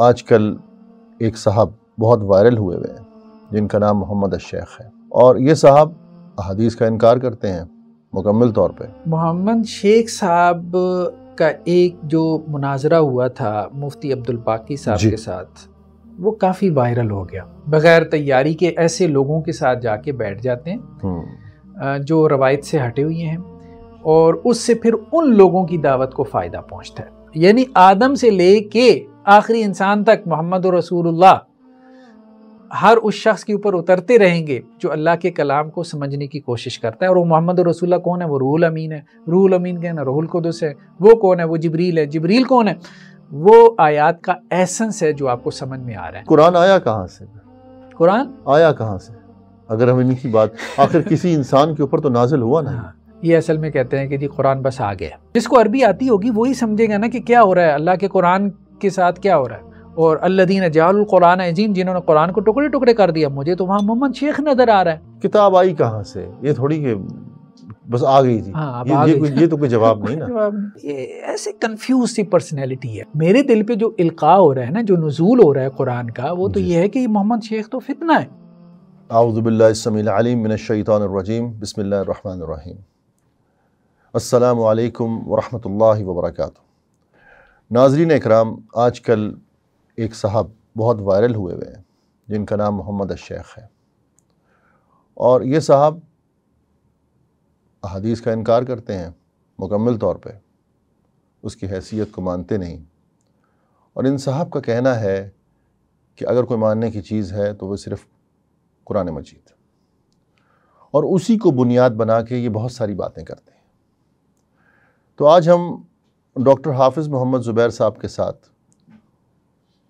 आजकल एक साहब बहुत वायरल हुए हुए हैं जिनका नाम मोहम्मद अशेख है और ये साहब अदीस का इनकार करते हैं मुकम्मल तौर पे मोहम्मद शेख साहब का एक जो मुनाजरा हुआ था मुफ्ती अब्दुल पाकी साहब के साथ वो काफ़ी वायरल हो गया बगैर तैयारी के ऐसे लोगों के साथ जाके बैठ जाते हैं हम्म। जो रवायत से हटे हुए हैं और उससे फिर उन लोगों की दावत को फ़ायदा पहुंचता है यानी आदम से ले के आखिरी इंसान तक मोहम्मद रसूल हर उस शख्स के ऊपर उतरते रहेंगे जो अल्लाह के कलाम को समझने की कोशिश करता है और वो मोहम्मद रसुल्ला कौन है वो रूहुल अमीन है रूहुल अमीन कहना रोहुल कुदस है वो कौन है वो जबरील है जबरील कौन है वो आयात का एसेंस है जो आपको समझ में आ रहा है कुरान आया कहाँ से कुरान आया कहाँ से अगर हम इनकी बात आखिर किसी इंसान के ऊपर तो नाजिल हुआ ना हाँ। ये असल में कहते हैं कि जी कुरान बस आ गया जिसको अरबी आती होगी वही समझेगा ना कि क्या हो रहा है अल्लाह के कुरान के साथ क्या हो रहा है और अल्लादीन जालकुरान अजीम जिन्होंने कुरान को टुकड़े टुकड़े कर दिया मुझे तो वहाँ मोहम्मद शेख नज़र आ रहा है किताब आई कहाँ से ये थोड़ी के बस आ गई थी हाँ, ये, आ ये, ये, ये तो कोई जवाब नहीं ना ये ऐसे कंफ्यूज सी पर्सनैलिटी है मेरे दिल पे जो इल्का हो रहा है ना जो नजूल हो रहा है कुरान का वो तो ये है कि मोहम्मद शेख तो फितना है आउदबिल्लाजीम बसमीम अल्लाम वरहमल वर्का नाजरीन इकराम आज कल एक साहब बहुत वायरल हुए हुए हैं जिनका नाम मोहम्मद अशेख है और ये साहब अहदीस का इनकार करते हैं मुकम्मल तौर पर उसकी हैसियत को मानते नहीं और इन साहब का कहना है कि अगर कोई मानने की चीज़ है तो वह सिर्फ़ कुरान मजीद और उसी को बुनियाद बना के ये बहुत सारी बातें करते हैं तो आज हम डॉक्टर हाफिज़ मोहम्मद ज़ुबैर साहब के साथ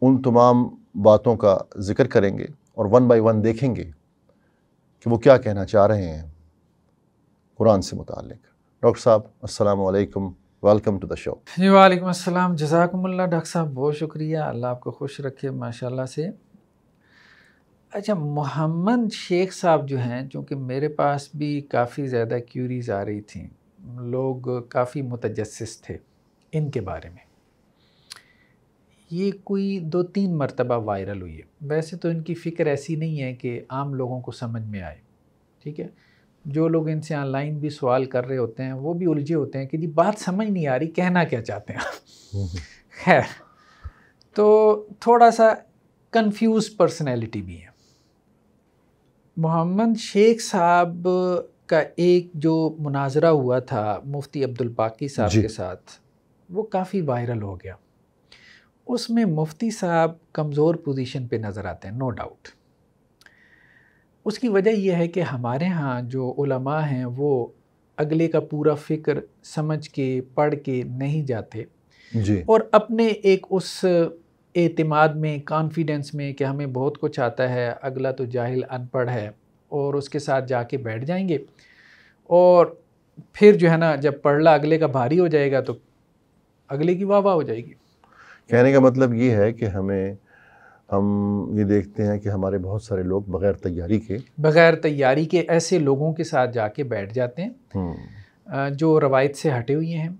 उन तमाम बातों का ज़िक्र करेंगे और वन बाय वन देखेंगे कि वो क्या कहना चाह रहे हैं कुरान से मुतक डॉक्टर साहब वालेकुम वेलकम टू द शो जी वालेकुम अस्सलाम जजाकमल्ला डॉक्टर साहब बहुत शुक्रिया अल्लाह आपको खुश रखे माशाल्लाह से अच्छा मोहम्मद शेख साहब जो हैं चूँकि मेरे पास भी काफ़ी ज़्यादा क्यूरीज आ रही थी लोग काफ़ी मुतजस थे इनके बारे में ये कोई दो तीन मरतबा वायरल हुई है वैसे तो इनकी फ़िक्र ऐसी नहीं है कि आम लोगों को समझ में आए ठीक है जो लोग इनसे ऑनलाइन भी सवाल कर रहे होते हैं वो भी उलझे होते हैं कि जी बात समझ नहीं आ रही कहना क्या चाहते हैं हम्म, हम्म। खैर तो थोड़ा सा कंफ्यूज पर्सनैलिटी भी है मोहम्मद शेख साहब का एक जो मुनाजरा हुआ था मुफ्ती अब्दुल पाकि साहब के साथ वो काफ़ी वायरल हो गया उसमें मुफ्ती साहब कमज़ोर पोजीशन पे नज़र आते हैं नो डाउट उसकी वजह यह है कि हमारे यहाँ जो उलमा हैं वो अगले का पूरा फ़िक्र समझ के पढ़ के नहीं जाते जी। और अपने एक उस एतमाद में कॉन्फिडेंस में कि हमें बहुत कुछ आता है अगला तो जाहिल अनपढ़ है और उसके साथ जाके बैठ जाएंगे और फिर जो है ना जब पढ़ला अगले का भारी हो जाएगा तो अगले की वाह वाह हो जाएगी कहने का मतलब ये है कि हमें हम ये देखते हैं कि हमारे बहुत सारे लोग बगैर तैयारी के बगैर तैयारी के ऐसे लोगों के साथ जाके बैठ जाते हैं हम्म। जो रवायत से हटे हुए हैं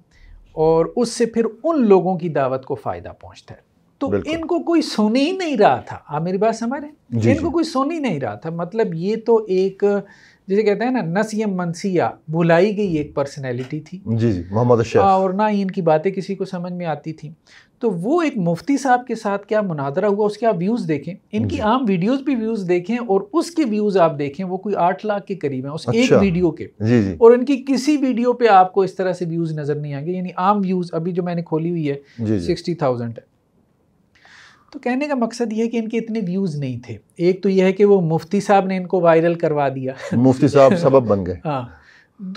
और उससे फिर उन लोगों की दावत को फ़ायदा पहुंचता है तो इनको कोई सुन ही नहीं रहा था आप मेरी बात समझ रहे हैं इनको कोई सुन ही नहीं रहा था मतलब ये तो एक जिसे कहते हैं ना नसीम मनसिया भुलाई गई एक पर्सनैलिटी थी जी जी मोहम्मद हाँ, और ना ही इनकी बातें किसी को समझ में आती थी तो वो एक मुफ्ती साहब के साथ क्या मुनादरा हुआ उसके आप व्यूज़ देखें इनकी आम वीडियोस भी व्यूज़ देखें और उसके व्यूज़ आप देखें वो कोई आठ लाख के करीब हैं उस अच्छा, एक वीडियो के जी जी। और इनकी किसी वीडियो पे आपको इस तरह से व्यूज़ नज़र नहीं आएंगे यानी आम व्यूज़ अभी जो मैंने खोली हुई है सिक्सटी थाउजेंड है तो कहने का मकसद यह है कि इनके इतने व्यूज़ नहीं थे एक तो यह है कि वो मुफ्ती साहब ने इनको वायरल करवा दिया मुफ्ती साहब सबब बन गए हाँ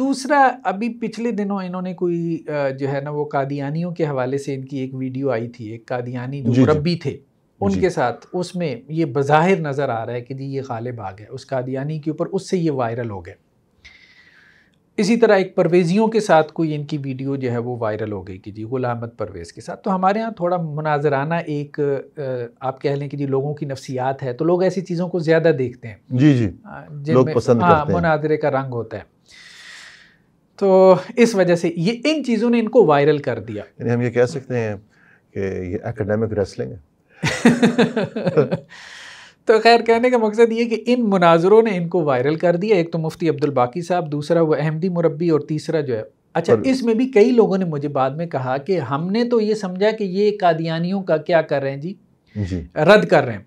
दूसरा अभी पिछले दिनों इन्होंने कोई जो है ना वो कादियानियों के हवाले से इनकी एक वीडियो आई थी एक कादियानी जो रब्बी थे उनके साथ उसमें ये बाहिर नज़र आ रहा है कि जी ये गालिब आ गए उस कादियानी के ऊपर उससे ये वायरल हो गए इसी तरह एक परवेजियों के साथ कोई इनकी वीडियो जो है वो वायरल हो गई कि जी गुलाम अहमद परवेज़ के साथ तो हमारे यहाँ थोड़ा मुनाजराना एक आप कह लें कि जी लोगों की नफसियात है तो लोग ऐसी चीज़ों को ज़्यादा देखते हैं जी जी हाँ, लोग पसंद हाँ मुनाजरे का रंग होता है तो इस वजह से ये इन चीज़ों ने इनको वायरल कर दिया हम ये कह सकते हैं कि ये एकेडमिक रेसलिंग है तो खैर कहने का मकसद ये कि इन मुनाजरों ने इनको वायरल कर दिया एक तो मुफ्ती अब्दुल बाकी साहब दूसरा वो अहमदी मुरबी और तीसरा जो है अच्छा इसमें भी कई लोगों ने मुझे बाद में कहा कि हमने तो ये समझा कि ये कादियानियों का क्या कर रहे हैं जी, जी। रद्द कर रहे हैं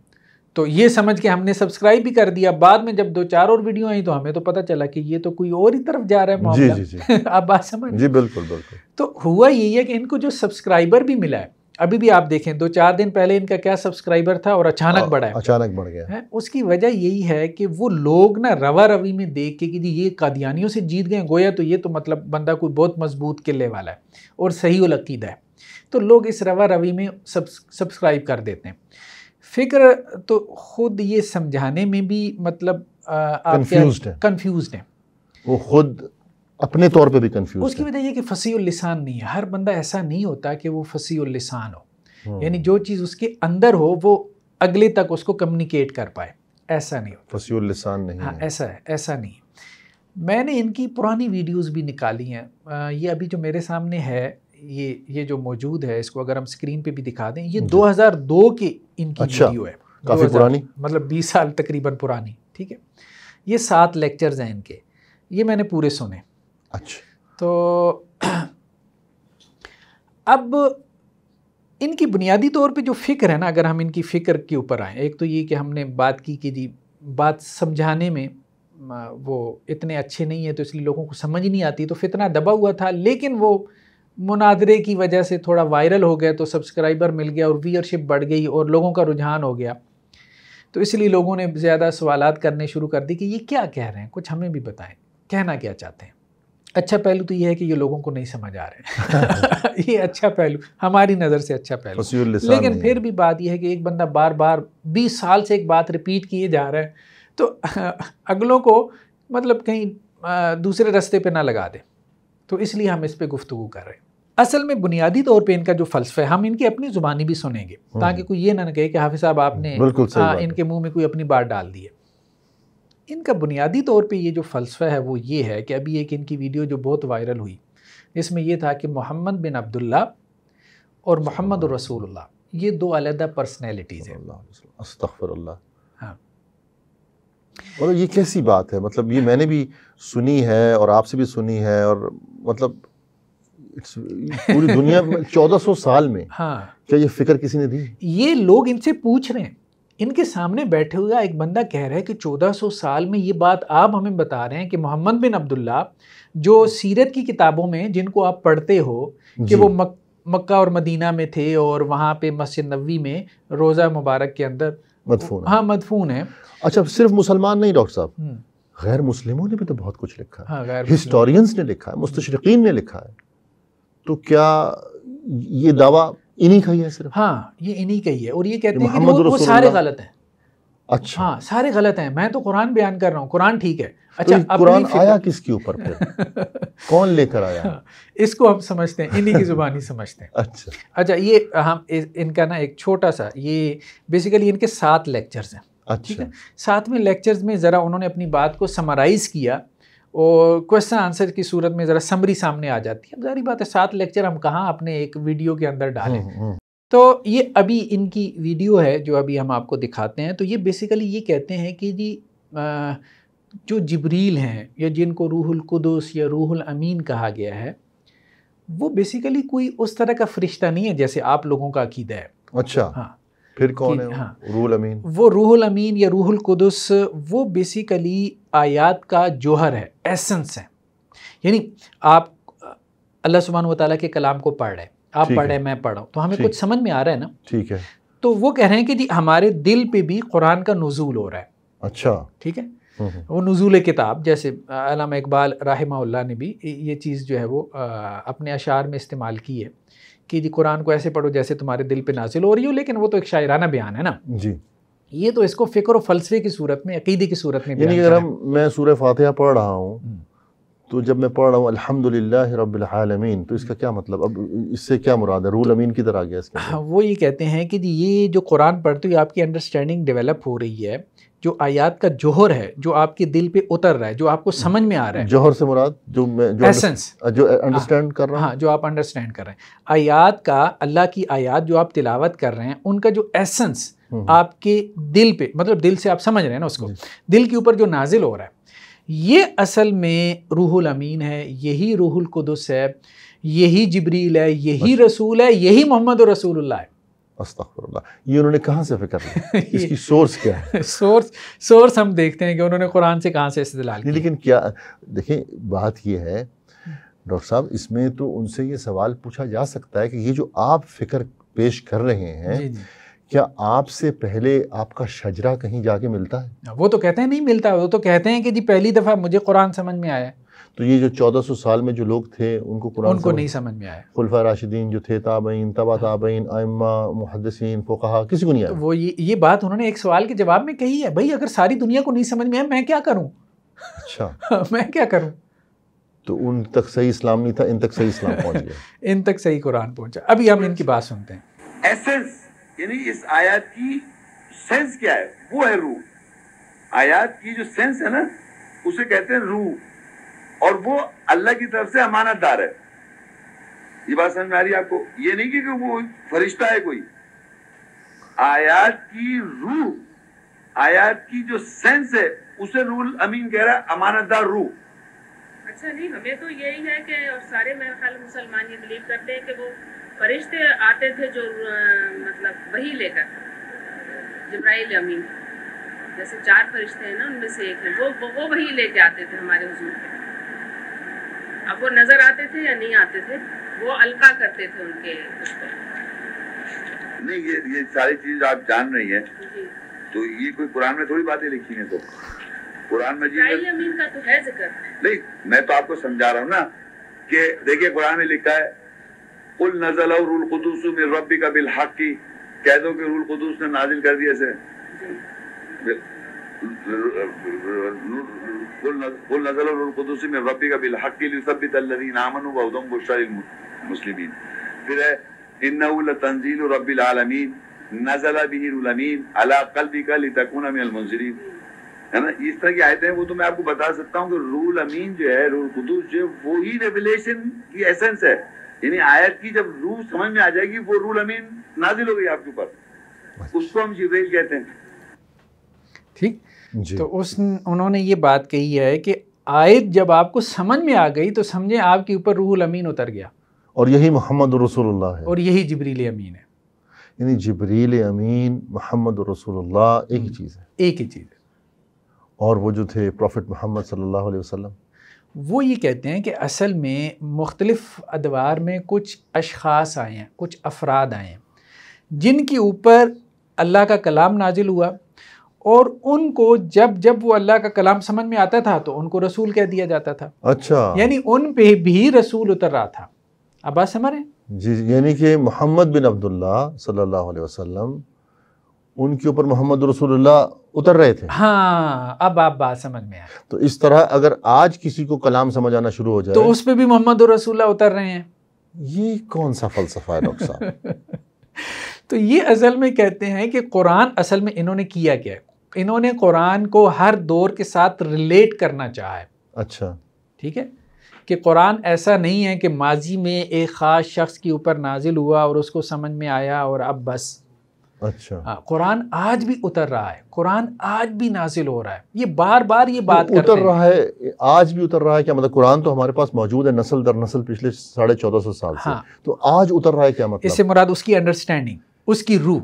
तो ये समझ के हमने सब्सक्राइब भी कर दिया बाद में जब दो चार और वीडियो आई तो हमें तो पता चला कि ये तो कोई और ही तरफ जा रहा है मामला जी, जी, जी। आप बात समझ जी बिल्कुल बिल्कुल तो हुआ यही है कि इनको जो सब्सक्राइबर भी मिला है अभी भी आप देखें दो चार दिन पहले इनका क्या सब्सक्राइबर था और अचानक बढ़ा है अचानक बढ़ गया है उसकी वजह यही है कि वो लोग ना रवा रवी में देख के कि जी ये कादियानियों से जीत गए गोया तो ये तो मतलब बंदा कोई बहुत मजबूत किले वाला है और सही उलकीदा है तो लोग इस रवा रवी में सब्सक्राइब कर देते हैं फिक्र तो खुद ये समझाने में भी मतलब कन्फ्यूज है है वो खुद अपने तौर पे भी कंफ्यूज उसकी वजह ये कि फसी लिसान नहीं है हर बंदा ऐसा नहीं होता कि वो फसी लिसान हो हम्म। यानी जो चीज़ उसके अंदर हो वो अगले तक उसको कम्युनिकेट कर पाए ऐसा नहीं होता फसी लिसान नहीं हाँ ऐसा है ऐसा नहीं मैंने इनकी पुरानी वीडियोस भी निकाली हैं ये अभी जो मेरे सामने है ये ये जो मौजूद है इसको अगर हम स्क्रीन पे भी दिखा दें ये 2002 की इनकी अच्छा, वीडियो है काफ़ी पुरानी मतलब 20 साल तकरीबन पुरानी ठीक है ये सात लेक्चर्स हैं इनके ये मैंने पूरे सुने अच्छा तो अब इनकी बुनियादी तौर पे जो फ़िक्र है ना अगर हम इनकी फ़िक्र के ऊपर आएँ एक तो ये कि हमने बात की कि जी बात समझाने में वो इतने अच्छे नहीं है तो इसलिए लोगों को समझ नहीं आती तो फितना दबा हुआ था लेकिन वो मुनादरे की वजह से थोड़ा वायरल हो गया तो सब्सक्राइबर मिल गया और वीअरशिप बढ़ गई और लोगों का रुझान हो गया तो इसलिए लोगों ने ज़्यादा सवाल करने शुरू कर दी कि ये क्या कह रहे हैं कुछ हमें भी बताएं कहना क्या चाहते हैं अच्छा पहलू तो ये है कि ये लोगों को नहीं समझ आ रहे ये अच्छा पहलू हमारी नज़र से अच्छा पहलू लेकिन फिर भी बात यह है कि एक बंदा बार बार बीस साल से एक बात रिपीट किए जा रहा है तो अगलों को मतलब कहीं दूसरे रास्ते पे ना लगा दे तो इसलिए हम इस पर गुफ्तु कर रहे हैं असल में बुनियादी तौर पे इनका जो फलसफा है हम इनकी अपनी ज़ुबानी भी सुनेंगे हम्म। ताकि कोई ये ना कहे कि हाफि साहब आपने आ, इनके मुंह में कोई अपनी बात डाल दी है इनका बुनियादी तौर पे ये जो फ़लसफ़ा है वो ये है कि अभी एक इनकी वीडियो जो बहुत वायरल हुई जिसमें यह था कि मोहम्मद बिन अब्दुल्ला और मोहम्मद रसूल ये दो अलहदा पर्सनैलिटीज़ हैं और हाँ। मतलब ये कैसी बात है मतलब ये मैंने भी सुनी है और आपसे भी सुनी है और मतलब पूरी दुनिया में चौदह सौ साल में हाँ क्या ये फिक्र किसी ने दी ये लोग इनसे पूछ रहे हैं इनके सामने बैठे हुआ एक बंदा कह रहा है कि 1400 साल में ये बात आप हमें बता रहे हैं कि मोहम्मद बिन अब्दुल्ला जो सीरत की किताबों में जिनको आप पढ़ते हो कि वो मक मक्का और मदीना में थे और वहाँ पे मस्जिद नबी में रोज़ा मुबारक के अंदर मदफून हाँ मदफून है अच्छा सिर्फ मुसलमान नहीं डॉक्टर साहब हम्म। गैर मुस्लिमों ने भी तो बहुत कुछ लिखा है हाँ, हिस्टोरियंस ने लिखा है मुस्तरकिन ने लिखा है तो क्या ये दावा इन्हीं का ही है सिर्फ हाँ ये इन्हीं का ही है और ये कहते हैं कि वो, वो सारे गलत हैं अच्छा हाँ सारे गलत हैं मैं तो कुरान बयान कर रहा हूँ कुरान ठीक है तो अच्छा तो कुरान आया किसके ऊपर फिर कौन लेकर आया हाँ, इसको हम समझते हैं इन्हीं की जुबान ही समझते हैं अच्छा अच्छा ये हम इनका ना एक छोटा सा ये बेसिकली इनके सात लेक्चर्स हैं अच्छा साथ में लेक्चर्स में ज़रा उन्होंने अपनी बात को समराइज़ किया और क्वेश्चन आंसर की सूरत में ज़रा समरी सामने आ जाती है अब जारी बात है सात लेक्चर हम कहाँ अपने एक वीडियो के अंदर हम्म, डालें हम्म। तो ये अभी इनकी वीडियो है जो अभी हम आपको दिखाते हैं तो ये बेसिकली ये कहते हैं कि जी आ, जो जबरील हैं या जिनको रूहुल कुदस या रूहुल अमीन कहा गया है वो बेसिकली कोई उस तरह का फरिश्ता नहीं है जैसे आप लोगों का अकीदा है अच्छा हाँ फिर कौन है हाँ रूहुल अमीन वो रूहुल अमीन या रूहुल कुदस वो बेसिकली आयात का जोहर है एसेंस है यानी आप अल्लाह सुबहान वाली के कलाम को पढ़ रहे हैं आप पढ़ रहे मैं पढ़ रहा हूँ तो हमें कुछ समझ में आ रहा है ना ठीक है तो वो कह रहे हैं कि जी हमारे दिल पे भी कुरान का नजूल हो रहा है अच्छा ठीक है हम्म, हम्म। वो नजूल किताब जैसे अलामा इकबाल राहिमा ने भी ये चीज़ जो है वो अपने अशार में इस्तेमाल की है कि जी कुरान को ऐसे पढ़ो जैसे तुम्हारे दिल पे नाजिल हो रही हो लेकिन वो तो एक शायराना बयान है ना जी ये तो इसको फिक्र फलसफे की सूरत में अकीदे की सूरत में यानी अगर हम मैं सूर्य फातिहा पढ़ रहा हूँ हम्म। तो जब मैं पढ़ रहा हूँ अल्हम्दुलिल्लाह रबालमीन तो इसका क्या मतलब अब इससे क्या मुराद है रूल तो अमीन की तरह आ गया इसका हाँ, वो ये कहते हैं कि जी ये जो कुरान पढ़ते हुए आपकी अंडरस्टैंडिंग डेवलप हो रही है जो आयात का जोहर है जो आपके दिल पे उतर रहा है जो आपको समझ में आ रहा है जोहर से मुराद जो मैं जो एसेंस जो अंडरस्टैंड हाँ। कर रहा हूँ हाँ जो आप अंडरस्टैंड कर रहे हैं आयात का अल्लाह की आयात जो आप तिलावत कर रहे हैं उनका जो एसेंस हम्म, हम्म। आपके दिल पे मतलब दिल से आप समझ रहे हैं ना उसको दिल के ऊपर जो नाजिल हो रहा है ये असल में रूहुल अमीन है यही रूहुल कुदस है यही जबरील है यही रसूल है यही मोहम्मद रसूल है अस्तफरल्ला ये उन्होंने कहाँ से फिक्र इसकी सोर्स क्या है सोर्स सोर्स हम देखते हैं कि उन्होंने कुरान से कहाँ से इस्तेलाल किया लेकिन क्या देखें बात यह है डॉक्टर साहब इसमें तो उनसे ये सवाल पूछा जा सकता है कि ये जो आप फिक्र पेश कर रहे हैं क्या आपसे पहले आपका शजरा कहीं जाके मिलता है हाँ, वो तो कहते हैं नहीं मिलता वो तो कहते हैं कि जी पहली दफ़ा मुझे कुरान समझ में आया तो ये जो 1400 साल में जो लोग थे उनको कुरान उनको नहीं समझ में आया खुलफा राशिदीन जो थे ताबईन तबा हाँ। ताबईन अम्मा मुहदसिन फ़ुकाहा किसी को नहीं आया तो वो ये ये बात उन्होंने एक सवाल के जवाब में कही है भाई अगर सारी दुनिया को नहीं समझ में आया मैं क्या करूँ अच्छा हाँ, मैं क्या करूँ तो उन तक सही इस्लाम नहीं था इन तक सही इस्लाम पहुंच गया इन तक सही कुरान पहुंचा अभी हम इनकी बात सुनते हैं एसेंस यानी इस आयत की सेंस क्या है वो है रूह आयत की जो सेंस है ना उसे कहते हैं रूह और वो अल्लाह की तरफ से अमानत दार है ये बात समझ में आ रही है आपको ये नहीं कि वो फरिश्ता है कोई आयात की रूह आयात की जो सेंस है उसे रूल अमीन कह रहा है अमानतदार रूह अच्छा नहीं हमें तो यही है कि और सारे मेरे मुसलमान ये बिलीव करते हैं कि वो फरिश्ते आते थे जो मतलब वही लेकर जब्राइल अमीन जैसे चार फरिश्ते हैं ना उनमें से एक है वो वो वही लेके आते थे हमारे हुजूर के अब वो नजर आते थे या नहीं आते थे वो अलका करते थे उनके नहीं ये ये सारी चीज आप जान रही है तो ये कोई कुरान में थोड़ी बातें लिखी है तो कुरान में जी अमीन का तो है जिक्र नहीं मैं तो आपको समझा रहा हूँ ना कि देखिए कुरान में लिखा है उल नजल और रूल कुदूस में रबी का बिल हक की कह दो कि रूल कुदूस ने नाजिल कर दिया से कुल नजलकुदसी में रबी का बिलहक़ीन मुस्लिमीन फिर है इन तंजील रबीआलमीन नजला बिहीमीन अला कल्बी का लितकून अमीनजरीन है ना इस तरह की आयतें वो तो मैं आपको बता सकता हूँ कि रूल अमीन जो है रूल कुदूस जो वो ही रेवलेशन की एसेंस है यानी आयत की जब रूह समझ में आ जाएगी वो रूल अमीन नाजिल हो गई आपके ऊपर उसको हम जिब्रेल कहते हैं ठीक तो उस उन्होंने ये बात कही है कि आयत जब आपको समझ में आ गई तो समझे आपके ऊपर रूहुल अमीन उतर गया और यही मोहम्मद रसूलुल्लाह है और यही जबरील अमीन है यानी जबरील अमीन मोहम्मद रसूलुल्लाह एक ही हम्म। चीज़ है एक ही चीज़ है और वो जो थे प्रॉफिट मोहम्मद सल्लल्लाहु अलैहि वसल्लम वो ये कहते हैं कि असल में मुख्तलिफ़ अदवार में कुछ अशखास आए हैं कुछ अफराद आए हैं जिनके ऊपर अल्लाह का कलाम नाजिल हुआ और उनको जब जब वो अल्लाह का कलाम समझ में आता था तो उनको रसूल कह दिया जाता था अच्छा यानी उन पे भी रसूल उतर रहा था अब बात समझ रहे जी यानी कि मोहम्मद बिन अब्दुल्ला सल्लल्लाहु अलैहि वसल्लम उनके ऊपर मोहम्मद रसूलुल्लाह उतर रहे थे हाँ अब आप बात समझ में आए तो इस तरह अगर आज किसी को कलाम समझ आना शुरू हो जाए तो उस पर भी मोहम्मद रसूलुल्लाह उतर रहे हैं ये कौन सा फलसफा है डॉक्टर साहब तो ये असल में कहते हैं कि कुरान असल में इन्होंने किया क्या है इन्होंने कुरान को हर दौर के साथ रिलेट करना चाहा है अच्छा ठीक है कि कुरान ऐसा नहीं है कि माजी में एक ख़ास शख्स के ऊपर नाजिल हुआ और उसको समझ में आया और अब बस अच्छा आ, हाँ, कुरान आज भी उतर रहा है कुरान आज भी नाजिल हो रहा है ये बार बार ये तो बात तो उतर रहा है आज भी उतर रहा है क्या मतलब कुरान तो हमारे पास मौजूद है नस्ल दर नस्ल पिछले साढ़े चौदह सौ साल हाँ, से तो आज उतर रहा है क्या मतलब इससे मुराद उसकी अंडरस्टैंडिंग उसकी रूह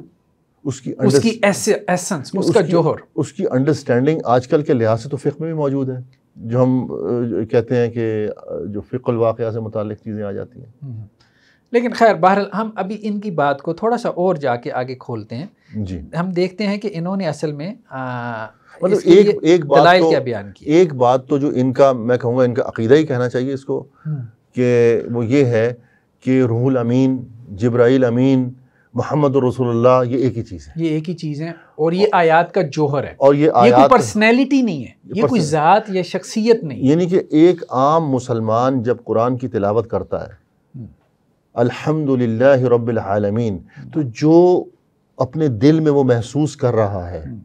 उसकी उसकी एसेंस उसका जोहर उसकी अंडरस्टैंडिंग आजकल के लिहाज से तो फ़िक में भी मौजूद है जो हम कहते हैं कि जो फ़िकल वाक़ से मुतल चीज़ें आ जाती हैं हम्म। लेकिन खैर बहर हम अभी इनकी बात को थोड़ा सा और जाके आगे खोलते हैं जी हम देखते हैं कि इन्होंने असल में आ, मतलब एक एक बात तो, बयान की एक बात तो जो इनका मैं कहूँगा इनका अकीदा ही कहना चाहिए इसको हम्म। कि वो ये है कि रूहुल अमीन जब्राइल अमीन मोहम्मद रसूलुल्लाह ये एक ही चीज़ है ये एक ही चीज़ है और ये और, आयात का जोहर है और ये आयात ये कोई पर्सनैलिटी नहीं है ये कोई ज़ात या शख्सियत नहीं यानी कि एक आम मुसलमान जब कुरान की तिलावत करता है हम्म। अल्हम्दुलिल्लाह रब्बिल आलमीन तो जो अपने दिल में वो महसूस कर रहा है हम्म।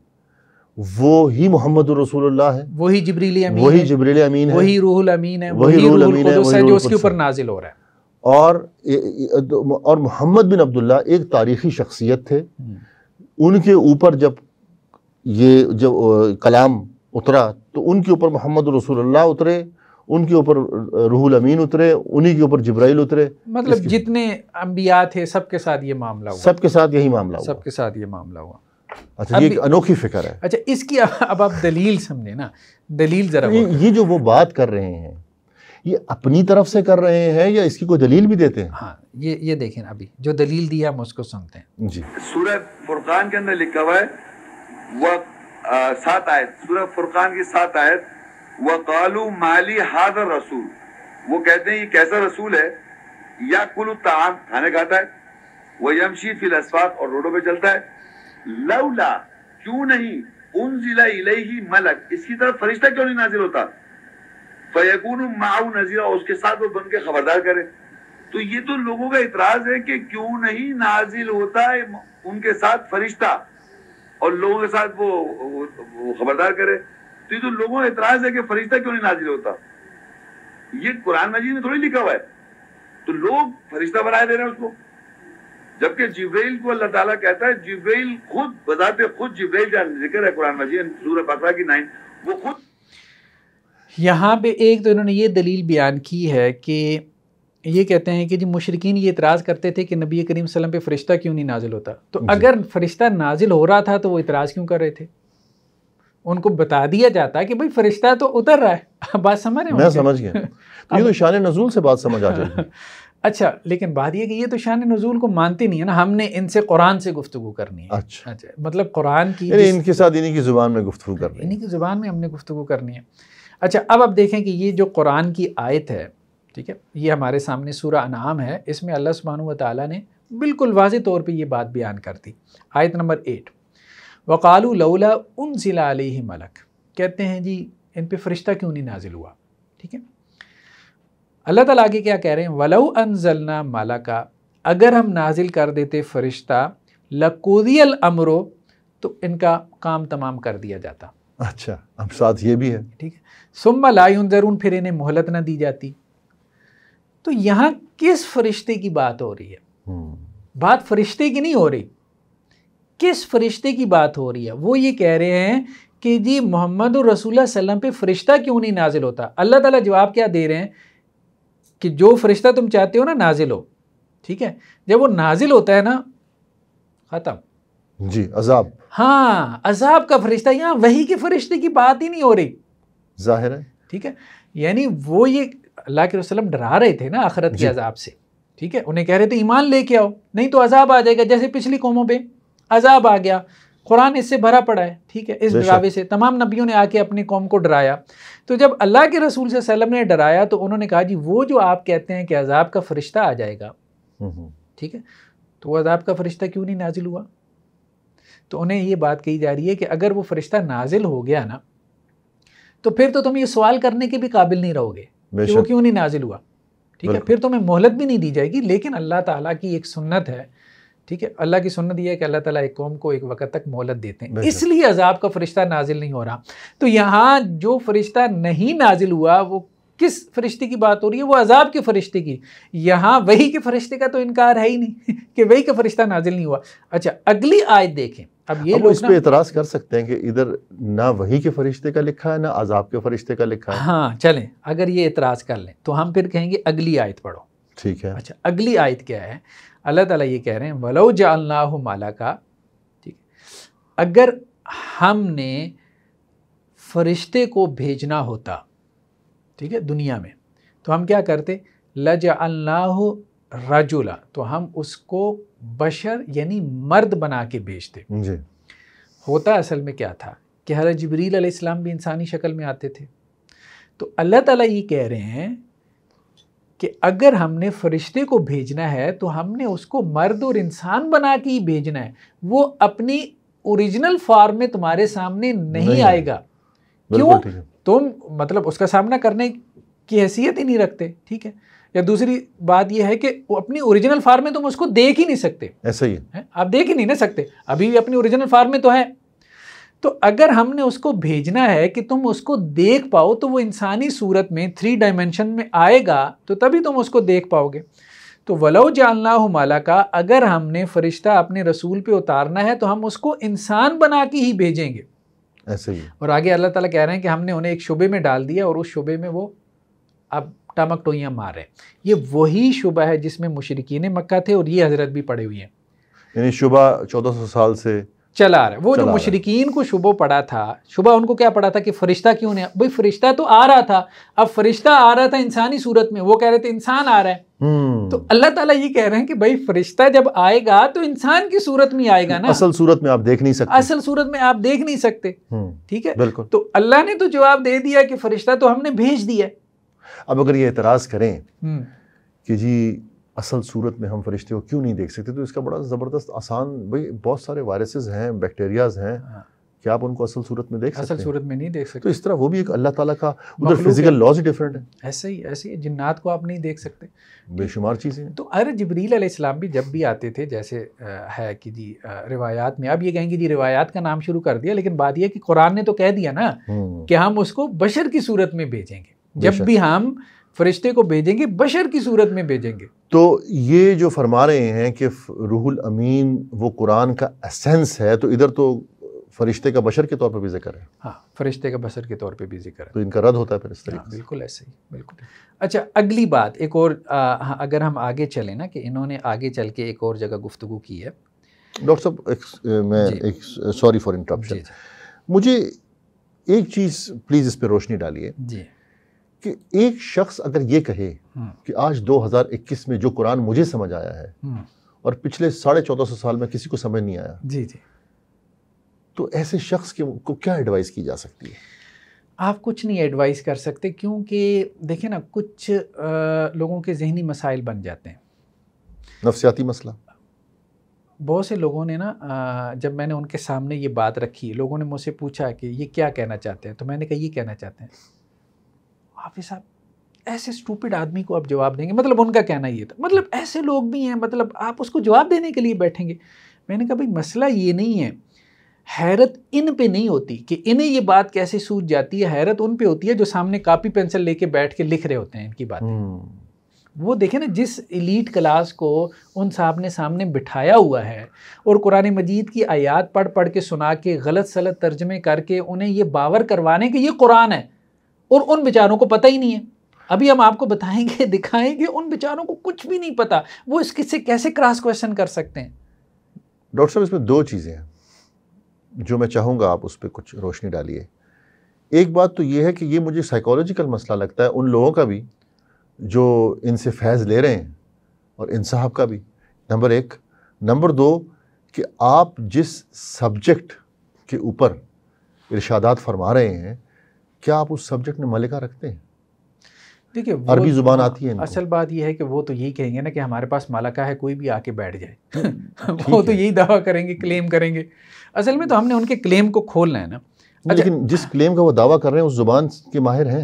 वो ही मोहम्मद रसूलुल्लाह है वही जबरीली अमीन वही जबरील अमीन है वही रूहुल अमीन है वही रूहुल अमीन है जो उसके ऊपर नाजिल हो रहा है और और मोहम्मद बिन अब्दुल्ला एक तारीख़ी शख्सियत थे हम्म। उनके ऊपर जब ये जब कलाम उतरा तो उनके ऊपर मोहम्मद रसूलुल्लाह उतरे उनके ऊपर रूहुल अमीन उतरे उन्हीं के ऊपर जब्राइल उतरे मतलब जितने अम्बिया थे सबके साथ ये मामला हुआ सबके साथ यही मामला हुआ सबके साथ ये मामला हुआ अच्छा ये एक अनोखी फिक्र है अच्छा इसकी अब आप दलील समझे ना दलील ज़रा ये, ये जो वो बात कर रहे हैं ये अपनी तरफ से कर रहे हैं या इसकी कोई दलील भी देते हैं हाँ ये ये देखें अभी जो दलील दिया हम उसको सुनते हैं जी सूर्य फुरकान के अंदर लिखा हुआ है वह सात आयत सूर्य फुरकान की सात आयत वह कालू माली हादर रसूल वो कहते हैं ये कैसा रसूल है या कुल ताम खाने खाता है वह यमशी फिल असफाक और रोडो पे चलता है लवला क्यों नहीं उन जिला ही मलक इसकी तरफ फरिश्ता क्यों नहीं नाजिल होता फयकून माऊ नजीरा उसके साथ वो बन के खबरदार करे तो ये तो लोगों का इतराज है कि क्यों नहीं नाजिल होता है उनके साथ फरिश्ता और लोगों के साथ वो, वो, वो खबरदार करे तो ये तो लोगों का इतराज है कि फरिश्ता क्यों नहीं नाजिल होता ये कुरान मजीद में थोड़ी लिखा हुआ है तो लोग फरिश्ता बनाए दे रहे हैं उसको जबकि जिब्रेल को अल्लाह ताला कहता है जिब्रेल खुद बजाते खुद जिब्रेल जिक्र है कुरान मजीद सूरह बकरा की नाइन वो खुद यहाँ पे एक तो इन्होंने ये दलील बयान की है कि ये कहते हैं कि जी मुशरकिन ये इतराज़ करते थे कि नबी करीम वसल्लम पे फ़रिश्ता क्यों नहीं नाजिल होता तो अगर फ़रिश्ता नाजिल हो रहा था तो वो इतराज़ क्यों कर रहे थे उनको बता दिया जाता कि भाई फरिश्ता तो उतर रहा है बात समझ रहे मैं समझ गया तो ये तो शान नजूल से बात समझ आ जाए अच्छा लेकिन बात यह कि ये तो शान नजूल को मानती नहीं है ना हमने इनसे कुरान से गुफ्तु करनी है अच्छा अच्छा मतलब कुरान की इनके साथ इन्हीं की ज़ुबान में गुफ्तु करनी है इन्हीं की ज़ुबान में हमने गुफ्तु करनी है अच्छा अब आप देखें कि ये जो कुरान की आयत है ठीक है ये हमारे सामने सूर्य अनाम है इसमें अल्लाह सुबहान ताली ने बिल्कुल वाज तौर पर यह बात बयान कर दी आयत नंबर एट वकालू लौला उन सिला मलक कहते हैं जी इन पर फरिश्ता क्यों नहीं नाजिल हुआ ठीक है अल्लाह ताला आगे क्या कह रहे हैं वलऊ अनजलना मलका अगर हम नाजिल कर देते फरिश्ता लकोदियल अमरो तो इनका काम तमाम कर दिया जाता अच्छा अब साथ ये भी है ठीक है सुम्मा लायुन जरून फिर इन्हें मोहलत ना दी जाती तो यहाँ किस फरिश्ते की बात हो रही है हम्म। बात फरिश्ते की नहीं हो रही किस फरिश्ते की बात हो रही है वो ये कह रहे हैं कि जी मोहम्मद रसूल सल्लम पे फरिश्ता क्यों नहीं नाजिल होता अल्लाह ताला जवाब क्या दे रहे हैं कि जो फरिश्ता तुम चाहते हो ना नाजिल हो ठीक है जब वो नाजिल होता है ना ख़त्म जी अजाब हाँ अजाब का फरिश्ता यहाँ वही के फरिश्ते की बात ही नहीं हो रही जाहिर है ठीक है यानी वो ये अल्लाह के वसलम डरा रहे थे ना आखरत के अजाब से ठीक है उन्हें कह रहे थे ईमान लेके आओ नहीं तो अजाब आ जाएगा जैसे पिछली कौमों पर अजाब आ गया कुरान इससे भरा पड़ा है ठीक है इस डरावे से तमाम नबियों ने आके अपनी कौम को डराया तो जब अल्लाह के रसूल से सलम ने डराया तो उन्होंने कहा जी वो जो आप कहते हैं कि अजाब का फरिश्ता आ जाएगा हम्म, हम्म। ठीक है तो अजाब का फरिश्ता क्यों नहीं नाजिल हुआ तो उन्हें ये बात कही जा रही है कि अगर वो फरिश्ता नाजिल हो गया ना तो फिर तो तुम ये सवाल करने के भी काबिल नहीं रहोगे कि वो क्यों नहीं नाजिल हुआ ठीक है फिर तुम्हें मोहलत भी नहीं दी जाएगी लेकिन अल्लाह ताला की एक सुन्नत है ठीक है अल्लाह की सुन्नत यह है कि अल्लाह ताला एक कौम को एक वक्त तक मोहलत देते हैं इसलिए अजाब का फरिश्ता नाजिल नहीं हो रहा तो यहाँ जो फरिश्ता नहीं नाजिल हुआ वो किस फरिश्ते की बात हो रही है वो अजाब के फरिश्ते की यहाँ वही के फरिश्ते का तो इनकार है ही नहीं कि वही का फरिश्ता नाजिल नहीं हुआ अच्छा अगली आयत देखें अब ये लोग इस पर एतराज कर सकते हैं कि इधर ना वही के फरिश्ते का लिखा है ना अजाब के फरिश्ते का लिखा है हाँ चलें अगर ये एतराज कर लें तो हम फिर कहेंगे अगली आयत पढ़ो ठीक है अच्छा अगली आयत क्या है अल्लाह ताला ये कह रहे हैं वलो जालना हो माला का ठीक अगर हमने फरिश्ते को भेजना होता ठीक है दुनिया में तो हम क्या करते लज अल्लाह रजुला तो हम उसको बशर यानी मर्द बना के भेजते होता असल में क्या था कि हर जबरील अलैहिस्सलाम भी इंसानी शक्ल में आते थे तो अल्लाह ताला ये कह रहे हैं कि अगर हमने फरिश्ते को भेजना है तो हमने उसको मर्द और इंसान बना के ही भेजना है वो अपनी ओरिजिनल फॉर्म में तुम्हारे सामने नहीं, नहीं आएगा क्यों तुम मतलब उसका सामना करने की हैसियत ही नहीं रखते ठीक है या दूसरी बात यह है कि अपनी ओरिजिनल फार्म में तुम हम उसको देख ही नहीं सकते ऐसा ही है आप देख ही नहीं ना सकते अभी भी अपनी ओरिजिनल फार्म में तो है तो अगर हमने उसको भेजना है कि तुम उसको देख पाओ तो वो इंसानी सूरत में थ्री डायमेंशन में आएगा तो तभी तुम उसको देख पाओगे तो वलो जानना हो माला का अगर हमने फरिश्ता अपने रसूल पे उतारना है तो हम उसको इंसान बना के ही भेजेंगे ऐसे ही और आगे अल्लाह ताला कह रहे हैं कि हमने उन्हें एक शुबे में डाल दिया और उस शुबे में वो अब टमक टोइयाँ मार रहे हैं ये वही शुबा है जिसमें मुशरकिन मक्का थे और ये हजरत भी पड़े हुए हैं यानी शुबा सौ साल से चला रहा है वो जो मुशरकिन को शुबो पड़ा था शुबा उनको क्या पड़ा था कि फरिश्ता क्यों नहीं भाई फरिश्ता तो आ रहा था अब फरिश्ता आ रहा था इंसानी सूरत में वो कह रहे थे इंसान आ रहा है हम्म। तो अल्लाह ताला ये कह रहे हैं कि भाई फरिश्ता जब आएगा तो इंसान की सूरत में आएगा ना असल सूरत में आप देख नहीं सकते असल सूरत में आप देख नहीं सकते हम्म। ठीक है बिल्कुल तो अल्लाह ने तो जवाब दे दिया कि फरिश्ता तो हमने भेज दिया अब अगर ये एतराज़ करें हम्म। कि जी असल सूरत में हम फरिश्ते को क्यों नहीं देख सकते तो इसका बड़ा ज़बरदस्त आसान भाई बहुत सारे वायरसेस हैं बैक्टीरियाज हैं हाँ। क्या आप उनको असल सूरत में देख असल सकते सूरत में नहीं देख सकते तो इस तरह वो भी एक अल्लाह ताला का उधर फिजिकल लॉज डिफरेंट है ऐसे ही ऐसे ही जिन्नात को आप नहीं देख सकते बेशुमार चीज़ें तो अरे जबरील अलैहिस्सलाम भी जब भी आते थे जैसे है कि जी रिवायात में अब ये कहेंगे जी रिवायात का नाम शुरू कर दिया लेकिन बात यह कि कुरान ने तो कह दिया ना हम्म। कि हम उसको बशर की सूरत में भेजेंगे जब भी हम फरिश्ते को भेजेंगे बशर की सूरत में भेजेंगे तो ये जो फरमा रहे हैं कि रूहुल अमीन वो कुरान का एसेंस है तो इधर तो फरिश्ते का बशर के तौर पर भी जिक्र है हाँ फरिश्ते का बशर के तौर पर भी जिक्र है तो इनका रद्द होता है फिर इस तरीके हाँ, बिल्कुल ऐसे ही बिल्कुल अच्छा अगली बात एक और आ, हाँ, अगर हम आगे चलें ना कि इन्होंने आगे चल के एक और जगह गुफ्तु की है डॉक्टर साहब मैं एक सॉरी फॉर इंटरप्शन मुझे एक चीज़ प्लीज़ इस पर रोशनी डालिए जी कि एक शख्स अगर ये कहे हम्म। कि आज 2021 में जो कुरान मुझे समझ आया है हम्म। और पिछले साढ़े चौदह सौ साल में किसी को समझ नहीं आया जी जी तो ऐसे शख्स के को क्या एडवाइस की जा सकती है आप कुछ नहीं एडवाइस कर सकते क्योंकि देखें ना कुछ आ, लोगों के जहनी मसाइल बन जाते हैं नफसियाती मसला बहुत से लोगों ने ना जब मैंने उनके सामने ये बात रखी लोगों ने मुझसे पूछा कि ये क्या कहना चाहते हैं तो मैंने कहा ये कहना चाहते हैं हाफिज साहब ऐसे स्टूपिड आदमी को आप जवाब देंगे मतलब उनका कहना ये था मतलब ऐसे लोग भी हैं मतलब आप उसको जवाब देने के लिए बैठेंगे मैंने कहा भाई मसला ये नहीं है हैरत इन पे नहीं होती कि इन्हें ये बात कैसे सूझ जाती है हैरत उन पे होती है जो सामने कापी पेंसिल लेके बैठ के लिख रहे होते हैं इनकी बातें हम्म। वो देखें ना जिस इलीट क्लास को उन साहब ने सामने बिठाया हुआ है और कुरान मजीद की आयात पढ़ पढ़ के सुना के गलत सलत तर्जमे करके उन्हें ये बावर करवाने कि ये कुरान है और उन बेचारों को पता ही नहीं है अभी हम आपको बताएंगे दिखाएंगे उन बेचारों को कुछ भी नहीं पता वो इस किससे कैसे क्रॉस क्वेश्चन कर सकते हैं डॉक्टर साहब इसमें दो चीज़ें हैं जो मैं चाहूँगा आप उस पर कुछ रोशनी डालिए एक बात तो ये है कि ये मुझे साइकोलॉजिकल मसला लगता है उन लोगों का भी जो इनसे फैज़ ले रहे हैं और इन साहब का भी नंबर एक नंबर दो कि आप जिस सब्जेक्ट के ऊपर इर्शादात फरमा रहे हैं क्या आप उस सब्जेक्ट में मलिका रखते हैं देखिए अरबी जुबान आती है असल बात यह है कि वो तो यही कहेंगे ना कि हमारे पास मलका है कोई भी आके बैठ जाए वो तो यही दावा करेंगे क्लेम करेंगे असल में तो हमने उनके क्लेम को खोलना है ना लेकिन जिस क्लेम का वो दावा कर रहे हैं उस जुबान के माहिर हैं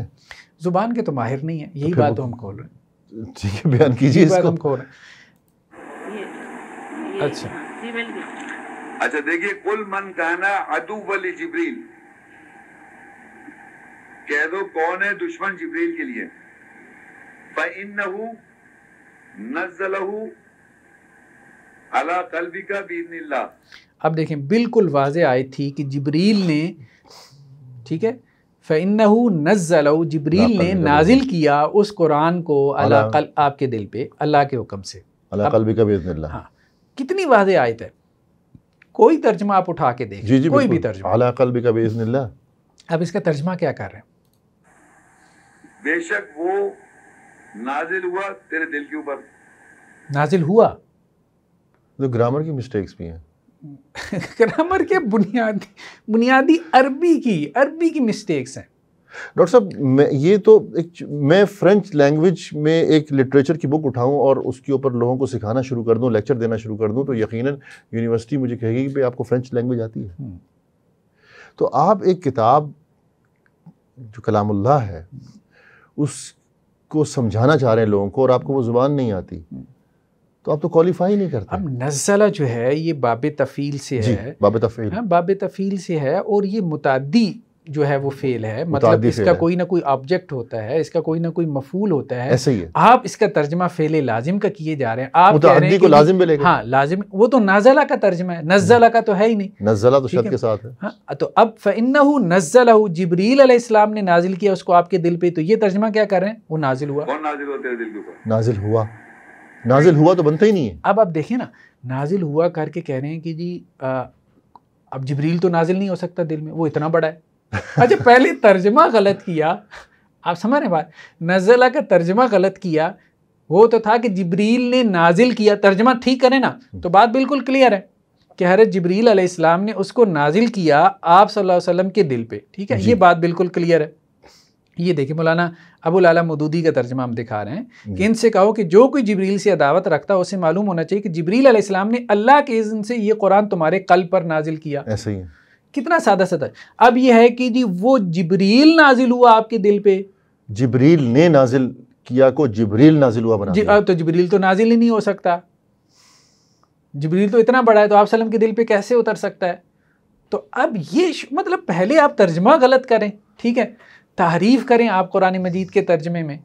जुबान के तो माहिर नहीं है यही बात हम खोल रहे हैं ठीक है बयान कीजिए इसको हम खोल रहे हैं अच्छा अच्छा देखिए कुल मन कहना अदूबली जिब्रील कह दो कौन है दुश्मन जिब्रील के लिए फ़िन नजलहू अला कल्बी का बीदनिल्ला अब देखें बिल्कुल वाज आई थी कि जिब्रील ने ठीक है फ़िन नजलहू जबरील ने नाजिल किया उस कुरान को अला कल आपके दिल पे अल्लाह के हुक्म से अला कल्बी का बीदनिल्ला हाँ कितनी वाज आयत है कोई तर्जमा आप उठा के देखें कोई भी तर्जमा अला कल्बी का बीदनिल्ला अब इसका तर्जमा क्या कर रहे हैं बेशक वो नाजिल हुआ तेरे दिल के ऊपर नाजिल हुआ तो ग्रामर की मिस्टेक्स भी हैं ग्रामर के बुनियादी बुनियादी अरबी की अरबी की मिस्टेक्स हैं डॉक्टर साहब मैं ये तो एक मैं फ्रेंच लैंग्वेज में एक लिटरेचर की बुक उठाऊं और उसके ऊपर लोगों को सिखाना शुरू कर दूं लेक्चर देना शुरू कर दूं तो यकीनन यूनिवर्सिटी मुझे कहेगी कि भाई आपको फ्रेंच लैंग्वेज आती है हम्म। तो आप एक किताब जो कलामुल्लाह है उसको समझाना चाह रहे हैं लोगों को और आपको वो ज़ुबान नहीं आती तो आप तो क्वालिफाई नहीं करते हम नज़ला जो है ये बाब तफ़ील से है बाब तफी हाँ, बाब तफ़ील से है और ये मुतादी जो है वो फेल है मतलब इसका कोई ना कोई ऑब्जेक्ट होता है इसका कोई ना कोई मफूल होता है ऐसे ही है। आप इसका तर्जमा फेल लाजिम का किए जा रहे हैं आप कह रहे हैं को लाजिम भी हाँ लाजिम वो तो नाजला का तर्जमा है नजला का तो है ही नहीं नजला तो शब्द के साथ है हाँ तो अब फन्ना हु नजला हु जबरील इस्लाम ने नाजिल किया उसको आपके दिल पे तो ये तर्जमा क्या कर रहे हैं वो नाजिल हुआ नाजिल हुआ नाजिल हुआ तो बनता ही नहीं है अब आप देखें ना नाजिल हुआ करके कह रहे हैं कि जी अब जबरील तो नाजिल नहीं हो सकता दिल में वो इतना बड़ा है अच्छा पहले तर्जमा गलत किया आप समझ रहे बात नज़ला का तर्जमा गलत किया वो तो था कि जबरील ने नाजिल किया तर्जमा ठीक करें ना तो बात बिल्कुल क्लियर है कि हरत जबरील अलैहिस्सलाम ने उसको नाजिल किया आप सल्लल्लाहु अलैहि वसल्लम के दिल पे ठीक है ये बात बिल्कुल क्लियर है ये देखिए मौलाना अबुल आला मदूदी का तर्जमा हम दिखा रहे हैं कि इनसे कहो कि जो कोई जबरील से अदावत रखता है उसे मालूम होना चाहिए कि जबरील अलैहिस्सलाम ने अल्लाह के इज्जन से ये कुरान तुम्हारे कल पर नाजिल किया ऐसे ही कितना सादा सतर अब यह है कि जी वो जबरील नाजिल हुआ आपके दिल पे जबरील ने नाजिल किया को जबरील नाजिल हुआ बना जी, अब तो जबरील तो नाजिल ही नहीं हो सकता जबरील तो इतना बड़ा है तो आप सलम के दिल पे कैसे उतर सकता है तो अब ये मतलब पहले आप तर्जमा गलत करें ठीक है तारीफ़ करें आप कुरान मजीद के तर्जमे में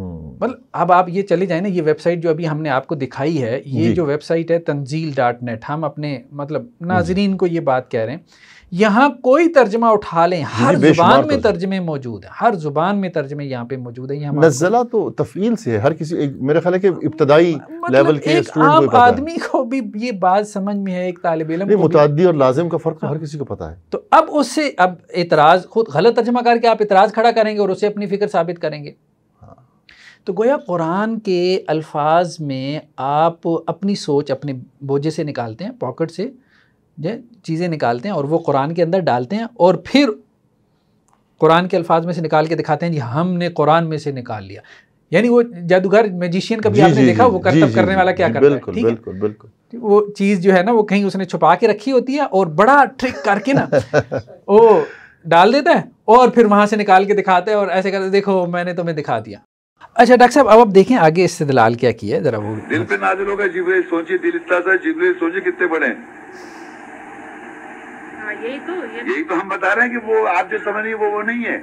मतलब अब आप ये चले जाए ना ये वेबसाइट जो अभी हमने आपको दिखाई है ये जो वेबसाइट है तंजील डॉट नेट हम अपने मतलब हम्म। नाजरीन को ये बात कह रहे हैं यहाँ कोई तर्जमा उठा लें हर जुबान में तर्जमे मौजूद है हर जुबान में तर्जमे यहाँ पे मौजूद है यहाँ नजला तो तफील से है हर किसी एक मेरे ख्याल है कि इब्तदाई मतलब लेवल के आम आदमी को भी ये बात समझ में है एक तालब इलम मुतदी और लाजिम का फ़र्क तो हाँ। हर किसी को पता है तो अब उससे अब एतराज़ खुद गलत तर्जमा करके आप इतराज़ खड़ा करेंगे और उसे अपनी फिक्र साबित करेंगे तो गोया कुरान के अल्फाज में आप अपनी सोच अपने बोझे से निकालते हैं पॉकेट से जो चीज़ें निकालते हैं और वो कुरान के अंदर डालते हैं और फिर कुरान के अल्फाज में से निकाल के दिखाते हैं जी हमने कुरान में से निकाल लिया यानी वो जादूगर मैजिशियन भी आपने जी, देखा जी, वो करतब जी, करने वाला क्या करता है ठीक बिल्कुल, बिल्कुल वो चीज़ जो है ना वो कहीं उसने छुपा के रखी होती है और बड़ा ट्रिक करके ना वो डाल देता है और फिर वहां से निकाल के दिखाते हैं और ऐसे करते देखो मैंने तुम्हें दिखा दिया अच्छा डॉक्टर साहब अब आप देखें आगे इससे दलाल क्या किया जरा वो दिल पे नाजिल होगा जिब्रील सोचिए दिल इतना सा जिब्रील सोचिए कितने बड़े हाँ, यही तो यही तो हम बता रहे हैं कि वो आप जो समझ रही वो वो नहीं है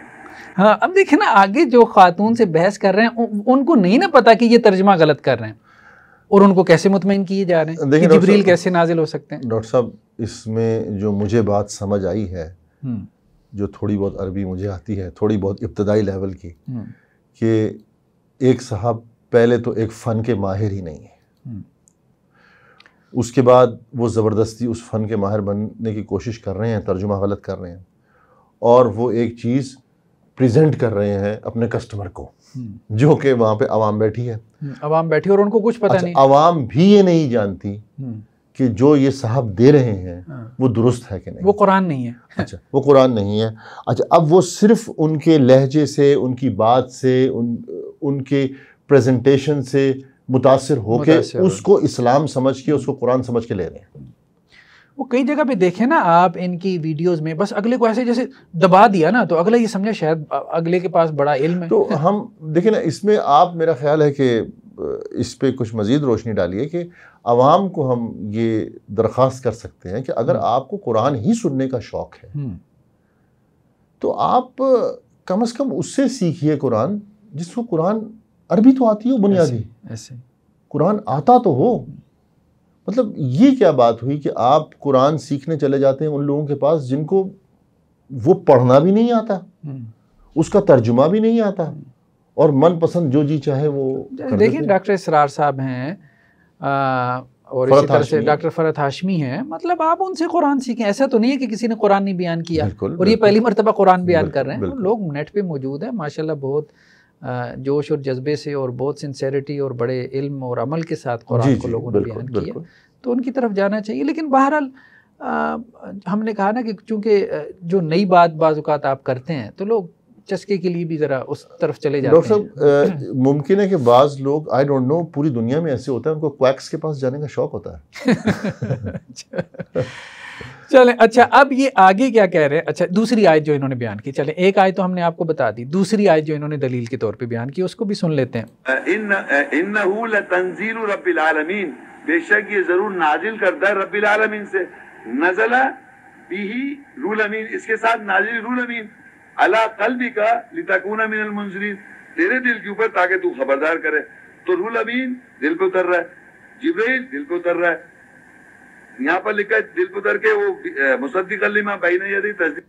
हाँ अब देखिए ना आगे जो खातून से बहस कर रहे हैं उ, उनको नहीं ना पता कि ये तर्जमा गलत कर रहे हैं और उनको कैसे मुतमिन किए जा रहे हैं जबरील कैसे नाजिल हो सकते हैं डॉक्टर साहब इसमें जो मुझे बात समझ आई है हम्म। जो थोड़ी बहुत अरबी मुझे आती है थोड़ी बहुत इब्तदाई लेवल की हम्म। कि एक साहब पहले तो एक फ़न के माहिर ही नहीं है हम्म। उसके बाद वो ज़बरदस्ती उस फ़न के माहिर बनने की कोशिश कर रहे हैं तर्जुमा गलत कर रहे हैं और वो एक चीज़ प्रेजेंट कर रहे हैं अपने कस्टमर को हम्म। जो कि वहाँ पे आवाम बैठी है आवाम हम्म, बैठी और उनको कुछ पता अच्छा, नहीं आवाम भी ये नहीं जानती कि जो ये साहब दे रहे हैं हाँ। वो दुरुस्त है कि नहीं वो कुरान नहीं है अच्छा वो कुरान नहीं है अच्छा अब वो सिर्फ उनके लहजे से उनकी बात से उन उनके प्रेजेंटेशन से मुतासर होकर उसको इस्लाम समझ के उसको कुरान समझ के ले रहे हैं वो कई जगह पे देखें ना आप इनकी वीडियोस में बस अगले को ऐसे जैसे दबा दिया ना तो अगला ये समझा शायद अगले के पास बड़ा इल्म है तो हम देखिए ना इसमें आप मेरा ख्याल है कि इस पर कुछ मज़ीद रोशनी डालिए कि आवाम को हम ये दरख्वास्त कर सकते हैं कि अगर हम्म। आपको कुरान ही सुनने का शौक़ है हम्म। तो आप कम अज़ कम उससे सीखिए कुरान जिसको कुरान अरबी तो आती हो बुनियादी ऐसे कुरान आता तो हो मतलब ये क्या बात हुई कि आप कुरान सीखने चले जाते हैं उन लोगों के पास जिनको वो पढ़ना भी नहीं आता हम्म। उसका तर्जुमा भी नहीं आता और मनपसंद जो जी चाहे वो देखिए डॉक्टर इसरार साहब हैं और इसी तरह से डॉक्टर फरत हाशमी हैं मतलब आप उनसे कुरान सीखें ऐसा तो नहीं है कि किसी ने कुरान नहीं बयान किया बिल्कुल, और बिल्कुल, ये पहली मरतबा कुरान बयान कर रहे हैं तो लोग नेट पे मौजूद है माशाल्लाह बहुत जोश और जज्बे से और बहुत सिंसेरिटी और बड़े इल्म और अमल के साथ कुरान को लोगों ने बयान किया तो उनकी तरफ जाना चाहिए लेकिन बहरहाल हमने कहा ना कि चूँकि जो नई बात बाज़ात आप करते हैं तो लोग चस्के के लिए भी जरा उस तरफ चले जाते डॉक्टर साहब मुमकिन है कि बाज लोग आई डोंट नो पूरी दुनिया में ऐसे होता है उनको क्वैक्स के पास जाने का शौक होता है चलें अच्छा अब ये आगे क्या कह रहे हैं अच्छा दूसरी आयत जो इन्होंने बयान की चलें एक आयत तो हमने आपको बता दी दूसरी आयत जो इन्होंने दलील के तौर पे बयान की उसको भी सुन लेते हैं इन तंजील रबी आलमीन बेशक ये जरूर नाजिल करता है रबी आलमीन से नजला बिही रूल अमीन इसके साथ नाजिल रूल अमीन अला कल भी का लिताकूना मिनल मुंजरीन तेरे दिल के ऊपर ताकि तू खबरदार करे तो रूल अमीन दिल को उतर रहा है जिब्राइल दिल को उतर रहा है यहाँ पर लिखा है दिल को उतर के वो मुसद्दिक अलीमा भाई ने यदि तस्दीक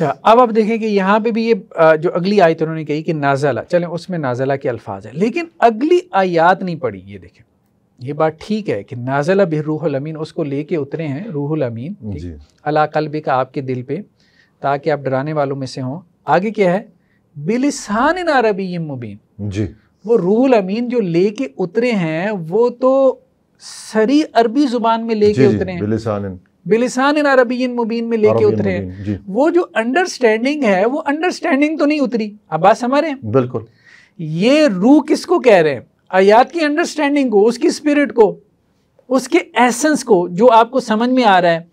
अच्छा अब आप देखें कि यहाँ पे भी ये जो अगली आयत उन्होंने कही कि नाजला चलें उसमें नाजला के अल्फाज है लेकिन अगली आयात नहीं पड़ी ये देखें ये बात ठीक है कि नाजला बिर रूहल अमीन उसको लेके उतरे हैं रूहल अमीन अला कल्बी का आपके दिल पे ताकि आप डराने वालों में से हों आगे क्या है बिलिसान अरबी मुबीन जी वो रूहुल अमीन जो लेके उतरे हैं वो तो सरी अरबी जुबान में लेके उतरे हैं बिलिसान इन अरबी मुबीन में लेके उतरे हैं वो जो अंडरस्टैंडिंग है वो अंडरस्टैंडिंग तो नहीं उतरी अब बात समझ रहे हैं बिल्कुल ये रूह किसको कह रहे हैं आयात की अंडरस्टैंडिंग को उसकी स्पिरिट को उसके एसेंस को जो आपको समझ में आ रहा है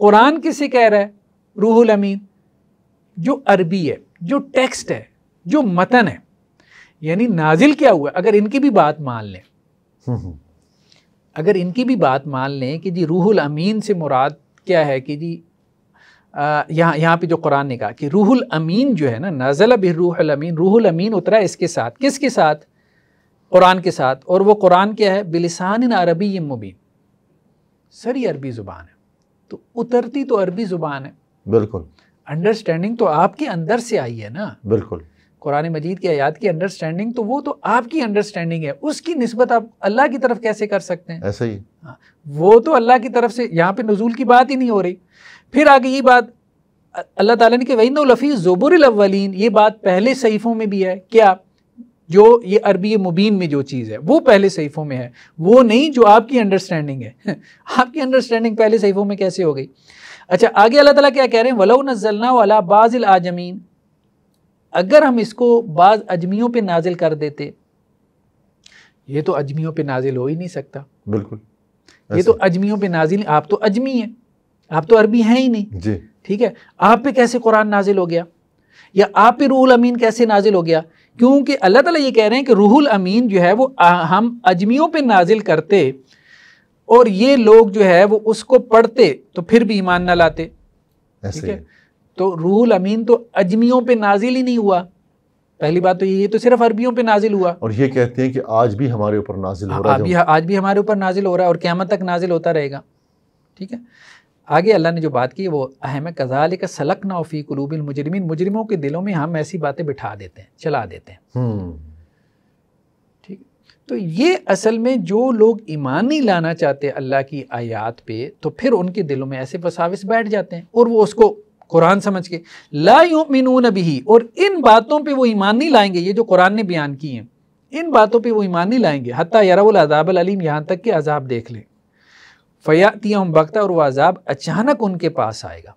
कुरान किसे कह रहा है रूहुल अमीन जो अरबी है जो टेक्स्ट है जो मतन है यानी नाजिल क्या हुआ अगर इनकी भी बात मान लें हम्म, हम्म। अगर इनकी भी बात मान लें कि जी रूहुल अमीन से मुराद क्या है कि जी यहाँ यहाँ पे जो कुरान ने कहा कि रूहुल अमीन जो है ना नाजल बिर रूहुल अमीन रूहुल अमीन उतरा इसके साथ किसके साथ कुरान के साथ और वो कुरान क्या है बिलिसान अरबी मुबीन सरी अरबी ज़ुबान है तो उतरती तो अरबी ज़ुबान है बिल्कुल अंडरस्टैंडिंग तो आपके अंदर से आई है ना बिल्कुल कुरान मजीद की आयात की अंडरस्टैंडिंग तो वो तो आपकी अंडरस्टैंडिंग है उसकी नस्बत आप अल्लाह की तरफ कैसे कर सकते हैं ऐसा ही हाँ, वो तो अल्लाह की तरफ से यहाँ पे नजूल की बात ही नहीं हो रही फिर आगे ये बात अल्लाह ताला ने कि वही नफ़ी ज़ुबुरवलिन ये बात पहले सहीफ़ों में भी है क्या जो ये अरबी मुबीन में जो चीज़ है वो पहले सहीफ़ों में है वो नहीं जो आपकी अंडरस्टैंडिंग है आपकी अंडरस्टैंडिंग पहले सहीफ़ों में कैसे हो गई अच्छा आगे अल्लाह ताला क्या कह रहे हैं वलो नज़लना वाला बाज़िल आजमीन अगर हम इसको बाज़ अजमियों पे नाजिल कर देते ये तो अजमियों पे नाजिल हो ही नहीं सकता बिल्कुल ये तो अजमियों पे नाजिल आप तो अजमी हैं आप तो अरबी हैं ही नहीं जी ठीक है आप पे कैसे कुरान नाजिल हो गया या आप पे रूहुल अमीन कैसे नाजिल हो गया क्योंकि अल्लाह ताला ये कह रहे हैं कि रूहुल अमीन जो है वो हम अजमियों पे नाजिल करते और ये लोग जो है वो उसको पढ़ते तो फिर भी ईमान ना लाते ठीक है तो रूहुल अमीन तो अजमियों पे नाजिल ही नहीं हुआ पहली बात तो ये तो सिर्फ अरबियों पे नाजिल हुआ और ये कहते हैं कि आज भी हमारे ऊपर नाजिल हो हाँ, रहा है आज भी हमारे ऊपर नाजिल हो रहा है और क्यामत तक नाजिल होता रहेगा ठीक है आगे अल्लाह ने जो बात की वो अहम कज़ाल का सलक ना फ़ी मुजरिमिन मुजरमिन मुजरिमों के दिलों में हम ऐसी बातें बिठा देते हैं चला देते हैं हम्म। तो ये असल में जो लोग ईमान नहीं लाना चाहते अल्लाह की आयात पे तो फिर उनके दिलों में ऐसे वसाविस बैठ जाते हैं और वो उसको कुरान समझ के ला युमिनून भी और इन बातों पे वो ईमान नहीं लाएंगे ये जो कुरान ने बयान किए हैं इन बातों पे वो ईमान नहीं लाएंगे हत्या यराउल अजाब अलीम यहाँ तक कि अजाब देख लें फ़यातिया हम और वह अजाब अचानक उनके पास आएगा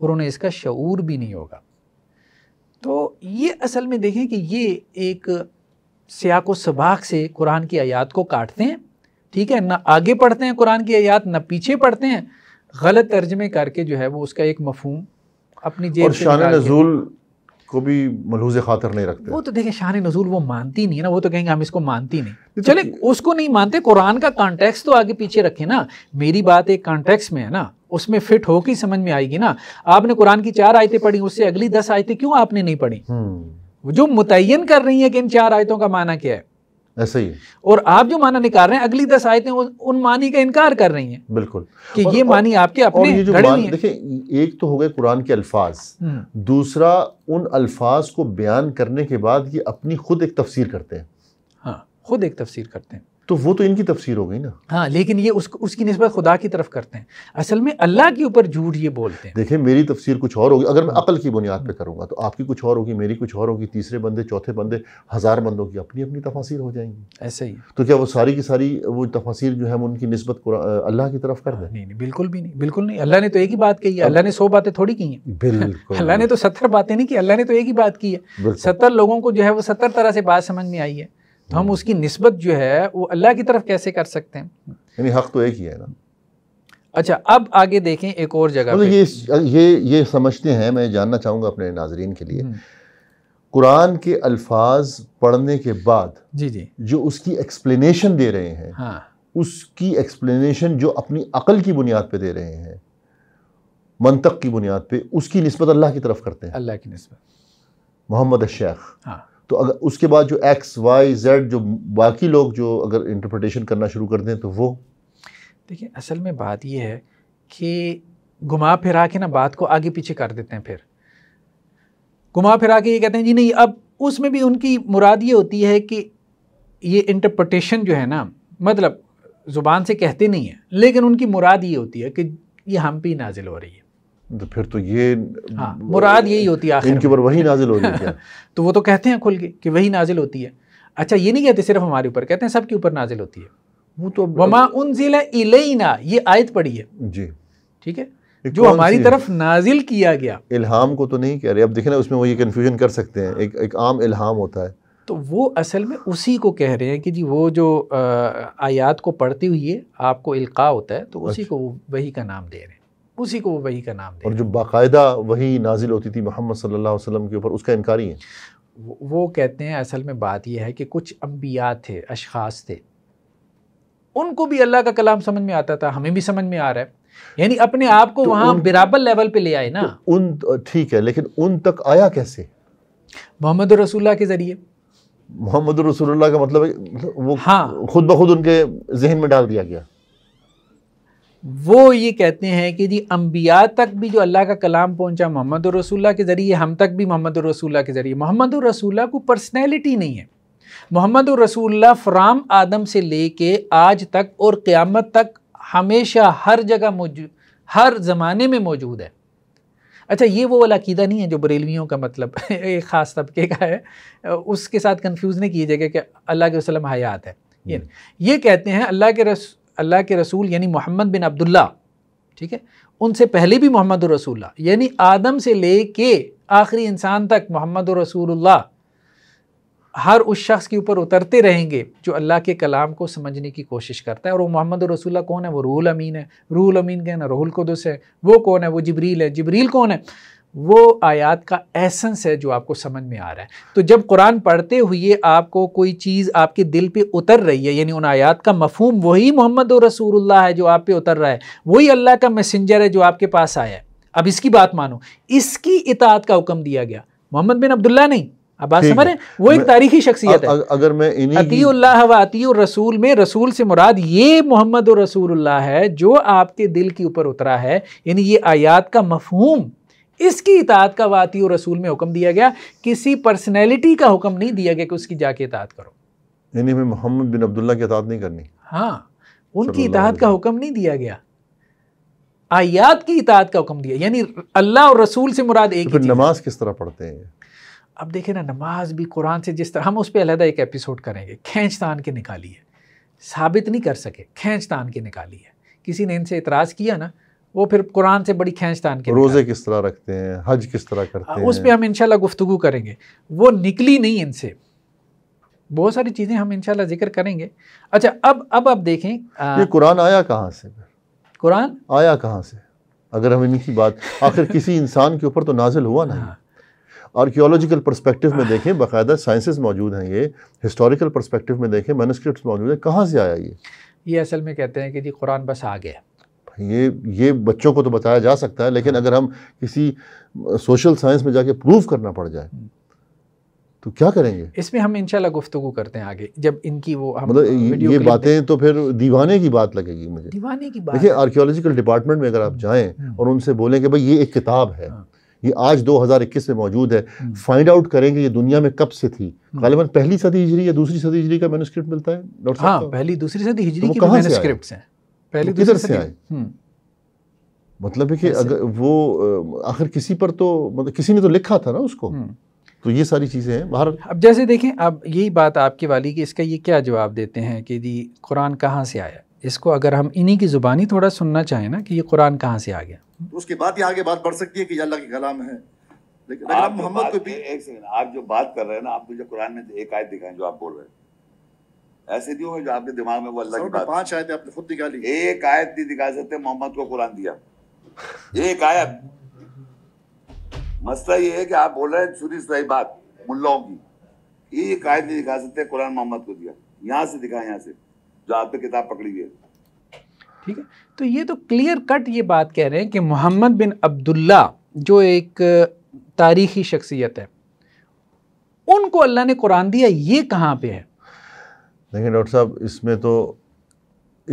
और उन्हें इसका शूर भी नहीं होगा तो ये असल में देखें कि ये एक सियाको सबाक से कुरान की आयात को काटते हैं ठीक है ना आगे पढ़ते हैं कुरान की आयात ना पीछे पढ़ते हैं गलत तर्जमे करके जो है वो उसका एक मफहम अपनी जेब से नजूल को भी मलहूज खातर नहीं रखते वो तो देखें शान नजूल वो मानती नहीं है ना वो तो कहेंगे हम इसको मानती नहीं तो चले उसको नहीं मानते कुरान का कॉन्टेक्स तो आगे पीछे रखे ना मेरी बात एक कॉन्टेक्स में है ना उसमें फिट होकर समझ में आएगी ना आपने कुरान की चार आयतें पढ़ी उससे अगली दस आयतें क्यों आपने नहीं पढ़ी हम्म। जो मुतयन कर रही है कि इन चार आयतों का माना क्या है ऐसा ही और आप जो माना निकाल रहे हैं अगली दस आयतें उन मानी का इनकार कर रही हैं बिल्कुल कि और, ये मानी आपके अपने ये जो मान देखिए एक तो हो गए कुरान के अल्फाज हम्म। दूसरा उन अल्फाज को बयान करने के बाद ये अपनी खुद एक तफसीर करते हैं हाँ खुद एक तफसीर करते हैं तो वो तो इनकी तफसीर हो गई ना हाँ लेकिन ये उस, उसकी नस्बत खुदा की तरफ करते हैं असल में अल्लाह के ऊपर झूठ ये बोलते हैं देखिए मेरी तफसीर कुछ और होगी अगर मैं अकल की बुनियाद पर करूँगा तो आपकी कुछ और होगी मेरी कुछ और होगी तीसरे बंदे चौथे बंदे हज़ार बंदों की अपनी अपनी तफासिर हो जाएंगी ऐसे ही तो क्या वो सारी की सारी वो तफासिर जो है उनकी नस्बत अल्लाह की तरफ कर दें नहीं नहीं बिल्कुल भी नहीं बिल्कुल नहीं अल्लाह ने तो एक ही बात कही है अल्लाह ने सौ बातें थोड़ी की हैं बिल्कुल अल्लाह ने तो सत्तर बातें नहीं की अल्लाह ने तो एक ही बात की है सत्तर लोगों को जो है वो सत्तर तरह से बात समझ में आई है तो हम हम्म। उसकी नस्बत जो है वो अल्लाह की तरफ कैसे कर सकते हैं यानी हक तो एक ही है ना अच्छा अब आगे देखें एक और जगह मतलब ये ये ये समझते हैं मैं जानना चाहूँगा अपने नाजरीन के लिए हम्म। कुरान के अल्फाज पढ़ने के बाद जी जी जो उसकी एक्सप्लेनेशन दे रहे हैं हाँ। उसकी एक्सप्लेनेशन जो अपनी अकल की बुनियाद पे दे रहे हैं मंतक की बुनियाद पे उसकी नस्बत अल्लाह की तरफ करते हैं अल्लाह की नस्बत मोहम्मद शेख हाँ तो अगर उसके बाद जो एक्स वाई जेड जो बाकी लोग जो अगर इंटरप्रटेशन करना शुरू कर दें तो वो देखिए असल में बात यह है कि घुमा फिरा के ना बात को आगे पीछे कर देते हैं फिर घुमा फिरा के ये कहते हैं जी नहीं अब उसमें भी उनकी मुराद ये होती है कि ये इंटरप्रटेशन जो है ना मतलब ज़ुबान से कहते नहीं हैं लेकिन उनकी मुराद ये होती है कि ये हम पे नाजिल हो रही है तो फिर तो ये हाँ, मुराद यही होती है इनके ऊपर वही नाजिल हो रही है तो वो तो कहते हैं खुल के कि वही नाजिल होती है अच्छा ये नहीं कहते सिर्फ हमारे ऊपर कहते हैं सबके ऊपर नाजिल होती है वो तो वमा उन जिला इलेना ये आयत पड़ी है जी ठीक है जो हमारी तरफ नाजिल किया गया इल्हाम को तो नहीं कह रहे अब देखे ना उसमें वो ये कन्फ्यूजन कर सकते हैं एक एक आम इल्हाम होता है तो वो असल में उसी को कह रहे हैं कि जी वो जो आयात को पढ़ते हुए आपको इल्का होता है तो उसी अच्छा। को वही का नाम दे रहे हैं उसी को वो वही का नाम दे और जो बाकायदा वही नाजिल होती थी मोहम्मद सल्लल्लाहु अलैहि वसल्लम के ऊपर उसका इनकारी है वो कहते हैं असल में बात यह है कि कुछ अम्बिया थे अशास थे उनको भी अल्लाह का कलाम समझ में आता था हमें भी समझ में आ रहा है यानी अपने तो आप को तो वहाँ बराबर लेवल पे ले आए ना तो उन ठीक है लेकिन उन तक आया कैसे मोहम्मद रसूल्ला के ज़रिए मोहम्मद रसूल्ला का मतलब, मतलब वो हाँ खुद ब खुद उनके जहन में डाल दिया गया वो ये कहते हैं कि जी अम्बिया तक भी जो अल्लाह का कलाम पहुंचा मोहम्मद रसूल्ला के ज़रिए हम तक भी मोहम्मद रसूल्ला के ज़रिए मोहम्मद रसूल्ला को पर्सनैलिटी नहीं है मोहम्मद रसूल्ला फ्राम आदम से ले के आज तक और क़्यामत तक हमेशा हर जगह मौजूद हर ज़माने में मौजूद है अच्छा ये वो वाला अकीदा नहीं है जो बरेलवियों का मतलब एक ख़ास तबके का है उसके साथ कन्फ्यूज़ नहीं कीजिएगा कि अल्लाह के वसलम हयात है हम्म। ये कहते हैं अल्लाह के रस अल्लाह के रसूल यानी मोहम्मद बिन अब्दुल्ला ठीक है उनसे पहले भी मोहम्मद रसूल्ला यानी आदम से ले के आखिरी इंसान तक मोहम्मद रसूल्ला हर उस शख्स के ऊपर उतरते रहेंगे जो अल्लाह के कलाम को समझने की कोशिश करता है और वो मोहम्मद रसूल्ला कौन है वो रूहुल अमीन है रूहुल अमीन कहना है रहल है वो कौन है वो जबरील है जबरील कौन है वो आयात का एसेंस है जो आपको समझ में आ रहा है तो जब कुरान पढ़ते हुए आपको कोई चीज़ आपके दिल पे उतर रही है यानी उन आयात का मफहम वही मोहम्मद और रसूलुल्लाह है जो आप पे उतर रहा है वही अल्लाह का मैसेंजर है जो आपके पास आया है अब इसकी बात मानो इसकी इतात का हुक्म दिया गया मोहम्मद बिन अब्दुल्ला नहीं अब बात समझ रहे वो एक तारीखी शख्सियत है अगर मैं अतील्लाह व अती रसूल में रसूल से मुराद ये मोहम्मद और रसूलुल्लाह है जो आपके दिल के ऊपर उतरा है यानी ये आयात का मफहूम इसकी इतात का वाती और रसूल में हुक्म दिया गया किसी पर्सनैलिटी का हुक्म नहीं दिया गया कि उसकी जाके इतात करो यानी हमें मोहम्मद बिन अब्दुल्ला की इतात नहीं करनी हाँ उनकी इतात का हुक्म नहीं दिया गया आयात की इतात का हुक्म दिया यानी अल्लाह और रसूल से मुराद एक तो नमाज किस तरह पढ़ते हैं अब देखे ना नमाज भी कुरान से जिस तरह हम उस पर अलहदा एक एपिसोड करेंगे खेच तान के निकाली है साबित नहीं कर सके खेच तान के निकाली है किसी ने इनसे इतराज़ किया ना वो फिर कुरान से बड़ी खेचतान के रोज़े किस तरह रखते हैं हज किस तरह करते हैं उस पर हम इनशाला गुफ्तु करेंगे वो निकली नहीं इनसे बहुत सारी चीज़ें हम इनशाला जिक्र करेंगे अच्छा अब अब आप देखें ये कुरान आया कहाँ से कुरान आया कहाँ से अगर हम इनकी बात आखिर किसी इंसान के ऊपर तो नाजिल हुआ नहीं आर्कियोलॉजिकल हाँ। परस्पेक्टिव में देखें बाकायदा साइंस मौजूद हैं ये हिस्टोरिकल परस्पेक्टिव में देखें मैनस्क्रिप्ट मौजूद हैं कहाँ से आया ये ये असल में कहते हैं कि जी कुरान बस आ गया ये ये बच्चों को तो बताया जा सकता है लेकिन हाँ। अगर हम किसी सोशल साइंस में जाके प्रूव करना पड़ जाए हम्म। तो क्या करेंगे इसमें हम इंशाल्लाह गुफ्तगू करते हैं आगे जब इनकी वो हम मतलब ये बातें तो फिर दीवाने की बात लगेगी मुझे दीवाने की बात देखिए आर्कियोलॉजिकल डिपार्टमेंट में अगर आप जाएं हम्म। और उनसे बोलें कि भाई ये एक किताब है हाँ। ये आज 2021 में मौजूद है फाइंड हम्म। आउट करेंगे ये दुनिया में कब से थी गालिबा पहली सदी हिजरी या दूसरी सदी हिजरी का मैनुस्क्रिप्ट मिलता है हाँ, तो पहली दूसरी सदी हिजरी तो की मैनुस्क्रिप्ट तो हैं पहले किधर से आए हम्म। मतलब है कि अगर वो आखिर किसी पर तो मतलब किसी ने तो लिखा था ना उसको हम्म। तो ये सारी चीज़ें हैं बाहर अब जैसे देखें अब यही बात आपके वाली कि इसका ये क्या जवाब देते हैं कि जी कुरान कहाँ से आया इसको अगर हम इन्हीं की ज़ुबानी थोड़ा सुनना चाहें ना कि ये कुरान कहाँ से आ गया उसके बाद ही आगे बात बढ़ सकती है कि अल्लाह के कलाम है लेकिन आप मोहम्मद को भी एक सेकंड आप जो बात कर रहे हैं ना आप मुझे कुरान में एक आयत दिखाएं जो आप बोल रहे हैं ऐसे नहीं होगा जो आपके दिमाग में वो अल्लाह की बात पांच आयतें आपने खुद निकाली एक आयत नहीं दिखा सकते मोहम्मद को कुरान दिया एक आयत मसला ये है कि आप बोल रहे हैं सुनी सुनाई बात मुल्लाओं की एक आयत नहीं दिखा सकते कुरान मोहम्मद को दिया यहाँ से दिखा यहाँ से जो आपने किताब पकड़ी हुई है ठीक है तो ये तो क्लियर कट ये बात कह रहे हैं कि मोहम्मद बिन अब्दुल्ला जो एक तारीखी शख्सियत है उनको अल्लाह ने कुरान दिया ये कहाँ पे है लेकिन डॉक्टर साहब इसमें तो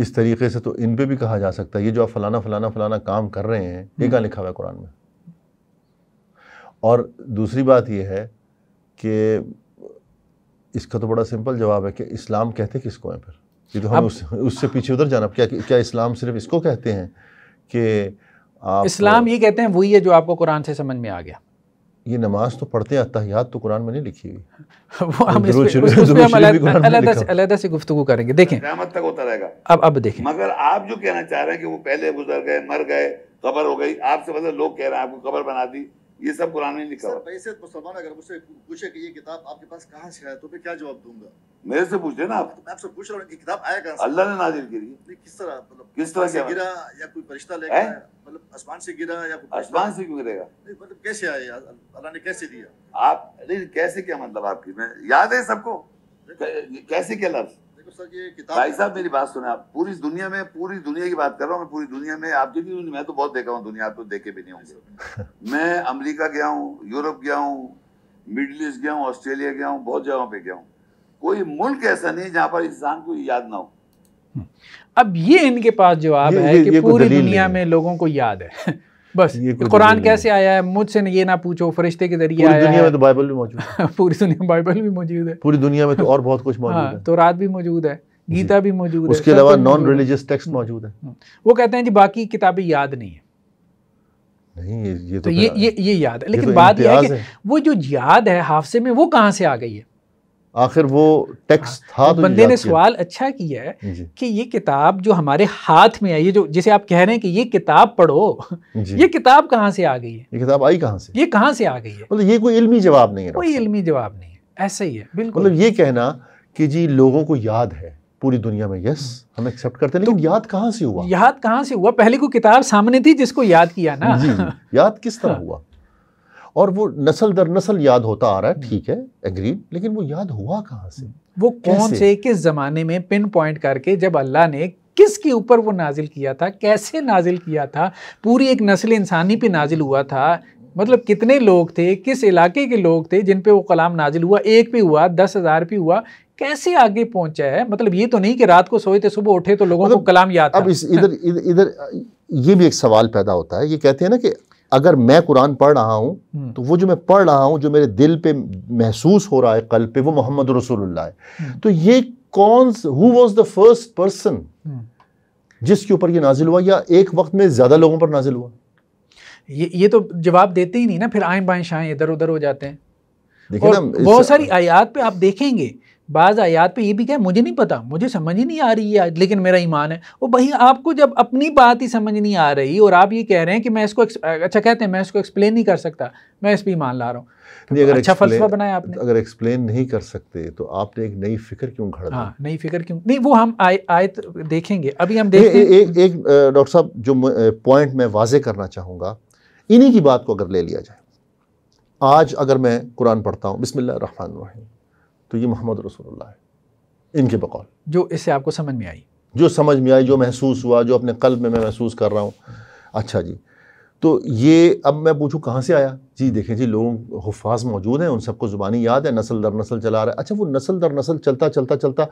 इस तरीके से तो इन पे भी कहा जा सकता है ये जो आप फलाना फलाना फलाना काम कर रहे हैं ये कहाँ हम्म। लिखा हुआ है कुरान में और दूसरी बात यह है कि इसका तो बड़ा सिंपल जवाब है कि इस्लाम कहते किसको हैं फिर ये तो हम उस, उससे पीछे उधर जाना क्या क्या इस्लाम सिर्फ इसको कहते हैं कि आप इस्लाम ये कहते हैं वही है जो आपको कुरान से समझ में आ गया ये नमाज तो पढ़ते अतहयात तो कुरान में नहीं लिखी हुई वो हम से गुफ्तु करेंगे देखें तक होता रहेगा अब अब देखें मगर आप जो कहना चाह रहे हैं कि वो पहले गुजर गए मर गए कबर हो गई आपसे मतलब लोग कह रहे हैं आपको कबर बना दी ये सब कुरान में लिखा हुआ मुसलमान अगर मुझसे पूछे कि ये किताब आपके पास कहाँ से आया तो मैं क्या जवाब दूंगा मेरे से पूछ लेना आप तो मैं आपसे पूछ रहा हूँ किताब आया कहाँ अल्लाह ने नाजिल करी है किस तरह मतलब किस तरह मतलब से गिरा या कोई फरिश्ता लेकर मतलब आसमान से गिरा या आसमान से क्यों गिरेगा मतलब कैसे आया अल्लाह ने कैसे दिया आप नहीं कैसे क्या मतलब आपकी मैं याद है सबको कैसे क्या लफ्ज़ भाई साहब मेरी बात सुने आप पूरी दुनिया में पूरी दुनिया की बात कर रहा हूँ मैं पूरी दुनिया में आप देखिए मैं तो बहुत देखा हूँ दुनिया आप तो देखे भी नहीं होंगे मैं अमेरिका गया हूँ यूरोप गया हूँ मिडिल ईस्ट गया हूँ ऑस्ट्रेलिया गया हूँ बहुत जगहों पे गया हूँ कोई मुल्क ऐसा नहीं जहाँ पर इंसान को याद ना हो अब ये इनके पास जवाब है कि पूरी दुनिया में लोगों को याद है बस कुरान कैसे आया है मुझसे ये ना पूछो फरिश्ते के जरिए पूरी दुनिया में तो बाइबल भी मौजूद है पूरी दुनिया में बाइबल भी मौजूद है पूरी दुनिया में तो और बहुत कुछ मौजूद हाँ, है तो रात भी मौजूद है गीता भी मौजूद है उसके अलावा नॉन रिलीजियस टेक्स्ट मौजूद है हम्म। हम्म। वो कहते हैं जी बाकी किताबें याद नहीं है नहीं ये ये तो, तो ये, ये याद है लेकिन तो बात ये है कि वो जो याद है हाफसे में वो कहाँ से आ गई है आखिर वो टेक्स था तो बंदे ने सवाल अच्छा किया है कि ये किताब जो हमारे हाथ में आई है जो जिसे आप कह रहे हैं कि ये किताब पढ़ो ये किताब कहाँ से आ गई है ये किताब आई कहाँ से ये कहाँ से आ गई है मतलब ये कोई इल्मी जवाब नहीं है कोई इल्मी जवाब नहीं है ऐसा ही है बिल्कुल मतलब ये कहना कि जी लोगों को याद है पूरी दुनिया में यस हम एक्सेप्ट करते हैं लेकिन तो याद कहाँ से हुआ याद कहाँ से हुआ पहले को किताब सामने थी जिसको याद किया ना याद किस तरह हाँ। हुआ और वो नस्ल दर नस्ल याद होता आ रहा है ठीक है एग्रीड लेकिन वो याद हुआ कहाँ से वो कौन से किस जमाने में पिन पॉइंट करके जब अल्लाह ने किसके ऊपर वो नाजिल किया था कैसे नाजिल किया था पूरी एक नस्ल इंसानी पे नाजिल हुआ था मतलब कितने लोग थे किस इलाके के लोग थे जिन पे वो कलाम नाजिल हुआ एक पे हुआ दस हज़ार पे हुआ कैसे आगे पहुंचा है मतलब ये तो नहीं कि रात को सोए थे सुबह उठे तो लोगों मतलब, को कलाम याद अब इस इधर इधर ये भी एक सवाल पैदा होता है ये कहते हैं ना कि अगर मैं कुरान पढ़ रहा हूँ हम्म। तो वो जो मैं पढ़ रहा हूँ जो मेरे दिल पे महसूस हो रहा है कल पे वो मोहम्मद रसूलुल्लाह है हम्म। तो ये कौन who was the first person जिसके ऊपर ये नाजिल हुआ या एक वक्त में ज़्यादा लोगों पर नाजिल हुआ ये ये तो जवाब देते ही नहीं ना फिर आए बाएं शाएँ इधर उधर हो जाते हैं देखिए बहुत सारी आयात पे आप देखेंगे बाज़ आयात पे ये भी क्या मुझे नहीं पता मुझे समझ ही नहीं आ रही है लेकिन मेरा ईमान है वो भाई आपको जब अपनी बात ही समझ नहीं आ रही और आप ये कह रहे हैं कि मैं इसको अच्छा कहते हैं मैं इसको एक्सप्लेन नहीं कर सकता मैं इस पर ईमान ला रहा हूँ तो अगर अच्छा फलसफा बनाया आपने अगर एक्सप्लेन नहीं कर सकते तो आपने एक नई फिक्र क्यों खड़ा हाँ नई फिक्र क्यों नहीं वो हम आए आए देखेंगे अभी हम देखें एक एक डॉक्टर साहब जो पॉइंट मैं वाजे करना चाहूँगा इन्हीं की बात को अगर ले लिया जाए आज अगर मैं कुरान पढ़ता हूँ बिसमिल्लर रहीम तो ये मोहम्मद रसोल्ला है इनके बकौल जो इससे आपको समझ में आई जो समझ में आई जो महसूस हुआ जो अपने कल्ब में मैं महसूस कर रहा हूँ अच्छा जी तो ये अब मैं पूछूँ कहाँ से आया जी देखें जी लोगों हफाज मौजूद हैं उन सबको ज़ुबानी याद है नस्ल दर नस्ल चला रहा है अच्छा वो नस्ल दर नस्ल चलता चलता चलता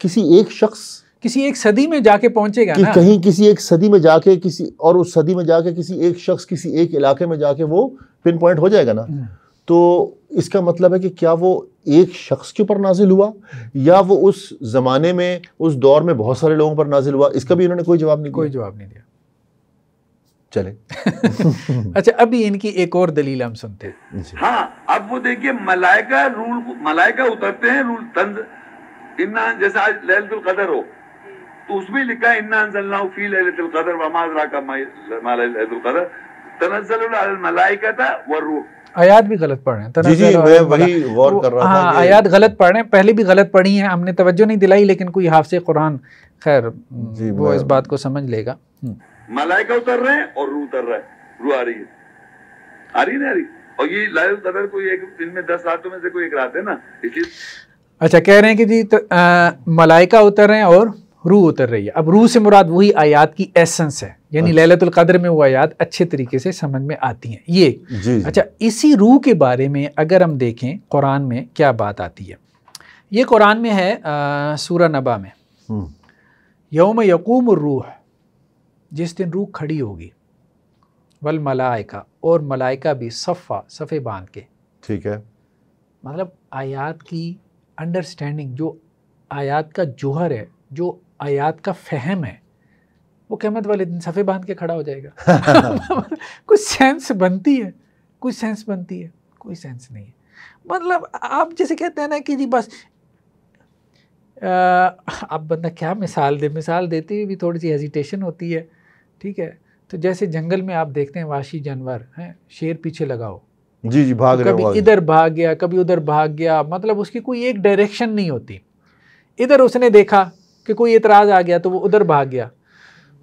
किसी एक शख्स किसी एक सदी में जाके पहुंचेगा कि कहीं किसी एक सदी में जाके किसी और उस सदी में जाके किसी एक शख्स किसी एक इलाके में जाके वो पिन पॉइंट हो जाएगा ना हम्म। तो इसका मतलब है कि क्या वो एक शख्स के ऊपर नाजिल हुआ या वो उस ज़माने में उस दौर में बहुत सारे लोगों पर नाजिल हुआ इसका भी उन्होंने कोई जवाब नहीं कोई जवाब नहीं दिया चले अच्छा अभी इनकी एक और दलील हम सुनते हाँ अब वो देखिए मलाइका रूल मलाइका उतरते हैं रूल तंज इन्ना जैसे आज लैलतुल कदर हो तो उसमें लिखा है इन्ना अंजलना फी लैलतुल कदर वमाजरा का मा लैलतुल कदर तनजलुल अल मलाइका था व रूह आयात भी गलत पढ़ रहे हैं जी जी मैं वही वार कर रहा हाँ आयात गलत पढ़ रहे हैं पहले भी गलत पढ़ी है हमने तवज्जो नहीं दिलाई लेकिन कोई हाफ से कुरान खैर वो इस बात को समझ लेगा हम्म। मलाइका उतर रहे हैं और रू उतर रहा है रू आ रही है आ रही नहीं और ये लायल कदर कोई एक इनमें दस रातों में से कोई एक रात है ना इसलिए अच्छा कह रहे हैं कि जी तो, मलाइका उतर रहे हैं और रू उतर रही है अब रू से मुराद वही आयात की एसेंस है यानी अच्छा। लैलतुल कदर में वो आयात अच्छे तरीके से समझ में आती हैं ये जी, अच्छा इसी रूह के बारे में अगर हम देखें कुरान में क्या बात आती है ये कुरान में है सूरा नबा में हम्म। यौम यकूम रूह जिस दिन रूह खड़ी होगी वल मलाइका और मलाइका भी सफ़ा सफ़े बांध के ठीक है मतलब आयात की अंडरस्टैंडिंग जो आयात का जोहर है जो आयात का फहम है वो कहमत वाले दिन सफ़े बांध के खड़ा हो जाएगा कुछ सेंस बनती है कुछ सेंस बनती है कोई सेंस नहीं है मतलब आप जैसे कहते हैं ना कि जी बस आप बंदा क्या मिसाल दे मिसाल देते हुए भी थोड़ी सी हेजिटेशन होती है ठीक है तो जैसे जंगल में आप देखते हैं वाशी जानवर हैं शेर पीछे लगाओ जी जी भाग तो कभी इधर भाग गया कभी उधर भाग गया मतलब उसकी कोई एक डायरेक्शन नहीं होती इधर उसने देखा कि कोई एतराज़ आ गया तो वो उधर भाग गया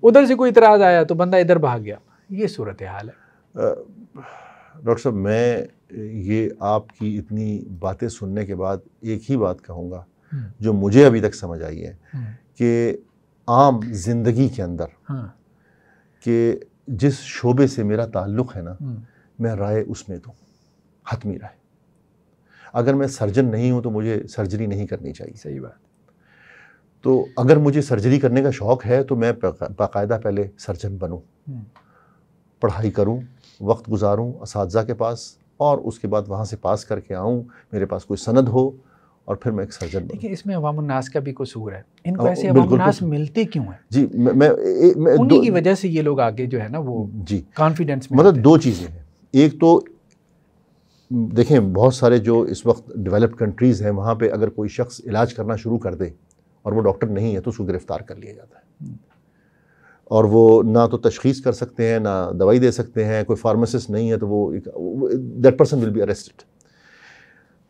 उधर से कोई इतराज़ आया तो बंदा इधर भाग गया ये सूरत हाल है डॉक्टर साहब मैं ये आपकी इतनी बातें सुनने के बाद एक ही बात कहूँगा हम्म। जो मुझे अभी तक समझ आई है हम्म। कि आम जिंदगी के अंदर हाँ। कि जिस शोबे से मेरा ताल्लुक़ है ना हम्म। मैं राय उसमें दूँ हतमी राय अगर मैं सर्जन नहीं हूँ तो मुझे सर्जरी नहीं करनी चाहिए सही बात तो अगर मुझे सर्जरी करने का शौक़ है तो मैं बाकायदा पहले सर्जन बनूँ हम्म। पढ़ाई करूँ वक्त गुजारूँ इस के पास और उसके बाद वहाँ से पास करके आऊँ मेरे पास कोई सनद हो और फिर मैं एक सर्जन देखिए इसमें अवामनास का भी कसूर है इनको ऐसे अवामनास मिलते क्यों हैं जी मैं, मैं, मैं उन्हीं की वजह से ये लोग आगे जो है ना वो जी कॉन्फिडेंस में मतलब दो चीज़ें हैं एक तो देखें बहुत सारे जो इस वक्त डेवलप्ड कंट्रीज़ हैं वहाँ पे अगर कोई शख्स इलाज करना शुरू कर दे और वो डॉक्टर नहीं है तो उसको गिरफ्तार कर लिया जाता है और वो ना तो तशखीस कर सकते हैं ना दवाई दे सकते हैं कोई फार्मासिस्ट नहीं है तो वो that person will be arrested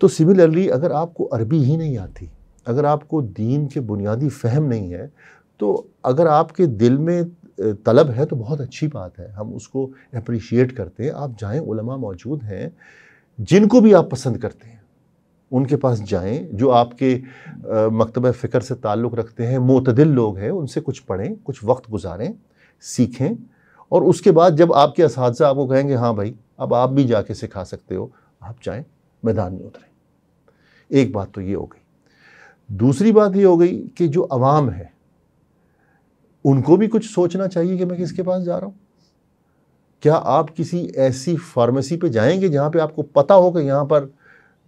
तो सिमिलरली अगर आपको अरबी ही नहीं आती अगर आपको दीन के बुनियादी फहम नहीं है तो अगर आपके दिल में तलब है तो बहुत अच्छी बात है हम उसको अप्रिशिएट करते हैं आप जाएँ मौजूद हैं जिनको भी आप पसंद करते हैं उनके पास जाएं जो आपके मकतब फ़िक्र से ताल्लुक़ रखते हैं मतदिल लोग हैं उनसे कुछ पढ़ें कुछ वक्त गुजारें सीखें और उसके बाद जब आपके इस आपको कहेंगे हाँ भाई अब आप भी जाके सिखा सकते हो आप जाएं मैदान में उतरें एक बात तो ये हो गई दूसरी बात ये हो गई कि जो आवाम है उनको भी कुछ सोचना चाहिए कि मैं किसके पास जा रहा हूँ क्या आप किसी ऐसी फार्मेसी पे जाएंगे जहाँ पे आपको पता हो कि यहाँ पर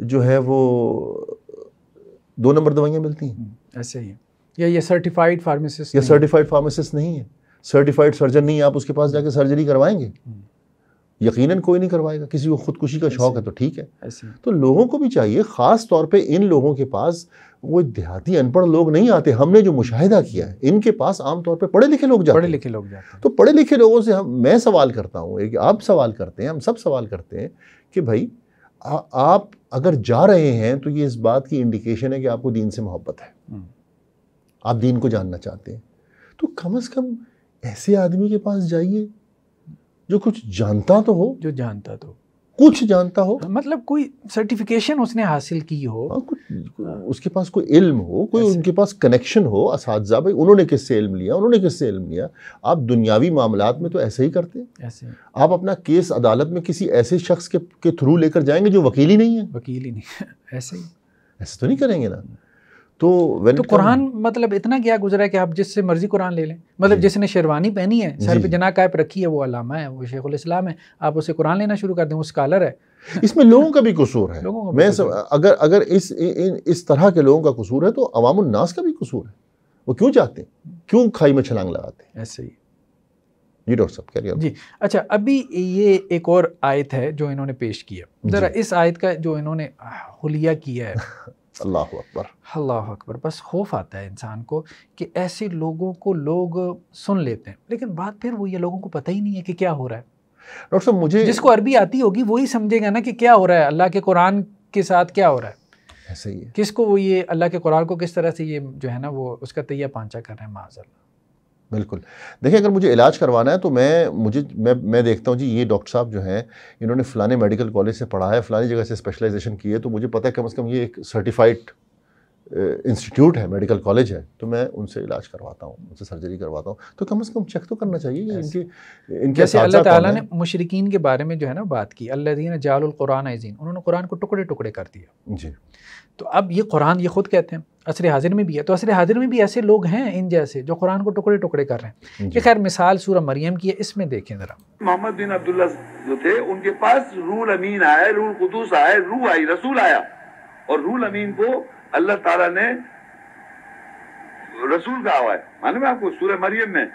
जो है वो दो नंबर दवाइयाँ मिलती हैं हम्म, ऐसे ही है। या ये सर्टिफाइड फार्मासिस्ट या सर्टिफाइड फार्मासिस्ट नहीं है सर्टिफाइड सर्जन नहीं है आप उसके पास जाके सर्जरी करवाएंगे हम्म। यकीनन कोई नहीं करवाएगा किसी को खुदकुशी का शौक है तो ठीक है तो लोगों को भी चाहिए ख़ास तौर पे इन लोगों के पास वो देहाती अनपढ़ लोग नहीं आते हमने जो मुशाहिदा किया है इनके पास आमतौर पे पढ़े लिखे लोग जाते पढ़े लिखे लोग जाते तो पढ़े लिखे लोगों से हम मैं सवाल करता हूँ एक आप सवाल करते हैं हम सब सवाल करते हैं कि भाई आ, आप अगर जा रहे हैं तो ये इस बात की इंडिकेशन है कि आपको दीन से मोहब्बत है हम्म। आप दीन को जानना चाहते हैं तो कम से कम ऐसे आदमी के पास जाइए जो कुछ जानता तो हो जो जानता तो कुछ जानता हो मतलब कोई सर्टिफिकेशन उसने हासिल की हो आ, हाँ, कुछ उसके पास कोई इल्म हो कोई उनके पास कनेक्शन हो इस भाई उन्होंने किससे इल्म लिया उन्होंने किससे इल्म लिया आप दुनियावी मामला में तो ऐसे ही करते हैं ऐसे आप अपना केस अदालत में किसी ऐसे शख्स के, के थ्रू लेकर जाएंगे जो वकील ही नहीं है वकील ही नहीं है ऐसे ही ऐसे तो नहीं करेंगे ना तो तो कुरान मतलब इतना क्या गुजरा है कि आप जिससे मर्जी कुरान ले लें मतलब जिसने शेरवानी पहनी है सर पे जना कायप रखी है वो अलामा है वो शेखुल इस्लाम है आप उसे कुरान लेना शुरू कर दें वो स्कॉलर है इसमें लोगों का भी कसूर है लोगों का मैं सब, अगर अगर इस इन इस तरह के लोगों का कसूर है तो अवामनास का भी कसूर है वो क्यों चाहते हैं क्यों खाई में छलांग लगाते हैं ऐसे ही जी डॉक्टर कह जी अच्छा अभी ये एक और आयत है जो इन्होंने पेश किया ज़रा इस आयत का जो इन्होंने हुलिया किया है अल्लाह अकबर अल्लाह अकबर बस खौफ आता है इंसान को कि ऐसे लोगों को लोग सुन लेते हैं लेकिन बात फिर वो ये लोगों को पता ही नहीं है कि क्या हो रहा है डॉक्टर साहब मुझे जिसको अरबी आती होगी वही समझेगा ना कि क्या हो रहा है अल्लाह के कुरान के साथ क्या हो रहा है ऐसे ही है किसको वो ये अल्लाह के कुरान को किस तरह से ये जो है ना वो उसका तैया पांचा कर रहे हैं माजल्ला बिल्कुल देखिए अगर मुझे इलाज करवाना है तो मैं मुझे मैं मैं देखता हूँ जी ये डॉक्टर साहब जो हैं इन्होंने फ़लाने मेडिकल कॉलेज से पढ़ा है फ़लानी जगह से स्पेशलाइजेशन की है तो मुझे पता है कम से कम ये एक सर्टिफाइड इंस्टीट्यूट है मेडिकल कॉलेज है तो मैं उनसे इलाज करवाता हूँ उनसे सर्जरी करवाता हूँ तो कम अज़ कम चेक तो करना चाहिए कि इनके इनके जैसे अल्लाह ताला ने मुशरकिन के बारे में जो है ना बात की अल्लादीन जालुल कुरान आजीन उन्होंने कुरान को टुकड़े टुकड़े कर दिया जी तो अब ये कुरान ये खुद कहते हैं असर हाजिर में भी है तो असर हाजिर में भी ऐसे लोग हैं इन जैसे जो कुरान को टुकड़े टुकड़े कर रहे हैं ये खैर मिसाल सूरह मरियम की है इसमें देखें ज़रा मोहम्मद बिन अब्दुल्ला जो थे उनके पास रूल अमीन आया रूल कुदूस आया रू आई रसूल आया और रूल अमीन को अल्लाह तला ने रसूल कहा हुआ है मालूम है आपको सूर मरियम में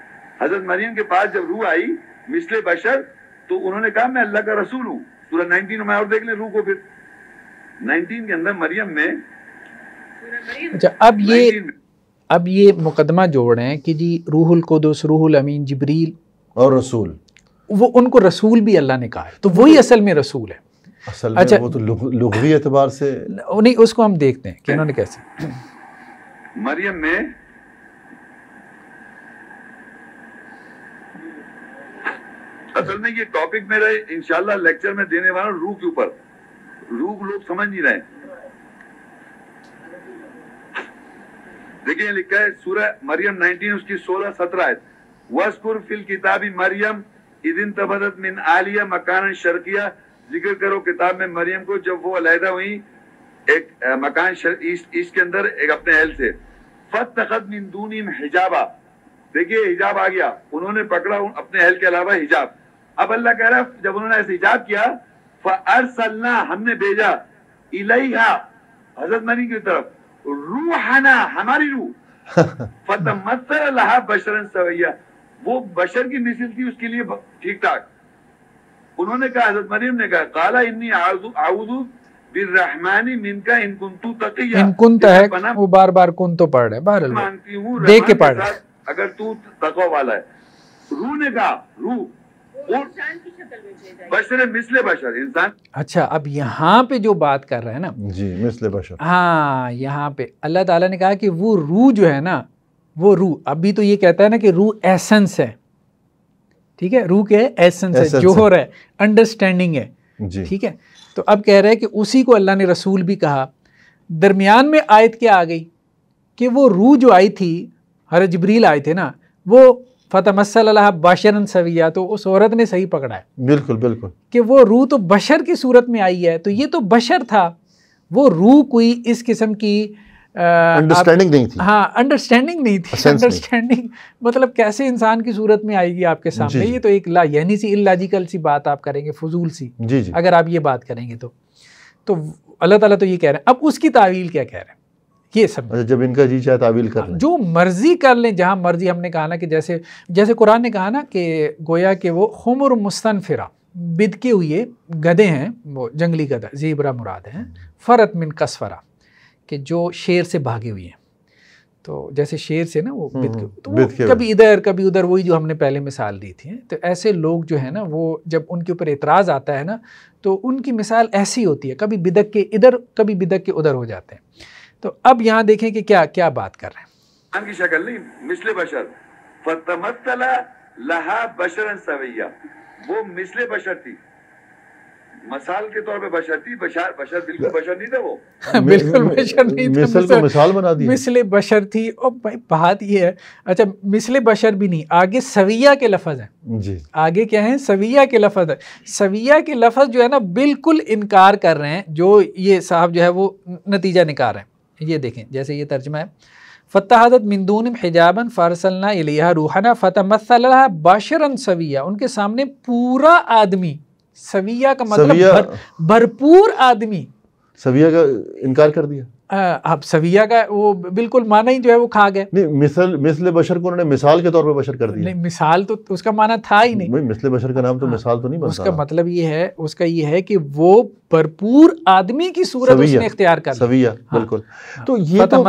हजरत मरियम के पास जब रूह आई मिसले बशर तो उन्होंने कहा मैं अल्लाह का रसूल हूँ सूरह नाइनटीन में और देख लें रूह को फिर 19 के अंदर मरियम ने अच्छा अब ये अब ये मुकदमा जोड़ रहे हैं कि जी रूहुल कुदस रूहुल अमीन जबरील और रसूल वो उनको रसूल भी अल्लाह ने कहा है तो वही असल में रसूल है असल अच्छा में वो तो लुगवी एतबार से नहीं उसको हम देखते हैं कि उन्होंने कैसे मरियम ने असल में ये टॉपिक मेरा इंशाल्लाह लेक्चर में देने वाला रूह के ऊपर रूप लोग समझ नहीं रहे देखिए लिखा है सूरह मरियम 19 उसकी 16 17 है वस्कुर फिल किताबी मरियम इदिन तबदत मिन आलिया मकान शर्किया जिक्र करो किताब में मरियम को जब वो अलहदा हुई एक मकान ईस्ट ईस्ट के अंदर एक अपने अहल से फत तखत मिन दूनीम हिजाबा देखिए हिजाब आ गया उन्होंने पकड़ा अपने अहल के अलावा हिजाब अब अल्लाह कह रहा है जब उन्होंने ऐसे हिजाब किया फरसलना हमने भेजा इलैहा हजरत मनी की तरफ रूहना हमारी रूह फतमसर लहा बशरन सवैया वो बशर की मिसिल थी उसके लिए ठीक ठाक उन्होंने कहा हजरत मरीम ने कहा काला इन्नी आउदू बिर रहमानी मिनका इन कुंतु तकिया इन कुंत है वो बार बार कुंत तो पढ़ रहे बार मानती हूँ देख के पढ़ अगर तू तकवा वाला है रू ने कहा रू बशर मिसले बशर इंसान अच्छा अब यहाँ पे जो बात कर रहे हैं ना जी मिसले बशर हाँ यहाँ पे अल्लाह ताला ने कहा कि वो रू जो है ना वो रू अभी तो ये कहता है ना कि रू एसेंस है ठीक है रू के एसेंस है जोहर है अंडरस्टैंडिंग है ठीक है तो अब कह रहे हैं कि उसी को अल्लाह ने रसूल भी कहा दरमियान में आयत क्या आ गई कि वो रू जो आई थी हर जबरील आए थे ना वो फतेह बशर सविया तो उस औरत ने सही पकड़ा है बिल्कुल बिल्कुल कि वो रूह तो बशर की सूरत में आई है तो ये तो बशर था वो रूह कोई इस किस्म की अंडरस्टैंडिंग नहीं थी हाँ अंडरस्टैंडिंग नहीं थी अंडरस्टैंडिंग मतलब कैसे इंसान की सूरत में आएगी आपके सामने ये तो एक ला यानी सी इलाजिकल सी बात आप करेंगे फजूल सी जी जी अगर आप ये बात करेंगे तो तो अल्लाह ताला तो ये कह रहे हैं अब उसकी तावील क्या कह रहे हैं ये सब अच्छा, जब इनका जी चाहे तावील कर जो मर्जी कर लें जहाँ मर्जी हमने कहा ना कि जैसे जैसे कुरान ने कहा ना कि गोया के वो हमर मुस्तनफिरा बिदके हुए गधे हैं वो जंगली गधा जीबरा मुराद हैं फ़रत मिन कसफरा कि जो शेर से भागे हुए हैं तो जैसे शेर से ना वो हम्म, बिदके तो वो कभी इधर कभी उधर वही जो हमने पहले मिसाल दी थी तो ऐसे लोग जो है ना वो जब उनके ऊपर एतराज़ आता है ना तो उनकी मिसाल ऐसी होती है कभी बिदक के इधर कभी बिदक के उधर हो जाते हैं तो अब यहाँ देखें कि क्या क्या बात कर रहे हैं की शक्ल नहीं मिसले बशर फतमतला सवैया वो मिसले बशर थी मसाल के तौर पे बशर थी बशर बशर बिल्कुल बशर नहीं था वो बिल्कुल बशर नहीं था मिसल को तो मिसाल बना दी मिसले बशर थी और भाई बात ये है अच्छा मिसले बशर भी नहीं आगे सविया के लफज हैं जी आगे क्या है सविया के लफज है सविया के लफज जो है ना बिल्कुल इनकार कर रहे हैं जो ये साहब जो है वो नतीजा निकाल रहे हैं ये देखें जैसे ये तर्जमा है फ़तहादत मिंदून हिजाबन फ़ारसलना इलिया रूहाना फ़तः मसल्ला बाशरन सविया उनके सामने पूरा आदमी सविया का मतलब भर, भरपूर आदमी सविया का इनकार कर दिया अब सविया का वो बिल्कुल माना ही जो है वो खा गए नहीं मिसल मिसल बशर को उन्होंने मिसाल के तौर पे बशर कर दिया नहीं मिसाल तो उसका माना था ही नहीं मिसल बशर का नाम तो हाँ, मिसाल तो नहीं बनता उसका मतलब ये है उसका ये है कि वो भरपूर आदमी की सूरत उसने इख्तियार कर सविया हाँ, बिल्कुल हाँ। तो ये तो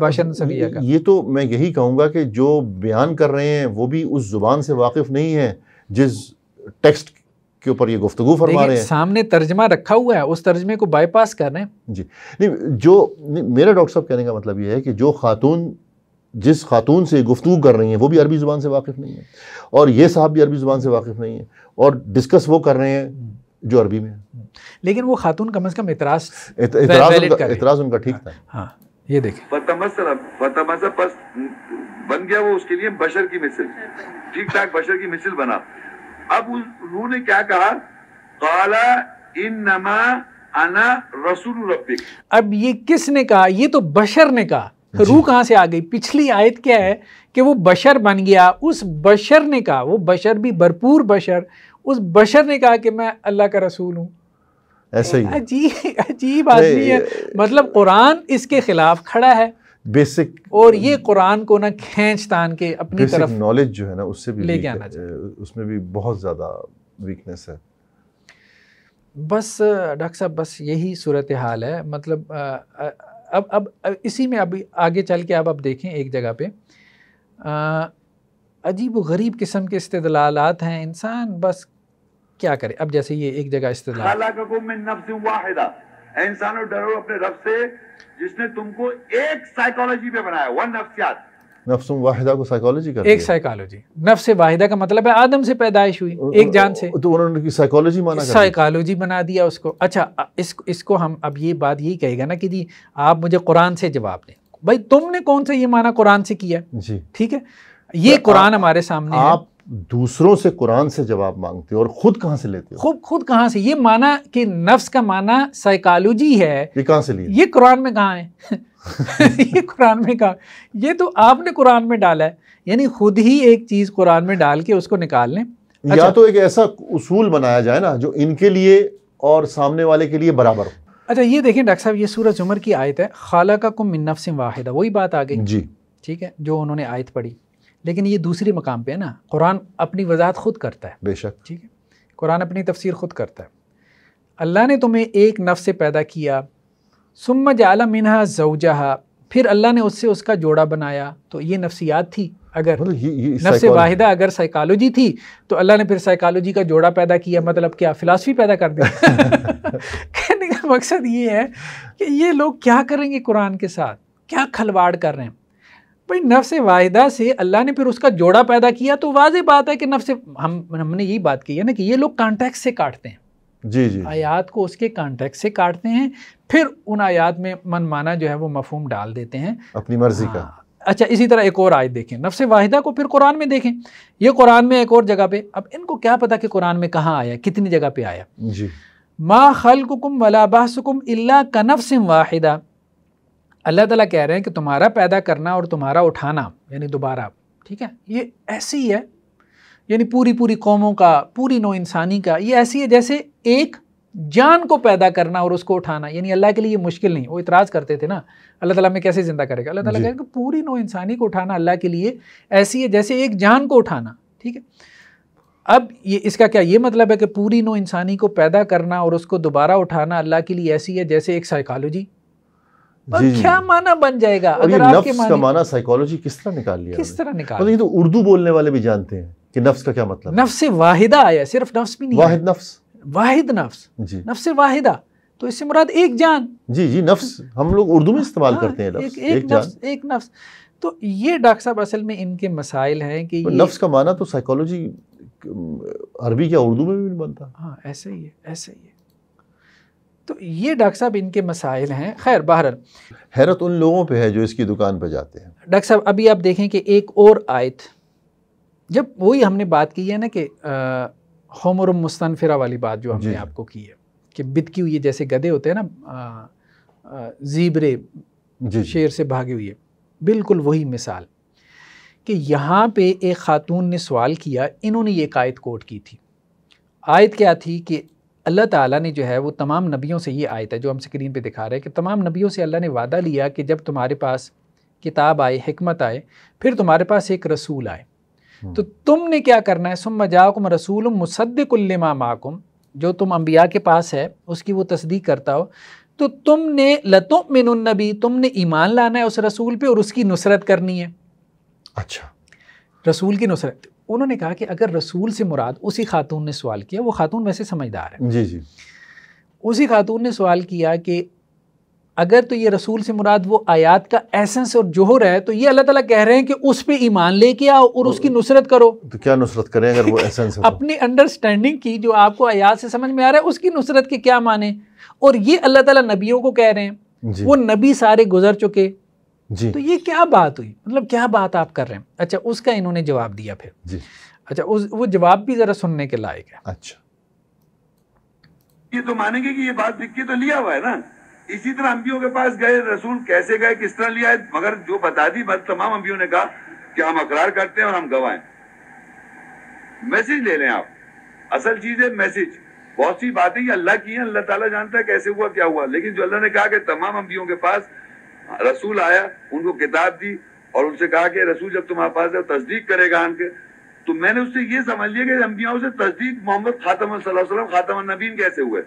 बशन सविया का ये तो मैं यही कहूँगा कि जो बयान कर रहे हैं वो भी उस जुबान से वाकिफ नहीं है जिस टेक्स्ट के ऊपर ये गुफ्तु फरमा रहे हैं सामने तर्जमा रखा हुआ है उस तर्जमे को बाईपास कर रहे हैं जी नहीं जो नहीं, मेरा डॉक्टर साहब कहने का मतलब ये है कि जो खातून जिस खातून से गुफ्तु कर रही हैं वो भी अरबी ज़ुबान से वाकिफ़ नहीं है और ये साहब भी अरबी ज़ुबान से वाकिफ़ नहीं है और डिस्कस वो कर रहे हैं जो अरबी में लेकिन वो खातून कम अज़ कम इतराज़ इतराज़ उनका ठीक हाँ, था हाँ, ये देखें बन गया वो उसके लिए बशर की मिसल ठीक ठाक बशर की मिसल बना अब उन्होंने क्या कहा काला इन नमा आना रसूल रब्बिक अब ये किसने कहा ये तो बशर ने कहा रूह कहाँ से आ गई पिछली आयत क्या है कि वो बशर बन गया उस बशर ने कहा वो बशर भी भरपूर बशर उस बशर ने कहा कि मैं अल्लाह का रसूल हूँ ऐसे ही अजीब अजीब आदमी है मतलब कुरान इसके खिलाफ खड़ा है बेसिक और ये कुरान को ना खींच तान के अपनी तरफ नॉलेज जो है ना उससे भी लेके आना चाहिए उसमें भी बहुत ज़्यादा वीकनेस है बस डॉक्टर साहब बस यही सूरत हाल है मतलब अब अब, इसी में अभी आगे चल के अब आप देखें एक जगह पे अजीब व गरीब किस्म के इस्तलालत हैं इंसान बस क्या करे अब जैसे ये एक जगह इस्तलाल इंसानों डरो अपने रब से जिसने तुमको एक साइकोलॉजी पे बनाया वन नफ्सियात नफ्सुम वाहिदा को साइकोलॉजी कर एक साइकोलॉजी नफ्स वाहिदा का मतलब है आदम से पैदाइश हुई एक जान से तो उन्होंने की साइकोलॉजी माना साइकोलॉजी बना दिया उसको अच्छा इस, इसको हम अब ये बात यही कहेगा ना कि जी आप मुझे कुरान से जवाब दें भाई तुमने कौन सा ये माना कुरान से किया जी ठीक है ये तो कुरान हमारे सामने आप दूसरों से कुरान से जवाब मांगते हो और खुद कहां से लेते हो खुद खुद कहां से ये माना कि नफ्स का माना साइकोलॉजी है ये कहां से लिए ये कुरान में कहां है ये कुरान में कहा ये तो आपने कुरान में डाला है यानी खुद ही एक चीज़ कुरान में डाल के उसको निकाल लें अच्छा, या तो एक ऐसा उसूल बनाया जाए ना जो इनके लिए और सामने वाले के लिए बराबर हो अच्छा ये देखें डॉक्टर साहब ये सूरज उमर की आयत है खाला का कुम मिन्नफ़ वाहिदा वही बात आ गई जी ठीक है जो उन्होंने आयत पढ़ी लेकिन ये दूसरे मकाम पर है ना कुरान अपनी वजाहत खुद करता है बेशक ठीक है कुरान अपनी तफसीर खुद करता है अल्लाह ने तुम्हें एक नफ़ से पैदा किया सुम जला मिनहा जवजहा फिर अल्लाह ने उससे उसका जोड़ा बनाया तो ये नफसियात थी अगर मतलब नफ़ वाहिदा अगर साइकालोजी थी तो अल्लाह ने फिर साइकालोजी का जोड़ा पैदा किया मतलब क्या फ़िलासफ़ी पैदा कर दिया कहने का मकसद ये है कि ये लोग क्या करेंगे कुरान के साथ क्या खलवाड़ कर रहे हैं भाई नफ्स वाहिदा से अल्लाह ने फिर उसका जोड़ा पैदा किया तो वाज बात है कि नफ्स हम हमने यही बात की है ना कि ये लोग कॉन्टैक्ट से काटते हैं जी जी आयात को उसके कॉन्टेक्स्ट से काटते हैं फिर उन आयात में मनमाना जो है वो मफहम डाल देते हैं अपनी मर्जी का हाँ, अच्छा इसी तरह एक और आयत देखें नफ्स वाहिदा को फिर कुरान में देखें ये कुरान में एक और जगह पे अब इनको क्या पता कि कुरान में कहाँ आया कितनी जगह पे आया जी माँ खल कुम वला बहसकुम कनफ़ वाहिदा अल्लाह ताला कह रहे हैं कि तुम्हारा पैदा करना और तुम्हारा उठाना यानी दोबारा ठीक है ये ऐसी है यानी पूरी पूरी कौमों का पूरी नो इंसानी का ये ऐसी है जैसे एक जान को पैदा करना और उसको उठाना यानी अल्लाह के लिए ये मुश्किल नहीं वो इतराज़ करते थे ना अल्लाह ताला में कैसे ज़िंदा करेगा अल्लाह ताला कि पूरी नो इंसानी को उठाना अल्लाह के लिए ऐसी है जैसे एक जान को उठाना ठीक है अब ये इसका क्या ये मतलब है कि पूरी नो इंसानी को पैदा करना और उसको दोबारा उठाना अल्लाह के लिए ऐसी है जैसे एक साइकोलॉजी जी, जी, क्या माना बन जाएगा और अगर नफ्स का माना साइकोलॉजी किस तरह निकाल लिया किस तरह निकाल मतलब ये तो उर्दू बोलने वाले भी जानते हैं कि नफ्स का क्या मतलब नफ्स वाहिदा आया सिर्फ नफ्स भी नहीं वाहिद नफ्स वाहिद नफ्स जी नफ्स वाहिदा तो इससे मुराद एक जान जी जी नफ्स हम लोग उर्दू में हाँ, इस्तेमाल हाँ, करते हैं एक, नफ्स तो ये डॉक्टर साहब असल में इनके मसाइल हैं कि तो नफ्स का माना तो साइकोलॉजी अरबी या उर्दू में भी नहीं बनता हाँ ऐसे ही है ऐसे ही है तो ये डॉक्टर साहब इनके मसाइल हैं खैर बहरल हैरत उन लोगों पे है जो इसकी दुकान पर जाते हैं डॉक्टर साहब अभी आप देखें कि एक और आयत जब वही हमने बात की है ना कि होमर मुस्तनफिरा वाली बात जो हमने आपको की है कि बिदकी हुई जैसे गधे होते हैं ना जीबरे शेर से भागे हुए बिल्कुल वही मिसाल कि यहाँ पे एक ख़ातून ने सवाल किया इन्होंने ये आयत कोट की थी आयत क्या थी कि अल्लाह ताला ने जो है वो तमाम नबियों से ये आयत है जो हम स्क्रीन पे दिखा रहे हैं कि तमाम नबियों से अल्लाह ने वादा लिया कि जब तुम्हारे पास किताब आए हमत आए फिर तुम्हारे पास एक रसूल आए हम्म। तो तुमने क्या करना है सुम जाकुम रसूल मुसद्दिकल्लिमा माकुम जो तुम अम्बिया के पास है उसकी वो तस्दीक करता हो तो तुमने लतुम मिन नबी तुमने ईमान लाना है उस रसूल पे और उसकी नुसरत करनी है अच्छा रसूल की नुसरत उन्होंने कहा कि अगर रसूल से मुराद उसी खातून ने सवाल किया वो खातून वैसे समझदार है जी जी उसी खातून ने सवाल किया कि अगर तो ये रसूल से मुराद वो आयात का एसेंस और जोहर है तो ये अल्लाह ताला कह रहे हैं कि उस पर ईमान लेके आओ और उसकी नुसरत करो तो क्या नुसरत करें अगर वो एसेंस है तो? अपनी अंडरस्टैंडिंग की जो आपको आयात से समझ में आ रहा है उसकी नुसरत के क्या माने और ये अल्लाह ताला नबियों को कह रहे हैं वो नबी सारे गुजर चुके जी तो ये क्या बात हुई मतलब क्या बात आप कर रहे हैं अच्छा उसका इन्होंने जवाब दिया फिर जी अच्छा उस वो जवाब भी जरा सुनने के लायक है अच्छा ये तो मानेंगे कि ये बात लिख के तो लिया हुआ है ना इसी तरह अम्बियों के पास गए रसूल कैसे गए किस तरह लिया है मगर जो बता दी बस तमाम अम्बियों ने कहा कि हम अकरार करते हैं और हम गवाए मैसेज ले लें आप असल चीज है मैसेज बहुत सी बातें अल्लाह की है अल्लाह ताला जानता है कैसे हुआ क्या हुआ लेकिन जो अल्लाह ने कहा कि तमाम अम्बियों के पास रसूल आया उनको किताब दी और उनसे कहा कि रसूल जब तुम्हारे पास है तस्दीक करेगा आन के तो मैंने उससे ये समझ लिया कि अम्बियाओं से तस्दीक मोहम्मद खातम सल्लम खातम नबीन कैसे हुए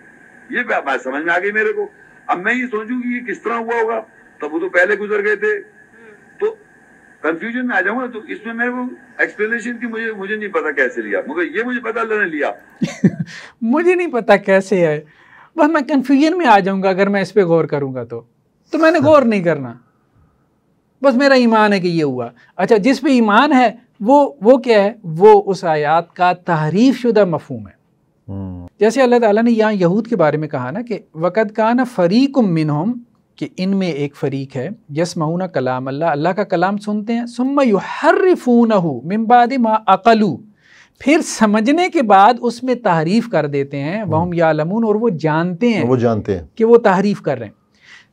ये बात समझ में आ गई मेरे को अब मैं ये सोचूं कि ये किस तरह हुआ होगा तब वो तो पहले गुजर गए थे तो कंफ्यूजन में आ जाऊंगा तो इसमें मेरे को एक्सप्लेनेशन की मुझे मुझे नहीं पता कैसे लिया मुझे ये मुझे पता लेने लिया मुझे नहीं पता कैसे है बस मैं कंफ्यूजन में आ जाऊंगा अगर मैं इस पर गौर करूंगा तो तो मैंने अच्छा। गौर नहीं करना बस मेरा ईमान है कि ये हुआ अच्छा जिस पे ईमान है वो वो क्या है वो उस आयात का तहरीफ शुदा मफहम है हम्म। जैसे अल्लाह ताला ने यहाँ यहूद के बारे में कहा ना कि वक़द का ना फ़रीक उमिन कि इनमें एक फ़रीक है यस मऊना कलाम अल्लाह अल्लाह का कलाम सुनते हैं सुम्मा युहरफून मिम्बाद मा अकलू फिर समझने के बाद उसमें तहरीफ कर देते हैं वहम यालमून और वो जानते हैं वो जानते हैं कि वो तहरीफ कर रहे हैं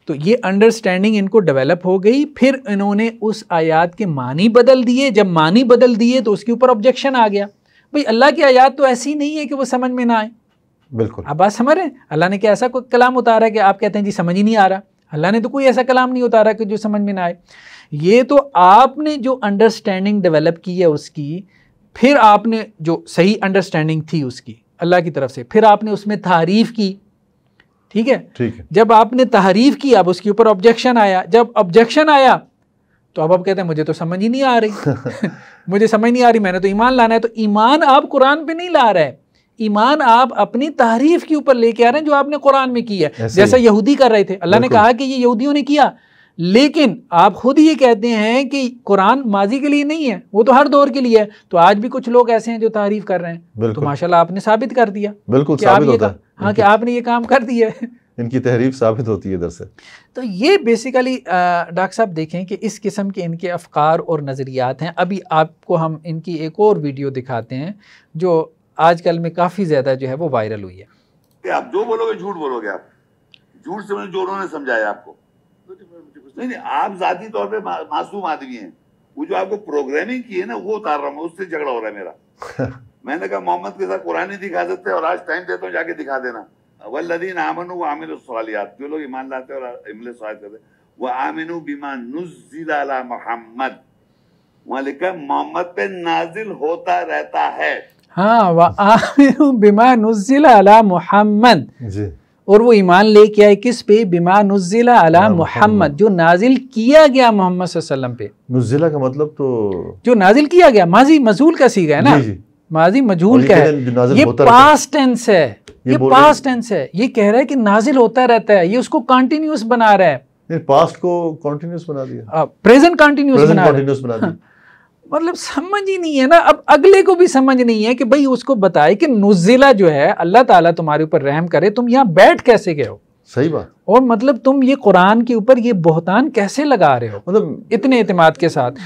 तो ये अंडरस्टैंडिंग इनको डेवलप हो गई फिर इन्होंने उस आयात के मानी बदल दिए जब मानी बदल दिए तो उसके ऊपर ऑब्जेक्शन आ गया भाई अल्लाह की आयात तो ऐसी नहीं है कि वो समझ में ना आए बिल्कुल अब बात समझ रहे हैं अल्लाह ने क्या ऐसा कोई कलाम उतारा कि आप कहते हैं जी समझ ही नहीं आ रहा अल्लाह ने तो कोई ऐसा कलाम नहीं उतारा कि जो समझ में ना आए ये तो आपने जो अंडरस्टैंडिंग डेवलप की है उसकी फिर आपने जो सही अंडरस्टैंडिंग थी उसकी अल्लाह की तरफ से फिर आपने उसमें तारीफ़ की ठीक है ठीक है जब आपने तहरीफ की अब उसके ऊपर ऑब्जेक्शन आया जब ऑब्जेक्शन आया तो अब आप कहते हैं मुझे तो समझ ही नहीं आ रही मुझे समझ नहीं आ रही मैंने तो ईमान लाना है तो ईमान आप कुरान पे नहीं ला रहे ईमान आप अपनी तारीफ के ऊपर लेके आ रहे हैं जो आपने कुरान में की है जैसा यहूदी कर रहे थे अल्लाह ने कहा कि ये यहूदियों ने किया लेकिन आप खुद ये कहते हैं कि कुरान माजी के लिए नहीं है वो तो हर दौर के लिए है तो आज भी कुछ लोग ऐसे हैं जो तारीफ कर रहे हैं तो माशाल्लाह आपने साबित कर दिया बिल्कुल साबित होता है हाँ कि आपने ये काम कर दिया इनकी तहरीफ साबित होती है दरअसल तो ये बेसिकली डॉक्टर साहब देखें कि इस किस्म के इनके अफकार और नज़रियात हैं अभी आपको हम इनकी एक और वीडियो दिखाते हैं जो आजकल में काफ़ी ज़्यादा जो है वो वायरल हुई है आप जो बोलोगे झूठ बोलोगे आप झूठ से जो उन्होंने समझाया आपको नहीं नहीं आप जाती तौर पे मासूम आदमी हैं वो जो आपको प्रोग्रामिंग की है ना वो उतार रहा हूँ उससे झगड़ा हो रहा है मेरा मैंने कहा मोहम्मद के साथ कुरान ही दिखा सकते और आज टाइम देता हूँ जाके दिखा देना वल्लदीन आमनु आमिल सवालियात जो लोग ईमान लाते और इमल सवाल करते वो आमिन बीमा नुजिला मोहम्मद वहां लिखा मोहम्मद पे नाजिल होता रहता है हाँ वह आमिनु बीमा नुजिला मोहम्मद और वो ईमान लेके आए किस पे बिमा नुजिला अला मोहम्मद जो नाजिल किया गया मोहम्मद पे नुजिला का मतलब तो जो नाजिल किया गया माजी मजूल का सीखा है ना माजी मजूल का है ये पास टेंस है ये, पास टेंस है ये कह रहा है कि नाजिल होता रहता है ये उसको कंटिन्यूस बना रहा है पास्ट को कंटिन्यूस बना दिया प्रेजेंट कंटिन्यूस बना, बना दिया मतलब समझ ही नहीं है ना अब अगले को भी समझ नहीं है कि भाई उसको बताए कि नुजिला जो है अल्लाह ताला तुम्हारे ऊपर रहम करे तुम यहाँ बैठ कैसे गए हो सही बात और मतलब तुम ये कुरान के ऊपर ये बोहतान कैसे लगा रहे हो मतलब इतने अतमाद के साथ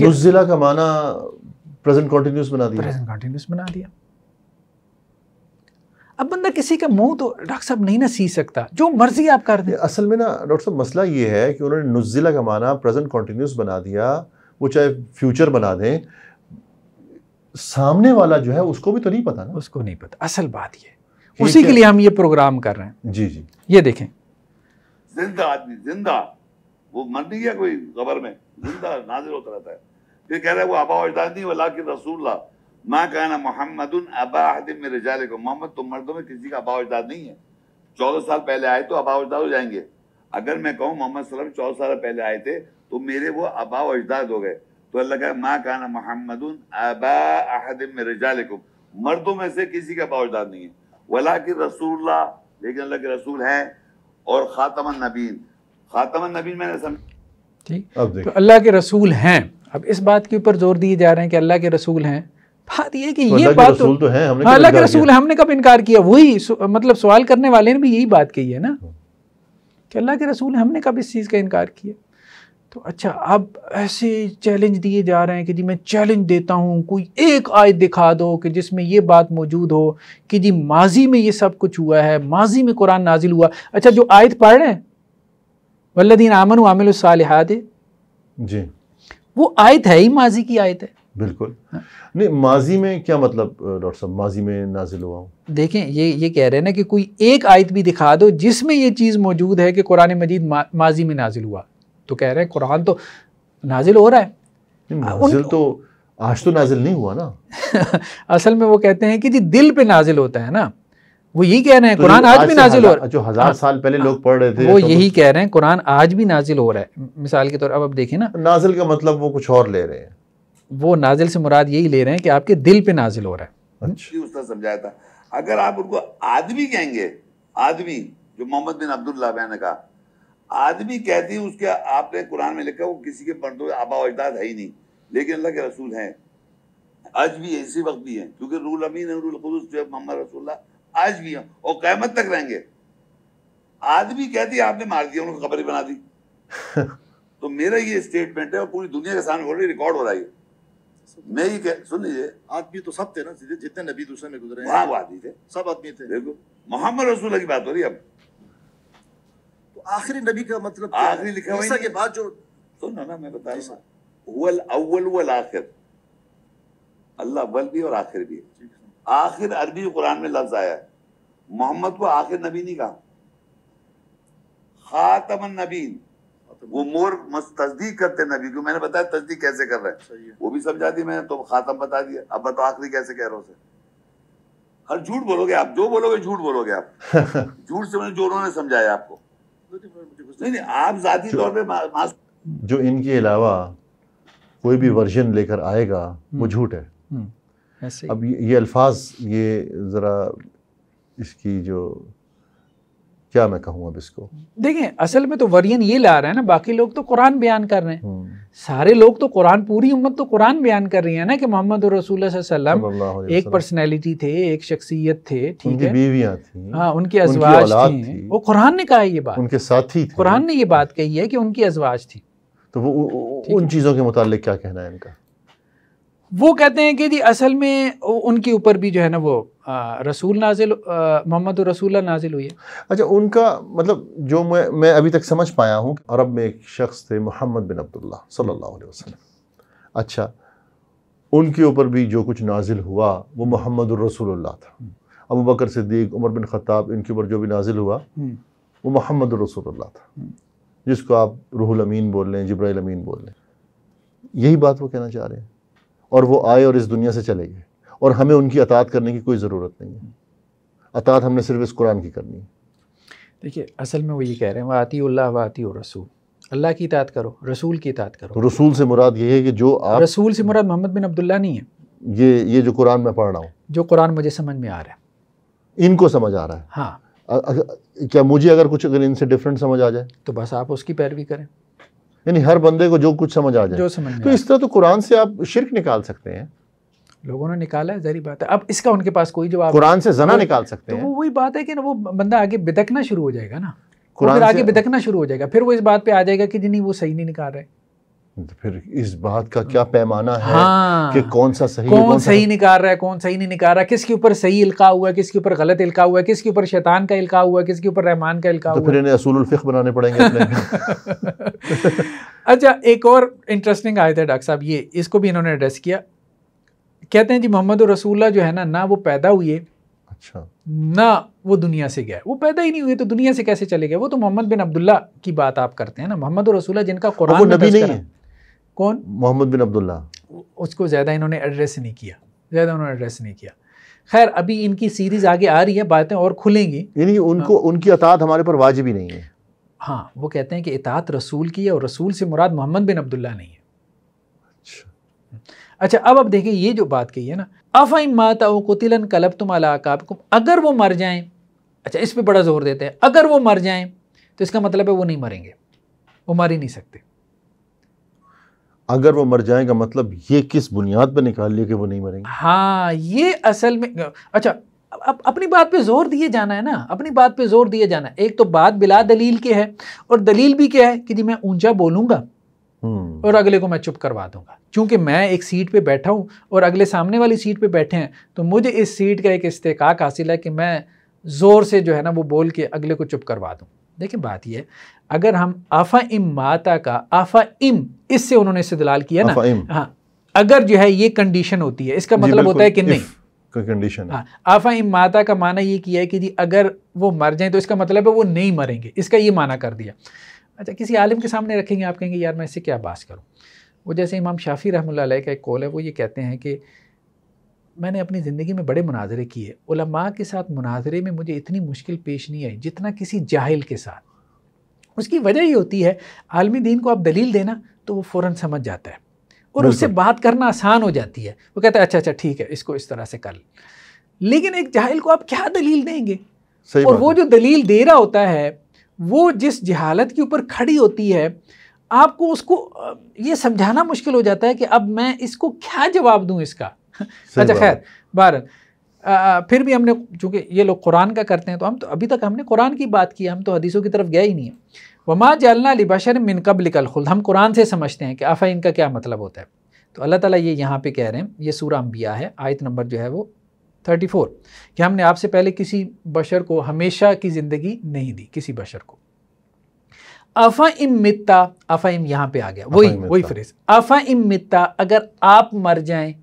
नुजिला का माना प्रेजेंट कंटिन्यूस बना दिया प्रेजेंट कंटिन्यूस बना दिया अब बंदा किसी का मुंह तो डॉक्टर साहब नहीं ना सी सकता जो मर्जी आप कर दे असल में ना डॉक्टर साहब मसला ये है कि उन्होंने नुजिला का माना प्रेजेंट कंटिन्यूस बना दिया वो चाहे फ्यूचर बना दें सामने वाला जो है उसको भी तो नहीं पता ना उसको नहीं पता असल बात ये उसी के लिए हम ये प्रोग्राम कर रहे हैं जी जी ये देखें जिंदा आदमी जिंदा वो मर नहीं गया कोई खबर में जिंदा नाजिर होता रहता है फिर कह रहे वो अबा वजदानी वला के रसूल्ला मैं कहना मोहम्मद अबा हदिम रजाल को मोहम्मद तो मर्दों में किसी का अबा नहीं है चौदह साल पहले आए तो अबा हो जाएंगे अगर मैं कहूँ मोहम्मद सलम चौदह साल पहले आए थे तो मेरे वो अबाव अजदाद हो गए तो अल्लाह का माँ काना मोहम्मद आबा मर्दों में से किसी का अबाव अजदाद नहीं है वला कि रसूल लेकिन अल्लाह के रसूल हैं और ख़ातम नबीन ख़ातम नबीन मैंने समझ ठीक तो अल्लाह के रसूल हैं अब इस बात के ऊपर जोर दिए जा रहे हैं कि अल्लाह के रसूल हैं बात यह कि तो ये बात तो, तो है हमने अल्लाह के रसूल तो है हाँ, हमने कब इनकार किया वही मतलब सवाल करने वाले ने भी यही बात कही है ना हाँ। कि अल्लाह के रसूल हमने कब इस चीज़ का इनकार किया तो अच्छा अब ऐसे चैलेंज दिए जा रहे हैं कि जी मैं चैलेंज देता हूँ कोई एक आयत दिखा दो कि जिसमें ये बात मौजूद हो कि जी माजी में ये सब कुछ हुआ है माजी में कुरान नाजिल हुआ अच्छा जो आयत पढ़ रहे हैं वल्लदीन आमन आमिल जी वो आयत है ही माजी की आयत है बिल्कुल हाँ? नहीं माजी में क्या मतलब डॉक्टर साहब माजी में नाजिल हुआ हूँ देखें ये ये कह रहे हैं ना कि कोई एक आयत भी दिखा दो जिसमें ये चीज़ मौजूद है कि कुरान मजीद मा, माजी में नाजिल हुआ तो कह रहे हैं कुरान तो नाजिल हो रहा है नाजिल तो आज तो नाजिल नहीं हुआ ना असल में वो कहते हैं कि जी दिल पे नाजिल होता है ना वो यही कह रहे हैं तो कुरान आज, आज भी नाजिल हो रहा है जो हजार हाँ। साल पहले लोग पढ़ रहे थे वो तो यही मतलब कह रहे हैं कुरान आज भी नाजिल हो रहा है मिसाल के तौर अब अब देखें ना नाजिल का मतलब वो कुछ और ले रहे हैं वो नाजिल से मुराद यही ले रहे हैं कि आपके दिल पे नाजिल हो रहा है अच्छा। उसने समझाया था अगर आप उनको आदमी कहेंगे आदमी जो मोहम्मद बिन अब्दुल्ला ने कहा आदमी कहती है उसके आपने कुरान में लिखा वो किसी के पर्दों में आबा अजदाद है ही नहीं लेकिन अल्लाह के रसूल हैं आज भी है इसी वक्त भी है क्योंकि रूल अमीन रूल खुदस जो मोहम्मद रसूल आज भी है और कैमत तक रहेंगे आदमी कहती है आपने मार दिया उनको खबर बना दी तो मेरा ये स्टेटमेंट है और पूरी दुनिया के सामने बोल रही रिकॉर्ड हो रहा है मैं ये सुन लीजिए आदमी तो सब थे ना जितने नबी दूसरे में गुजरे हैं हाँ वो आदमी थे सब आदमी थे देखो मोहम्मद रसूल की बात हो रही है अब आखिरी नबी का मतलब आखिरी लिखा हुआ के बाद जो तो ना मैं बताया हाँ। वल अव्वल वल आखिर अल्लाह अव्वल भी और आखिर भी आखिर अरबी कुरान में लफ्ज आया मोहम्मद को आखिर नबी नहीं कहा खातम नबीन वो मोर तस्दीक करते नबी को मैंने बताया तस्दीक कैसे कर रहे हैं वो भी समझा दी मैंने तो खातम बता दिया अब बताओ आखिरी कैसे कह रहे हो हर झूठ बोलोगे आप जो बोलोगे झूठ बोलोगे आप झूठ से मैंने जो उन्होंने समझाया आपको नहीं नहीं आप जाती तौर पे मास्क जो इनके अलावा कोई भी वर्जन लेकर आएगा वो हम्म। झूठ है हम्म, ऐसे अब ये, अल्फाज ये ज़रा इसकी जो क्या मैं कहूँ अब इसको देखें असल में तो वर्जन ये ला रहे हैं ना बाकी लोग तो कुरान बयान कर रहे हैं हम्म। सारे लोग तो कुरान पूरी उम्मत तो कुरान बयान कर रही है ना कि मोहम्मद रसूलम एक पर्सनैलिटी थे एक शख्सियत थे ठीक है बीवियां थी हाँ उनकी अजवाज थी, वो कुरान ने कहा ये बात उनके साथी थे कुरान ने ये बात कही है कि उनकी अजवाज थी तो वो उन चीज़ों के मुताल क्या कहना है इनका वो कहते हैं कि जी असल में उनके ऊपर भी जो है ना वो रसूल नाजिल मोहम्मद रसूल नाजिल हुई है अच्छा उनका मतलब जो मैं मैं अभी तक समझ पाया हूँ अरब में एक शख्स थे मोहम्मद बिन अब्दुल्ला सल्लल्लाहु अलैहि वसल्लम अच्छा उनके ऊपर भी जो कुछ नाजिल हुआ वो मोहम्मद रसूलुल्लाह था हम्म। अबू बकर सिद्दीक उमर बिन ख़त्ताब इनके ऊपर जो भी नाजिल हुआ हम्म। वो मोहम्मद रसूल था हम्म। जिसको आप रूहुल अमीन बोल लें जब्राइल अमीन बोल लें यही बात वो कहना चाह रहे हैं और वो आए और इस दुनिया से चले गए और हमें उनकी अतात करने की कोई ज़रूरत नहीं है अतात हमने सिर्फ इस कुरान की करनी है देखिए असल में वो ये कह रहे हैं वह आती वाती रसूल अल्लाह की इतात करो रसूल की इतात करो तो रसूल से मुराद ये है कि जो आप रसूल से मुराद मोहम्मद बिन अब्दुल्ला नहीं है ये ये जो कुरान में पढ़ रहा हूँ जो कुरान मुझे समझ में आ रहा है इनको समझ आ रहा है हाँ क्या मुझे अगर कुछ अगर इनसे डिफरेंट समझ आ जाए तो बस आप उसकी पैरवी करें यानी हर बंदे को जो कुछ समझ आ जाए जो समझ तो इस तरह तो कुरान से आप शिरक निकाल सकते हैं लोगों ने निकाला है जहरी बात है अब इसका उनके पास कोई जवाब कुरान से जना तो निकाल सकते तो हैं वो वही बात है कि ना वो बंदा आगे बिदकना शुरू हो जाएगा ना कुरान फिर आगे बिदकना शुरू हो जाएगा फिर वो इस बात पे आ जाएगा कि जी नहीं वो सही नहीं निकाल रहे तो फिर इस बात का क्या पैमाना है हाँ, कि कौन सा सही कौन, कौन सही निकाल रहा है कौन सही नहीं निकाल रहा है किसके ऊपर सही इल्का हुआ है किसके ऊपर गलत इल्का हुआ है किसके ऊपर शैतान का इल्का हुआ है किसके ऊपर रहमान का इल्का तो हुआ फिर इन्हें असूल फिक बनाने पड़ेंगे अच्छा एक और इंटरेस्टिंग आयत है डॉक्टर साहब ये इसको भी इन्होंने एड्रेस किया कहते हैं जी मोहम्मद रसूल्ला जो है ना ना वो पैदा हुए अच्छा ना वो दुनिया से गए वो पैदा ही नहीं हुए तो दुनिया से कैसे चले गए वो तो मोहम्मद बिन अब्दुल्ला की बात आप करते हैं ना मोहम्मद रसूल्ला जिनका कुरान नबी नहीं है कौन मोहम्मद बिन अब्दुल्ला उसको ज़्यादा इन्होंने एड्रेस नहीं किया ज़्यादा उन्होंने एड्रेस नहीं किया खैर अभी इनकी सीरीज़ आगे आ रही है बातें और खुलेंगी यानी उनको हाँ। उनकी अतात हमारे पर वाजिब ही नहीं है हाँ वो कहते हैं कि इतात रसूल की है और रसूल से मुराद मोहम्मद बिन अब्दुल्ला नहीं है अच्छा अब अब देखिए ये जो बात कही है ना अफ़ माता तिलन कलब तुम अलाकाबकुम अगर वो मर जाएं अच्छा इस पे बड़ा जोर देते हैं अगर वो मर जाएं तो इसका मतलब है वो नहीं मरेंगे वो मर ही नहीं सकते अगर वो मर जाए का मतलब ये किस बुनियाद पर निकाल लिया कि वो नहीं मरेंगे हाँ ये असल में अच्छा अप, अपनी बात पे जोर दिए जाना है ना अपनी बात पे जोर दिए जाना है एक तो बात बिला दलील की है और दलील भी क्या है कि जी मैं ऊंचा बोलूंगा हम्म। और अगले को मैं चुप करवा दूंगा क्योंकि मैं एक सीट पे बैठा हूं और अगले सामने वाली सीट पे बैठे हैं तो मुझे इस सीट का एक इस्तेकाक हासिल है कि मैं ज़ोर से जो है ना वो बोल के अगले को चुप करवा दूँ देखिए बात यह अगर हम आफा इम माता का आफा इम इससे उन्होंने इस्तेदलाल किया ना हाँ अगर जो है ये कंडीशन होती है इसका मतलब होता है कि नहीं कंडीशन हाँ आफा इम माता का माना ये किया है कि जी अगर वो मर जाए तो इसका मतलब है वो नहीं मरेंगे इसका ये माना कर दिया अच्छा किसी आलिम के सामने रखेंगे आप कहेंगे यार मैं इससे क्या बात करूँ वो जैसे इमाम शाफी रहमल का एक कॉल है वो ये कहते हैं कि मैंने अपनी ज़िंदगी में बड़े मुनाजरे किए उलमा के साथ मुनाजरे में मुझे इतनी मुश्किल पेश नहीं आई जितना किसी जाहिल के साथ उसकी वजह ये होती है आलमी दीन को आप दलील देना तो वो फ़ौर समझ जाता है और उससे बात करना आसान हो जाती है वो कहता है अच्छा अच्छा ठीक है इसको इस तरह से कर लेकिन एक जाहिल को आप क्या दलील देंगे और वो जो दलील दे रहा होता है वो जिस जहालत के ऊपर खड़ी होती है आपको उसको ये समझाना मुश्किल हो जाता है कि अब मैं इसको क्या जवाब दूँ इसका अच्छा खैर बार फिर भी हमने चूँकि ये लोग कुरान का करते हैं तो हम तो अभी तक हमने कुरान की बात की हम तो हदीसों की तरफ गए ही नहीं है वमा जालना लिबाशर मिन कबल कल हम कुरान से समझते हैं कि आफ़ा इनका क्या मतलब होता है तो अल्लाह ताला ये यहाँ पे कह रहे हैं ये सूरा अम्बिया है आयत नंबर जो है वो थर्टी फोर कि हमने आपसे पहले किसी बशर को हमेशा की ज़िंदगी नहीं दी किसी बशर को अफा इम मित्ता अफा इम यहाँ पे आ गया वही वही फ्रेज अफा इम मित्ता अगर आप मर जाए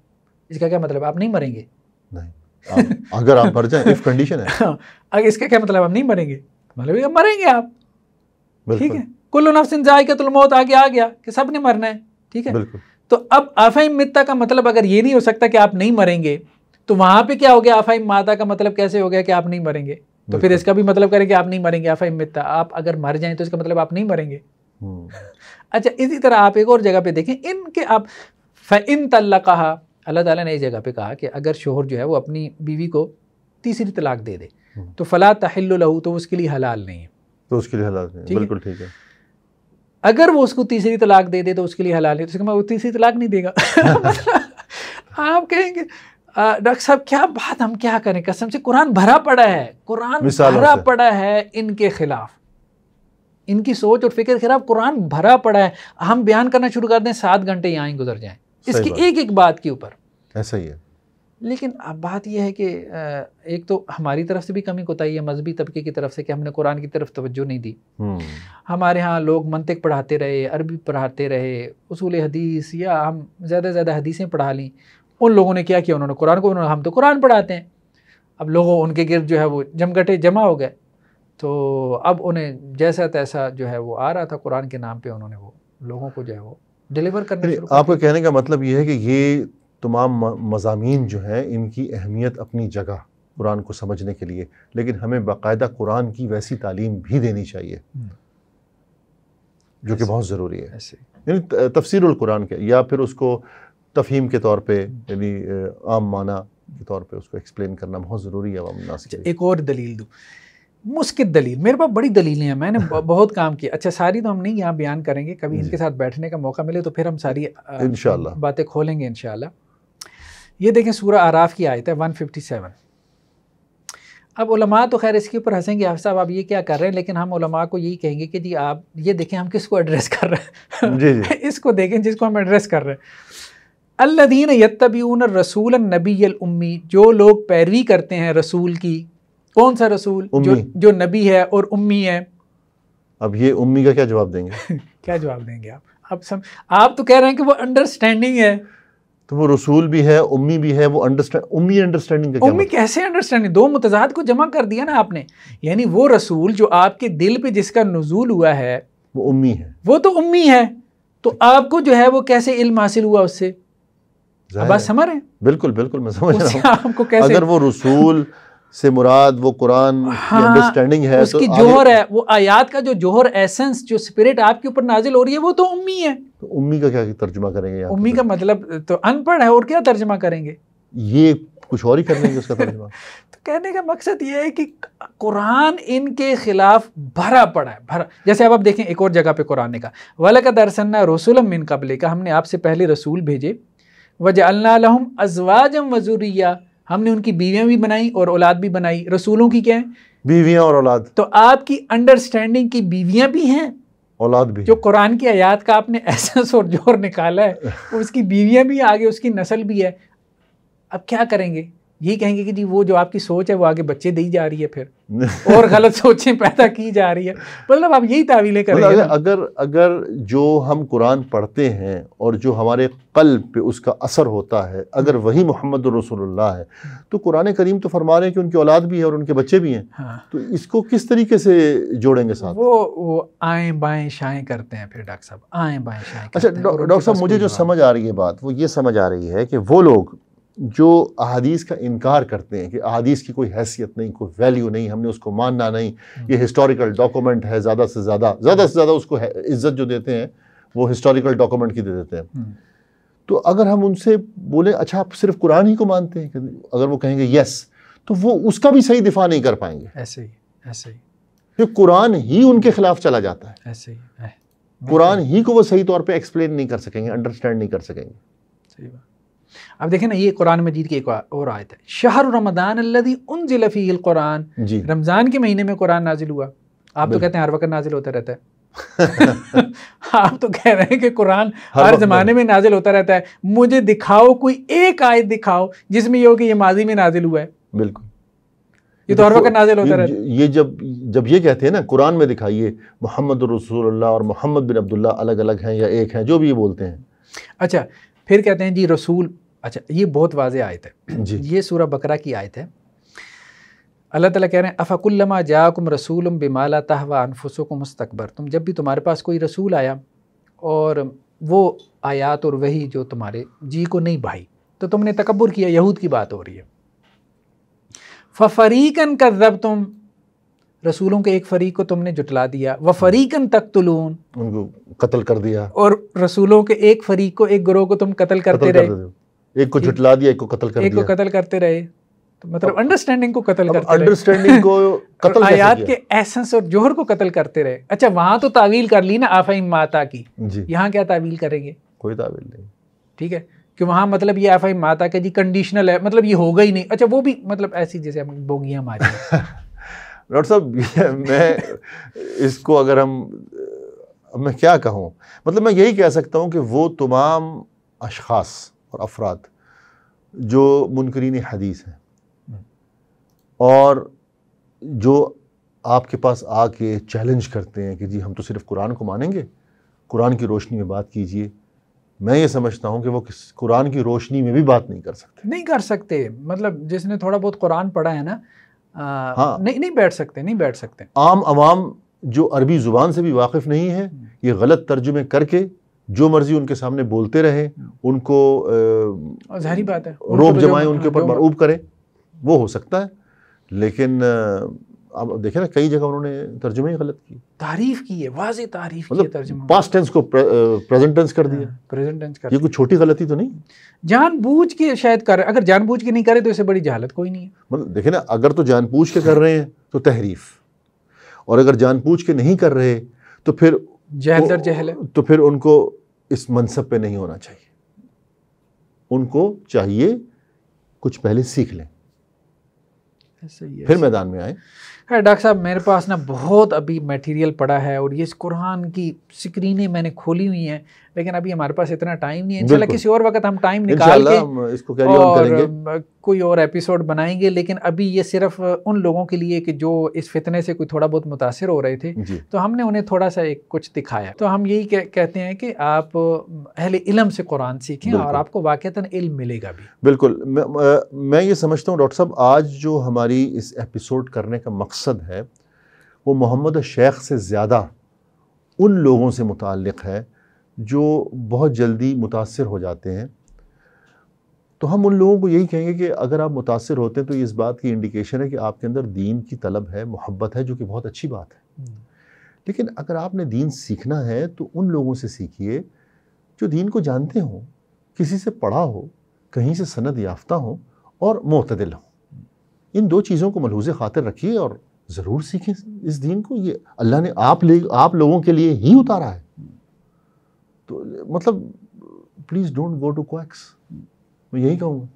इसका क्या मतलब आप नहीं मरेंगे नहीं अगर आप मर जाए इफ कंडीशन है हाँ, अगर इसका क्या मतलब आप नहीं मरेंगे मतलब मरेंगे आप ठीक है कुल नफसिन नफ्सिन तुल मौत आगे आ गया कि सब ने मरना है ठीक है तो अब अफा इम मित्ता का मतलब अगर ये नहीं हो सकता कि आप नहीं मरेंगे तो वहां पे क्या हो गया अफाइम माता का मतलब कैसे हो गया कि आप नहीं मरेंगे तो फिर इसका भी मतलब करें कि आप नहीं मरेंगे अफाइम मित्ता आप अगर मर जाए तो इसका मतलब आप नहीं मरेंगे हम्म। अच्छा इसी तरह आप एक और जगह पे देखें इनके आप फ़िन तल्ला कहा अल्लाह ताला ने इस जगह पे कहा कि अगर शोहर जो है वो अपनी बीवी को तीसरी तलाक दे दे हम्म। तो फ़ला तहल लहू तो उसके लिए हलाल नहीं है तो उसके लिए हलाल नहीं बिल्कुल ठीक है अगर वो उसको तीसरी तलाक दे दे तो उसके लिए हलाल नहीं तो उसके मैं वो तीसरी तलाक नहीं देगा आप कहेंगे डॉक्टर साहब क्या बात हम क्या करें कसम से कुरान भरा पड़ा है कुरान भरा पड़ा है इनके खिलाफ इनकी सोच और फिक्र खिलाफ कुरान भरा पड़ा है हम बयान करना शुरू कर दें सात घंटे यहाँ ही गुजर जाएं इसकी एक एक बात के ऊपर ऐसा ही है लेकिन अब बात यह है कि एक तो हमारी तरफ से भी कमी कोताही है मजहबी तबके की तरफ से कि हमने कुरान की तरफ तवज्जो नहीं दी हम्म। हमारे यहाँ लोग मनतिक पढ़ाते रहे अरबी पढ़ाते रहे उसूल हदीस या हम ज़्यादा से ज़्यादा हदीसें पढ़ा लीं उन लोगों ने क्या किया उन्होंने कुरान को उन्होंने हम तो कुरान पढ़ाते हैं अब लोगों उनके गिरद जो है वो जमघटे जमा हो गए तो अब उन्हें जैसा तैसा जो है वो आ रहा था कुरान के नाम पे उन्होंने वो लोगों को जो है वो डिलीवर कर आपको कहने का मतलब ये है कि ये तमाम मजामी जो हैं इनकी अहमियत अपनी जगह कुरान को समझने के लिए लेकिन हमें बाकायदा कुरान की वैसी तालीम भी देनी चाहिए हम्म। जो कि बहुत ज़रूरी है यानी तफसीरकुरान कुरान के या फिर उसको तफहीम के तौर पर यानी आम माना के तौर पर उसको एक्सप्लेन करना बहुत ज़रूरी है अवाम अच्छा, एक और दलील दूँ मुस्किल दलील मेरे पास बड़ी दलीलें हैं मैंने बहुत काम किया अच्छा सारी तो हम नहीं यहाँ बयान करेंगे कभी इनके साथ बैठने का मौका मिले तो फिर हम सारी इन बातें खोलेंगे इन ये देखें सूर आराफ की आयत है 157 अब उलमा तो खैर इसके ऊपर हंसेंगे आप साहब आप ये क्या कर रहे हैं लेकिन हम उलमा को यही कहेंगे कि जी आप ये देखें हम किसको एड्रेस कर रहे हैं जी जी इसको देखें जिसको हम एड्रेस कर रहे हैं अल्लादीन यत्तबीन रसूल नबी उम्मी जो लोग पैरवी करते हैं रसूल की कौन सा रसूल जो जो नबी है और उम्मी है अब ये उम्मी का क्या जवाब देंगे क्या जवाब देंगे आप अब सम आप तो कह रहे हैं कि वो अंडरस्टैंडिंग है तो वो रसूल भी है उम्मी भी है वो अंडरस्टैंड उम्मी अंडरस्टैंडिंग का क्या उम्मी मतलब? कैसे अंडरस्टैंडिंग दो मुतजाद को जमा कर दिया ना आपने यानी वो रसूल जो आपके दिल पे जिसका नजूल हुआ है वो उम्मी है वो तो उम्मी है तो आपको जो है वो कैसे इल्म हासिल हुआ उससे बात समझ रहे हैं बिल्कुल बिल्कुल मैं समझ रहा हूँ आपको कैसे अगर वो रसूल से मुराद वो कुरान हाँ, की अंडरस्टैंडिंग है उसकी तो जोहर है वो आयात का जो जोहर एसेंस जो स्पिरिट आपके ऊपर नाजिल हो रही है वो तो उम्मी है तो उम्मी का क्या तर्जुमा करेंगे उम्मी का मतलब तो अनपढ़ है और क्या तर्जुमा करेंगे ये कुछ और ही कर लेंगे उसका तर्जुमा तो कहने का मकसद ये है कि कुरान इनके खिलाफ भरा पड़ा है भरा जैसे अब आप देखें एक और जगह पे कुरान का कहा वलक दरसन्ना रसूल मिन कबले का हमने आपसे पहले रसूल भेजे वजह वजअल्लाम अजवाजम वजूरिया हमने उनकी बीवियाँ भी बनाई और औलाद भी बनाई रसूलों की क्या है बीवियाँ और औलाद तो आपकी अंडरस्टैंडिंग की बीवियाँ भी हैं औलाद भी जो कुरान की आयात का आपने ऐसा शोर जोर निकाला है उसकी बीवियाँ भी आगे उसकी नस्ल भी है अब क्या करेंगे यही कहेंगे कि जी वो जो आपकी सोच है वो आगे बच्चे दी जा रही है फिर और गलत सोचें पैदा की जा रही है मतलब आप यही तावीलें कर रहे हैं अगर अगर जो हम कुरान पढ़ते हैं और जो हमारे कल्ब पे उसका असर होता है अगर हम्म। वही मोहम्मद रसोल्ला है तो कुरान करीम तो फरमा रहे हैं कि उनकी औलाद भी है और उनके बच्चे भी हैं हाँ। तो इसको किस तरीके से जोड़ेंगे साथ वो वो आएँ बाएँ शाएँ करते हैं फिर डॉक्टर साहब आएँ बाएँ शाएँ अच्छा डॉक्टर साहब मुझे जो समझ आ रही है बात वो ये समझ आ रही है कि वो लोग जो अहादीस का इनकार करते हैं कि अहादीस की कोई हैसियत नहीं कोई वैल्यू नहीं हमने उसको मानना नहीं ये हिस्टोरिकल हम्म। डॉक्यूमेंट है ज़्यादा से ज़्यादा ज़्यादा से ज़्यादा उसको इज्जत जो देते हैं वो हिस्टोरिकल डॉक्यूमेंट की दे देते हैं हम्म। तो अगर हम उनसे बोले अच्छा आप सिर्फ कुरान ही को मानते हैं अगर वो कहेंगे यस तो वो उसका भी सही दिफा नहीं कर पाएंगे ऐसे ही ऐसे ही फिर कुरान ही उनके खिलाफ चला जाता है ऐसे ही कुरान ही को वो सही तौर पे एक्सप्लेन नहीं कर सकेंगे अंडरस्टैंड नहीं कर सकेंगे सही बात अब देखें ना ये कुरान मजीद की एक और आयत है शहर रमदान अल्लदी उन जिलफ़ी कुरान रमज़ान के महीने में कुरान नाजिल हुआ आप तो कहते हैं हर वक्त नाजिल होता रहता है आप तो कह रहे हैं कि कुरान हर, हर जमाने में नाजिल होता रहता है मुझे दिखाओ कोई एक आयत दिखाओ जिसमें यह हो कि ये माजी में नाजिल हुआ है बिल्कुल ये तो हर वक्त नाजिल होता रहता है ये जब जब ये कहते हैं ना कुरान में दिखाइए मोहम्मद रसूल और मोहम्मद बिन अब्दुल्ला अलग अलग हैं या एक हैं जो भी ये बोलते हैं अच्छा फिर कहते हैं जी रसूल अच्छा ये बहुत वाज आयत है जी ये सूर बकरा की आयत है अल्लाह ताला कह रहे हैं अफ़कुल्लमा जाकुम रसूलम बिमाला तहवा अनफुसो को मुस्तकबर तुम जब भी तुम्हारे पास कोई रसूल आया और वो आयात और वही जो तुम्हारे जी को नहीं भाई तो तुमने तकबर किया यहूद की बात हो रही है फ़रीकन कर तुम रसूलों के एक फरीक को तुमने जुटला दिया व फरीकन तक तुलून उनको कत्ल कर दिया और रसूलों के एक फरीक को एक ग्रोह को तुम कत्ल करते रहे एक को जुटला दिया एक को कत्ल कर एक को कत्ल करते रहे तो मतलब अंडरस्टैंडिंग को कत्ल करते अंडरस्टैंडिंग को कत्ल आयात के एसेंस और जोहर को कत्ल करते रहे अच्छा वहां तो तावील कर ली ना आफाई माता की यहाँ क्या तावील करेंगे कोई तावील नहीं ठीक है कि वहां मतलब ये आफाई माता का जी कंडीशनल है मतलब ये होगा ही नहीं अच्छा वो भी मतलब ऐसी जैसे हम बोगियाँ मारी डॉक्टर साहब मैं इसको अगर हम अब मैं क्या कहूँ मतलब मैं यही कह सकता हूँ कि वो तमाम अशास और अफराद जो मुनकरीन हदीस हैं और जो आपके पास आके चैलेंज करते हैं कि जी हम तो सिर्फ कुरान को मानेंगे कुरान की रोशनी में बात कीजिए मैं ये समझता हूँ कि वो किस कुरान की रोशनी में भी बात नहीं कर सकते नहीं कर सकते मतलब जिसने थोड़ा बहुत कुरान पढ़ा है ना हाँ नहीं नहीं बैठ सकते नहीं बैठ सकते आम आवाम जो अरबी ज़ुबान से भी वाकिफ़ नहीं है हम्म। ये गलत तर्जुमे करके जो मर्ज़ी उनके सामने बोलते रहे हम्म। उनको बात है रोब जमाएं उनके हाँ, ऊपर मरूब करें वो हो सकता है लेकिन आप देखे ना कई जगह उन्होंने तर्जुमे ही गलत किए तारीफ की है वाज तारीफ मतलब की है पास मतलब टेंस को प्रेजेंट टेंस कर दिया प्रेजेंट हाँ, टेंस कर ये कोई छोटी गलती तो नहीं जानबूझ के शायद कर अगर जानबूझ के नहीं करे तो इसे बड़ी जहालत कोई नहीं है मतलब देखे ना अगर तो जानबूझ के कर रहे हैं तो तहरीफ और अगर जानबूझ के नहीं कर रहे तो फिर जहल दर जहल है तो फिर उनको इस मनसब पर नहीं होना चाहिए उनको चाहिए कुछ पहले सीख लें फिर मैदान में आए डॉक्टर साहब मेरे पास ना बहुत अभी मटेरियल पड़ा है और ये कुरान की स्क्रीनें मैंने खोली हुई हैं लेकिन अभी हमारे पास इतना टाइम नहीं है इंशाल्लाह किसी और वक्त हम टाइम निकाल के इसको और कोई और एपिसोड बनाएंगे लेकिन अभी ये सिर्फ उन लोगों के लिए कि जो इस फितने से कोई थोड़ा बहुत मुतासर हो रहे थे तो हमने उन्हें थोड़ा सा एक कुछ दिखाया तो हम यही कहते हैं कि आप अहले इलम से कुरान सीखें और आपको वाक़ता इल्म मिलेगा भी बिल्कुल मैं, मैं ये समझता हूँ डॉक्टर साहब आज जो हमारी इस एपिसोड करने का मकसद है वो मोहम्मद शेख से ज़्यादा उन लोगों से मुतक़ है जो बहुत जल्दी मुतासर हो जाते हैं तो हम उन लोगों को यही कहेंगे कि अगर आप मुतासर होते हैं तो ये इस बात की इंडिकेशन है कि आपके अंदर दीन की तलब है मोहब्बत है जो कि बहुत अच्छी बात है हम्म। लेकिन अगर आपने दीन सीखना है तो उन लोगों से सीखिए जो दीन को जानते हों किसी से पढ़ा हो कहीं से सनद याफ्ता हो और मतदिल हो इन दो चीज़ों को मलहूज खातिर रखिए और ज़रूर सीखें इस दीन को ये अल्लाह ने आप ले आप लोगों के लिए ही उतारा है तो मतलब please don't go to quacks मैं यही कहूँगा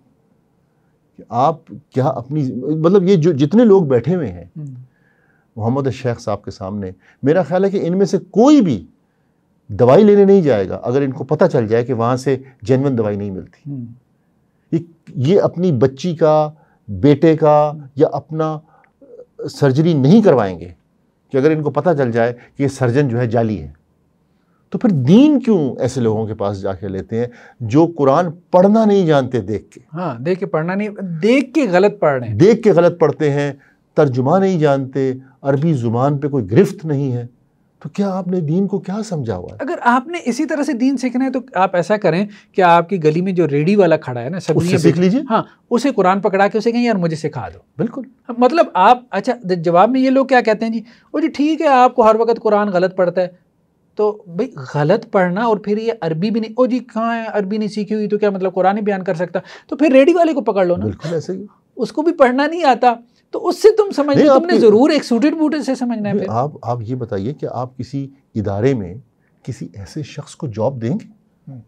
कि आप क्या अपनी मतलब ये जो जितने लोग बैठे हुए हैं हम्म। मोहम्मद शेख साहब के सामने मेरा ख्याल है कि इनमें से कोई भी दवाई लेने नहीं जाएगा अगर इनको पता चल जाए कि वहाँ से जेनवन दवाई नहीं मिलती हम्म। ये ये अपनी बच्ची का बेटे का या अपना सर्जरी नहीं करवाएंगे कि अगर इनको पता चल जाए कि ये सर्जन जो है जाली है तो फिर दीन क्यों ऐसे लोगों के पास जाके लेते हैं जो कुरान पढ़ना नहीं जानते देख के हाँ देख के पढ़ना नहीं देख के गलत पढ़ रहे हैं देख के गलत पढ़ते हैं तर्जुमा नहीं जानते अरबी ज़ुबान पे कोई गिरफ्त नहीं है तो क्या आपने दीन को क्या समझा हुआ है अगर आपने इसी तरह से दीन सीखना है तो आप ऐसा करें कि आपकी गली में जो रेडी वाला खड़ा है ना सब उससे सीख लीजिए हाँ उसे कुरान पकड़ा के उसे कहें यार मुझे सिखा दो बिल्कुल मतलब आप अच्छा जवाब में ये लोग क्या कहते हैं जी वो जी ठीक है आपको हर वक्त कुरान गलत पड़ता है तो भाई गलत पढ़ना और फिर ये अरबी भी नहीं ओ जी कहाँ है अरबी नहीं सीखी हुई तो क्या मतलब कुरान ही बयान कर सकता तो फिर रेडी वाले को पकड़ लो ना बिल्कुल ऐसे ही उसको भी पढ़ना नहीं आता तो उससे तुम समझ लो तुमने ज़रूर एक सूटेड बूटे से समझना है फिर। आप आप ये बताइए कि आप किसी इदारे में किसी ऐसे शख्स को जॉब देंगे हम्म।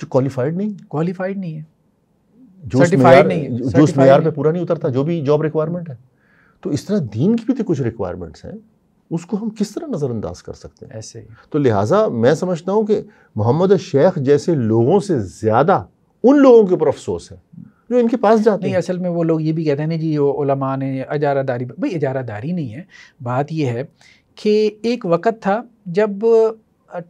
जो क्वालिफाइड नहीं क्वालिफाइड नहीं है जो सर्टिफाइड नहीं है जो उस मैार पे पूरा नहीं उतरता जो भी जॉब रिक्वायरमेंट है तो इस तरह दीन की भी तो कुछ रिक्वायरमेंट्स हैं उसको हम किस तरह नज़रअंदाज कर सकते हैं ऐसे ही तो लिहाजा मैं समझता हूँ कि मोहम्मद शेख जैसे लोगों से ज़्यादा उन लोगों के ऊपर अफसोस है जो इनके पास जाते नहीं असल में वो लोग ये भी कहते हैं ना जी वो उलमा ने अजारादारी भाई अजारादारी नहीं है बात यह है कि एक वक़्त था जब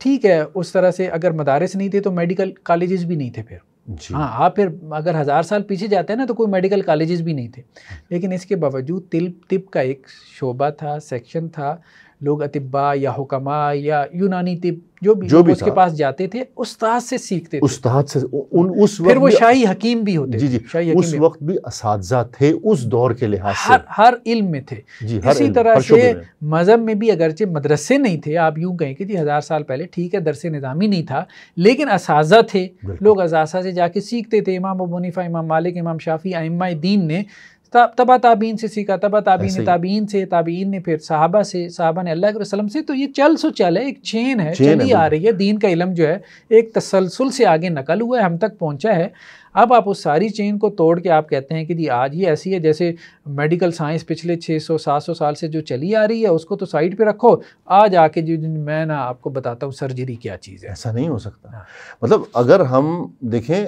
ठीक है उस तरह से अगर मदारस नहीं थे तो मेडिकल कॉलेज भी नहीं थे फिर हाँ आप फिर अगर हज़ार साल पीछे जाते हैं ना तो कोई मेडिकल कॉलेजेस भी नहीं थे हाँ। लेकिन इसके बावजूद तिल तिप का एक शोबा था सेक्शन था लोग अतिब्बा या हुकमा या यूनानी तिब जो भी जो भी उसके पास जाते थे उस्ताद से सीखते थे उस्ताद से उन उस वक्त फिर वो शाही हकीम भी होते जी जी शाही उस भी वक्त भी इस थे उस दौर के लिहाज से हर हर इल्म में थे जी, हर इसी तरह से मज़हब में भी अगरचे मदरसे नहीं थे आप यूं कहें कि जी हज़ार साल पहले ठीक है दरस निज़ामी नहीं था लेकिन इस थे लोग अजासा से जाके सीखते थे इमाम अबनीफ़ा इमाम मालिक इमाम शाफ़ी अम्मा दीन ने तबा ताबीन से सीखा तबा ताबीन ने ताबीन से ताबीन ने फिर साहबा से साहबा ने अल्लाह के वसलम से तो ये चल सो चल है एक चेन है चेन चली है आ रही है दीन का इलम जो है एक तसलसल से आगे नकल हुआ है हम तक पहुंचा है अब आप उस सारी चेन को तोड़ के आप कहते हैं कि जी आज ये ऐसी है जैसे मेडिकल साइंस पिछले 600-700 साल से जो चली आ रही है उसको तो साइड पे रखो आज आके जो मैं ना आपको बताता हूँ सर्जरी क्या चीज़ है ऐसा नहीं हो सकता हाँ। मतलब अगर हम देखें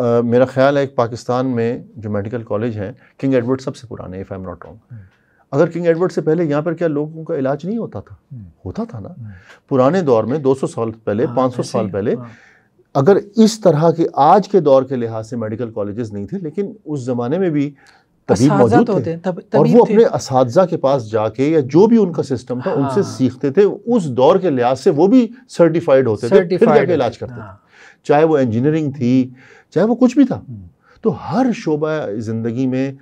मेरा ख्याल है कि पाकिस्तान में जो मेडिकल कॉलेज हैं किंग एडवर्ड सबसे पुराने if I am not wrong अगर किंग एडवर्ड से पहले यहाँ पर क्या लोगों का इलाज नहीं होता था हम्म। होता था ना हम्म। पुराने दौर में 200 साल पहले आ, हाँ, 500 साल पहले हाँ। अगर इस तरह के आज के दौर के लिहाज से मेडिकल कॉलेजेस नहीं थे लेकिन उस ज़माने में भी तबीब मौजूद तो थे तब, और वो अपने इस के पास जाके या जो भी उनका सिस्टम था उनसे हाँ। सीखते थे उस दौर के लिहाज से वो भी सर्टिफाइड होते थे फिर जाके इलाज करते थे चाहे वो इंजीनियरिंग थी चाहे वो कुछ भी था हम्म। तो हर शोबा ज़िंदगी में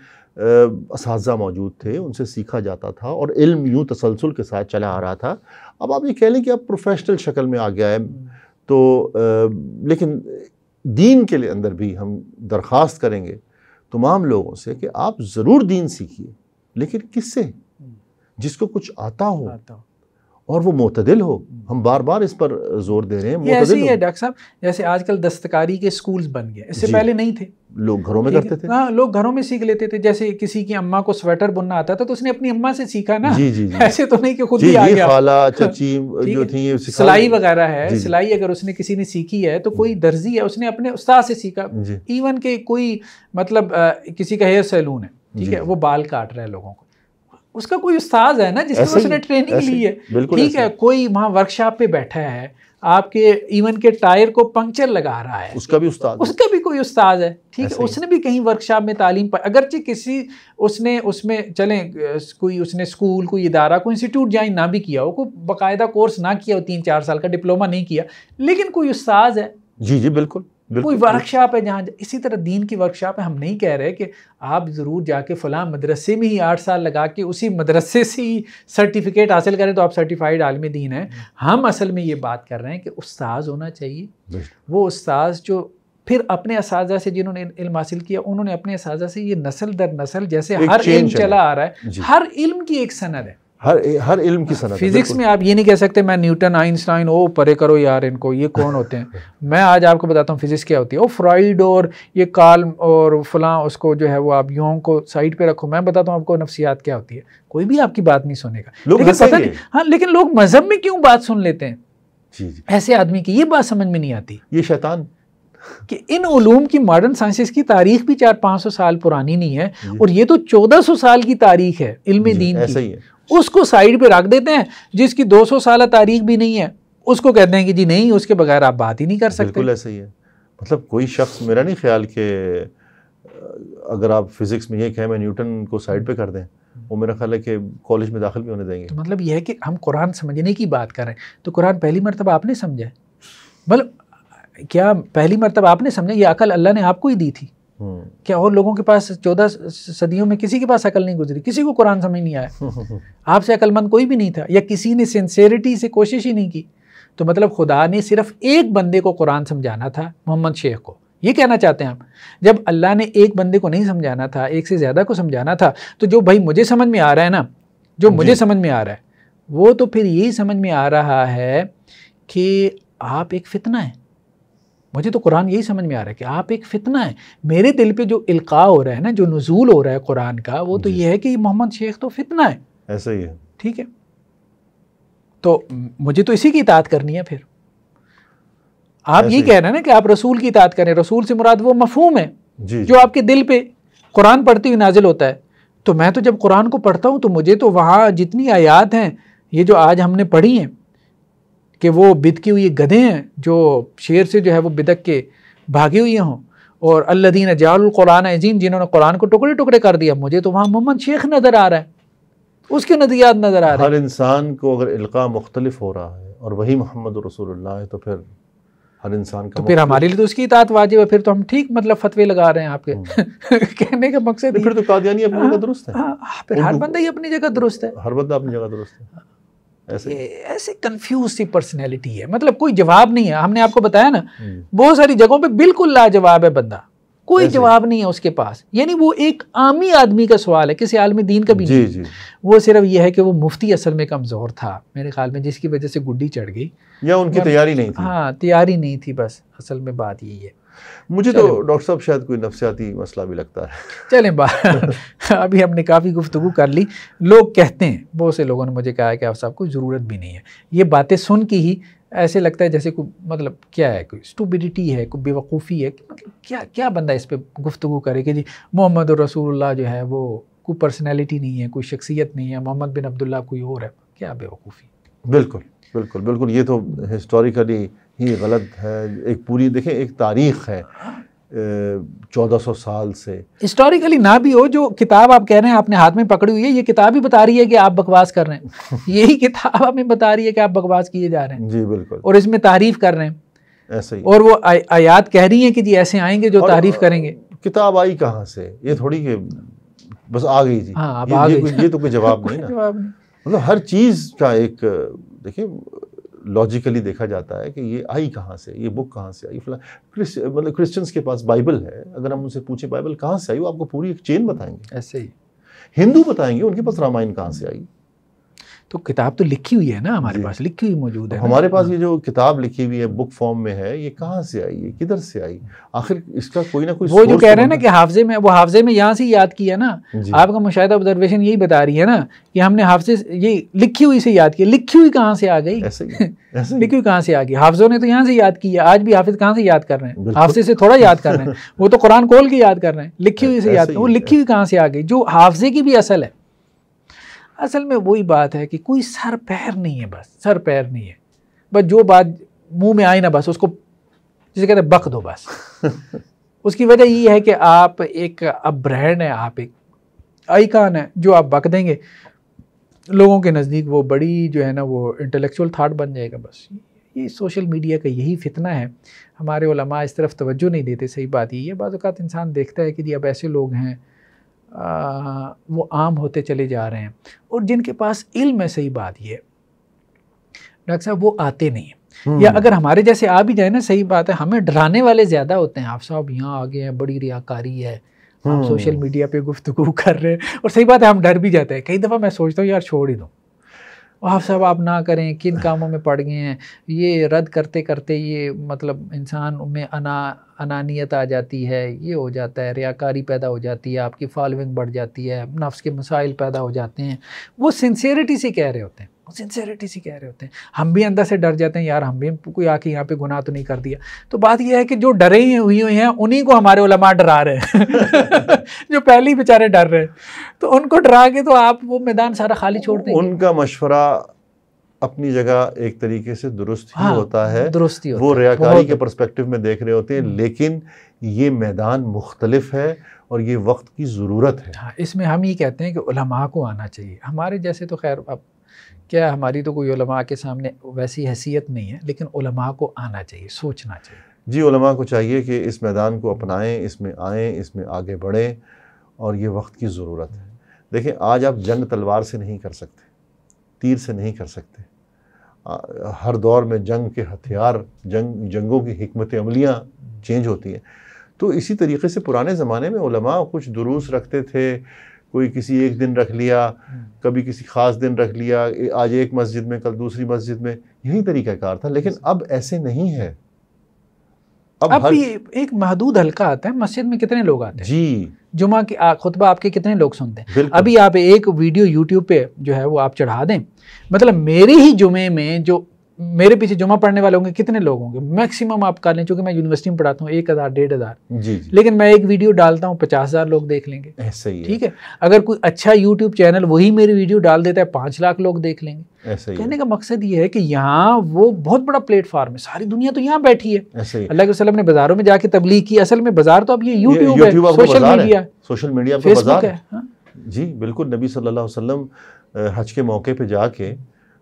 इस मौजूद थे उनसे सीखा जाता था और इल्म यूँ तसलसल के साथ चला आ रहा था अब आप ये कह लें कि अब प्रोफेशनल शक्ल में आ गया है तो आ, लेकिन दीन के लिए अंदर भी हम दरख्वास्त करेंगे तमाम लोगों से कि आप ज़रूर दीन सीखिए लेकिन किससे हम्म। जिसको कुछ आता हो, आता और वो मतदिल हो हम बार बार इस पर जोर दे रहे हैं ऐसे ही है डॉक्टर साहब जैसे आजकल दस्तकारी के स्कूल्स बन गए इससे पहले नहीं थे लोग घरों में करते थे हाँ लोग घरों में सीख लेते थे जैसे किसी की अम्मा को स्वेटर बुनना आता था तो उसने अपनी अम्मा से सीखा ना जी जी, जी। ऐसे तो नहीं कि खुद ही आ गया खाला चची जो थी सिलाई वगैरह है सिलाई अगर उसने किसी ने सीखी है तो कोई दर्जी है उसने अपने उस्ताद से सीखा इवन के कोई मतलब किसी का हेयर सैलून है ठीक है वो बाल काट रहा है लोगों को उसका कोई उस्ताद है ना जिससे उसने ट्रेनिंग ली है ठीक है कोई वहाँ वर्कशॉप पे बैठा है आपके इवन के टायर को पंक्चर लगा रहा है उसका भी उस्ताद उसका भी कोई उस्ताद है ठीक है उसने भी कहीं वर्कशॉप में तालीम पा अगरचे किसी उसने उसमें चलें कोई उसने स्कूल कोई इदारा कोई इंस्टीट्यूट ज्वाइन ना भी किया हो कोई बाकायदा कोर्स ना किया हो तीन चार साल का डिप्लोमा नहीं किया लेकिन कोई उस्ताद है जी जी बिल्कुल कोई वर्कशॉप है जहाँ इसी तरह दीन की वर्कशॉप है हम नहीं कह रहे कि आप ज़रूर जाके फ़लाँ मदरसे में ही आठ साल लगा के उसी मदरसे से ही सर्टिफिकेट हासिल करें तो आप सर्टिफाइड आलम दीन हैं हम्म। हम असल में ये बात कर रहे हैं कि उस्ताद होना चाहिए वो उस्ताद जो फिर अपने इस से जिन्होंने इल्म हासिल किया उन्होंने अपने इस से ये नसल दर नसल जैसे हर इल्म चला आ रहा है हर इल्म की एक सनद है हर हर इल्म की सनत फिजिक्स में आप ये नहीं कह सकते मैं न्यूटन आइंस्टाइन ओ परे करो यार इनको ये कौन होते हैं मैं आज आपको बताता हूँ फिजिक्स क्या होती है ओ फ्राइड और ये काल और फलां उसको जो है वो आप यूं को साइड पे रखो मैं बताता हूँ आपको नफसियात क्या होती है कोई भी आपकी बात नहीं सुनेगा लेकिन पता नहीं हाँ लेकिन लोग मजहब में क्यों बात सुन लेते हैं ऐसे आदमी की ये बात समझ में नहीं आती ये शैतान कि इन उलूम की मॉडर्न साइंसेस की तारीख भी चार पाँच सौ साल पुरानी नहीं है और ये तो चौदह सौ साल की तारीख है इल्म दीन की उसको साइड पे रख देते हैं जिसकी 200 साल तारीख भी नहीं है उसको कहते हैं कि जी नहीं उसके बगैर आप बात ही नहीं कर सकते बिल्कुल ऐसा ही है मतलब कोई शख्स मेरा नहीं ख्याल कि अगर आप फिज़िक्स में ये कहें मैं न्यूटन को साइड पर कर दें वो मेरा ख्याल है कि कॉलेज में दाखिल भी होने देंगे तो मतलब यह है कि हम कुरान समझने की बात कर रहे हैं तो कुरान पहली मरतब आपने समझा है मतलब क्या पहली मरतब आपने समझा ये अकल अल्लाह ने आपको ही दी थी क्या और लोगों के पास चौदह सदियों में किसी के पास अकल नहीं गुजरी किसी को कुरान समझ नहीं आया आपसे अकलमंद कोई भी नहीं था या किसी ने सिंसेरिटी से कोशिश ही नहीं की तो मतलब खुदा ने सिर्फ एक बंदे को कुरान समझाना था मोहम्मद शेख को ये कहना चाहते हैं आप जब अल्लाह ने एक बंदे को नहीं समझाना था एक से ज़्यादा को समझाना था तो जो भाई मुझे समझ में आ रहा है ना जो मुझे समझ में आ रहा है वो तो फिर यही समझ में आ रहा है कि आप एक फितना है मुझे तो कुरान यही समझ में आ रहा है कि आप एक फितना है मेरे दिल पे जो इल्का हो रहा है ना जो नजूल हो रहा है कुरान का वो तो ये है कि मोहम्मद शेख तो फितना है ऐसा ही है ठीक है तो मुझे तो इसी की इतात करनी है फिर आप ये कह रहे हैं ना कि आप रसूल की इतात करें रसूल से मुराद वो मफहूम है जो आपके दिल पे कुरान पढ़ती हुई नाजिल होता है तो मैं तो जब कुरान को पढ़ता हूँ तो मुझे तो वहाँ जितनी आयात हैं ये जो आज हमने पढ़ी हैं कि वो बिदकी हुई गधे हैं जो शेर से जो है वो बिदक के भागे हुए हों और अल्लादीन जालकुरान अजीम जिन्होंने कुरान को टुकड़े टुकड़े कर दिया मुझे तो वहाँ मोहम्मद शेख नज़र आ रहा है उसके नदियात नज़र आ रहे हैं हर इंसान को अगर इल्का मुख्तलिफ हो रहा है और वही मोहम्मद रसूल है तो फिर हर इंसान का तो फिर हमारे लिए तो उसकी इतात वाजिब है फिर तो हम ठीक मतलब फतवे लगा रहे हैं आपके हम्म। कहने का मकसद फिर तो कादियानी अपनी जगह दुरुस्त है हाँ, हाँ, हर बंदा ही अपनी जगह दुरुस्त है हर बंदा अपनी जगह दुरुस्त है ऐसे ऐसे कंफ्यूज सी पर्सनैलिटी है मतलब कोई जवाब नहीं है हमने आपको बताया ना हम्म। बहुत सारी जगहों पे बिल्कुल लाजवाब है बंदा कोई जवाब नहीं है उसके पास यानी वो एक आमी आदमी का सवाल है किसी आलमी दीन का भी जी, नहीं जी। वो सिर्फ ये है कि वो मुफ्ती असल में कमज़ोर था मेरे ख्याल में जिसकी वजह से गुड्डी चढ़ गई या उनकी तैयारी नहीं थी हाँ तैयारी नहीं थी बस असल में बात यही है मुझे तो डॉक्टर साहब शायद कोई नफसियाती मसला भी लगता है चलें बात अभी हमने काफ़ी गुफ्तु कर ली लोग कहते हैं बहुत से लोगों ने मुझे कहा है कि आप साहब कोई ज़रूरत भी नहीं है ये बातें सुन के ही ऐसे लगता है जैसे कोई मतलब क्या है कोई स्टूबिडिटी है कोई बेवकूफ़ी है मतलब क्या क्या बंदा इस पर गुफ्तु करे कि जी मोहम्मद रसूल्ला जो है वो कोई पर्सनैलिटी नहीं है कोई शख्सियत नहीं है मोहम्मद बिन अब्दुल्ला कोई और है क्या बेवकूफ़ी बिल्कुल बिल्कुल बिल्कुल ये तो हिस्टोरिकली ये गलत है एक पूरी देखें एक तारीख है चौदह सौ साल से हिस्टोरिकली ना भी हो जो किताब आप कह रहे हैं आपने हाथ में पकड़ी हुई है ये किताब ही बता रही है कि आप बकवास कर रहे हैं यही किताब हमें बता रही है कि आप बकवास किए जा रहे हैं जी बिल्कुल और इसमें तारीफ कर रहे हैं ऐसे ही और वो आ, आयात कह रही है कि जी ऐसे आएंगे जो तारीफ करेंगे किताब आई कहाँ से ये थोड़ी के बस आ गई जी हाँ, आप ये, आ गई। ये, ये तो कोई जवाब नहीं ना मतलब हर चीज़ का एक देखिए लॉजिकली देखा जाता है कि ये आई कहाँ से ये बुक कहाँ से आई फिलहाल क्रिस मतलब क्रिश्चियंस के पास बाइबल है अगर हम उनसे पूछें बाइबल कहाँ से आई वो आपको पूरी एक चेन बताएंगे ऐसे ही हिंदू बताएंगे उनके पास रामायण कहाँ से आई तो किताब तो लिखी हुई है ना हमारे पास लिखी हुई मौजूद है हमारे पास हाँ। ये जो किताब लिखी हुई है बुक फॉर्म में है ये कहाँ से आई है किधर से आई आखिर इसका कोई ना कोई वो जो कह रहे हैं तो ना कि हाफजे में वो हाफजे में यहाँ से याद किया ना आपका मुशाह ऑब्जर्वेशन यही बता रही है ना कि हमने हाफजे ये लिखी हुई से याद किया लिखी हुई कहाँ से आ गई लिखी हुई कहाँ से आ गई हाफजों ने तो यहाँ से याद किया आज भी हाफिज कहाँ से याद कर रहे हैं हाफजे से थोड़ा याद कर रहे हैं वो तो कुरान खोल के याद कर रहे हैं लिखी हुई से याद वो लिखी हुई कहाँ से आ गई जो हाफजे की भी असल है असल में वही बात है कि कोई सर पैर नहीं है बस सर पैर नहीं है बस जो बात मुंह में आई ना बस उसको जिसे कहते हैं बक दो बस उसकी वजह ये है कि आप एक अब ब्रांड है आप एक आइकान है जो आप बक देंगे लोगों के नज़दीक वो बड़ी जो है ना वो इंटेलेक्चुअल थाट बन जाएगा बस ये सोशल मीडिया का यही फितना है हमारे इस तरफ तवज्जो नहीं देते सही बात ये बाज़ात इंसान देखता है कि जी अब ऐसे लोग हैं आ, वो आम होते चले जा रहे हैं और जिनके पास इल्म है सही बात ये डॉक्टर साहब वो आते नहीं या हम्म। अगर हमारे जैसे आ भी जाए ना सही बात है हमें डराने वाले ज़्यादा होते हैं आप साहब यहाँ आ गए हैं बड़ी रियाकारी है आप हम्म। सोशल मीडिया पे गुफ्तगु कर रहे हैं और सही बात है हम डर भी जाते हैं कई दफ़ा मैं सोचता हूँ यार छोड़ ही दूँ आप सब आप ना करें किन कामों में पड़ गए हैं ये रद्द करते करते ये मतलब इंसान में अना अनानियत आ जाती है ये हो जाता है रियाकारी पैदा हो जाती है आपकी फॉलोइंग बढ़ जाती है नफ्स के मसाइल पैदा हो जाते हैं वो सिंसेरिटी से कह रहे होते हैं वो सिंसेरिटी से कह रहे होते हैं हम भी अंदर से डर जाते हैं यार हम भी कोई आके यहाँ पे गुनाह तो नहीं कर दिया तो बात यह है कि जो डरे ही हुई हुई हैं उन्हीं को हमारे उलमा डरा रहे हैं जो पहले ही बेचारे डर रहे हैं तो उनको डरा के तो आप वो मैदान सारा खाली छोड़ दें उनका मशवरा अपनी जगह एक तरीके से दुरुस्त हाँ, होता है दुरुस्त ही होता वो रियाकारी के परस्पेक्टिव में देख रहे होते हैं हम्म। लेकिन ये मैदान मुख्तलिफ है और ये वक्त की ज़रूरत है हाँ, इसमें हम ये कहते हैं कि उलमा को आना चाहिए हमारे जैसे तो खैर अब क्या हमारी तो कोई उलमा के सामने वैसी हैसियत नहीं है लेकिन उलमा को आना चाहिए सोचना चाहिए जी उलमा को चाहिए कि इस मैदान को अपनाएं इसमें आएँ इसमें आगे बढ़ें और ये वक्त की ज़रूरत है देखें आज आप जंग तलवार से नहीं कर सकते तीर से नहीं कर सकते आ, हर दौर में जंग के हथियार जंग जंगों की हमत अमलियाँ चेंज होती हैं तो इसी तरीके से पुराने ज़माने में कुछ दुरुस्त रखते थे कोई किसी एक दिन रख लिया हम्म। कभी किसी ख़ास दिन रख लिया आज एक मस्जिद में कल दूसरी मस्जिद में यही तरीक़ाकार था लेकिन अब ऐसे नहीं है अब, अब हर... भी एक महदूद हल्का आता है मस्जिद में कितने लोग आते हैं जी जुमा की खुतबा आपके कितने लोग सुनते हैं अभी आप एक वीडियो यूट्यूब पे जो है वो आप चढ़ा दें मतलब मेरे ही जुमे में जो मेरे पीछे जमा पढ़ने वाले होंगे कितने लोग होंगे मैक्सिमम आप कर लें चूंकि मैं यूनिवर्सिटी में पढ़ाता हूँ एक हज़ार डेढ़ हज़ार जी, लेकिन मैं एक वीडियो डालता हूँ पचास हज़ार लोग देख लेंगे ऐसे ही ठीक है अगर कोई अच्छा यूट्यूब चैनल वही मेरी वीडियो डाल देता है पांच लाख लोग देख लेंगे कहने का मकसद ये है कि यहाँ वो बहुत बड़ा प्लेटफॉर्म है सारी दुनिया तो यहाँ बैठी है अल्लाह के वसलम ने बाजारों में जाके तबलीग की असल में बाजार तो अब ये यूट्यूब है social media social media Facebook है तो हाँ। जी बिल्कुल नबी सल्लल्लाहु अलैहि वसल्लम हज के मौके पे जाके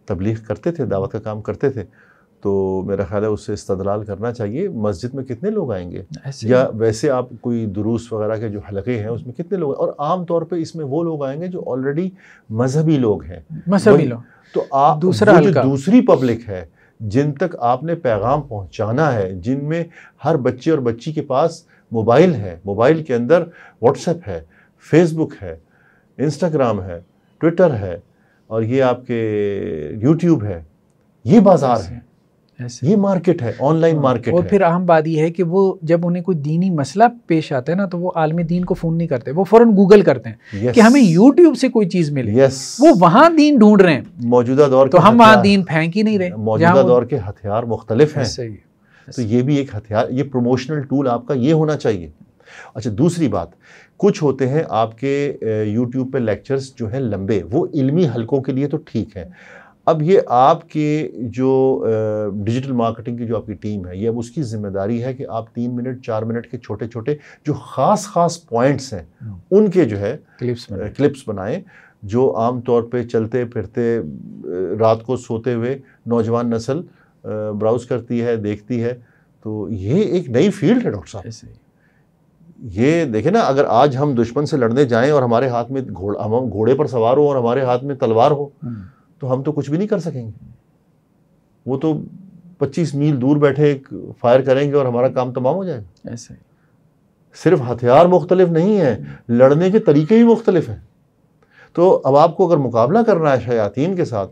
तबलीग करते थे दावत का काम करते थे तो मेरा ख्याल है उससे इस्तलाल करना चाहिए मस्जिद में कितने लोग आएंगे या वैसे आप कोई दुरुस वगैरह के जो हलके हैं उसमें कितने लोग और आम तौर पे इसमें वो लोग आएंगे जो ऑलरेडी मजहबी लोग हैं मजहबी लोग तो आप दूसरा जो दूसरी पब्लिक है जिन तक आपने पैगाम पहुंचाना है जिनमें हर बच्चे और बच्ची के पास मोबाइल है मोबाइल के अंदर व्हाट्सएप है फेसबुक है इंस्टाग्राम है ट्विटर है और ये आपके यूट्यूब है ये बाजार है ये मार्केट है ऑनलाइन हाँ, मार्केट और फिर अहम बात यह है कि वो जब उन्हें कोई दीनी मसला पेश आता है ना तो वो आलमी दीन को फ़ोन नहीं करते वो फ़ौरन गूगल करते हैं yes. कि हमें यूट्यूब से कोई चीज़ मिले yes. वो वहां दीन ढूंढ रहे हैं मौजूदा दौर तो हम वहां दीन फेंक ही नहीं रहे मौजूदा दौर के हथियार मुख्तलिफ हैं तो ये भी एक हथियार ये प्रमोशनल टूल आपका ये होना चाहिए अच्छा दूसरी बात कुछ होते हैं आपके यूट्यूब पे लेक्चर्स जो हैं लंबे वो इल्मी हलकों के लिए तो ठीक हैं अब ये आपके जो डिजिटल मार्केटिंग की जो आपकी टीम है ये अब उसकी जिम्मेदारी है कि आप तीन मिनट चार मिनट के छोटे छोटे जो ख़ास ख़ास पॉइंट्स हैं हम्म। उनके जो है क्लिप्स क्लिप्स बनाएं जो आम तौर पे चलते फिरते रात को सोते हुए नौजवान नस्ल ब्राउज़ करती है देखती है तो ये एक नई फील्ड है डॉक्टर साहब ये देखे ना अगर आज हम दुश्मन से लड़ने जाएं और हमारे हाथ में घोड़ा हम घोड़े पर सवार हो और हमारे हाथ में तलवार हो हम्म। तो हम तो कुछ भी नहीं कर सकेंगे वो तो 25 मील दूर बैठे फायर करेंगे और हमारा काम तमाम हो जाएगा ऐसे सिर्फ हथियार मुख्तलिफ नहीं है लड़ने के तरीके भी मुख्तलिफ हैं तो अब आपको अगर मुकाबला करना है शयातीन के साथ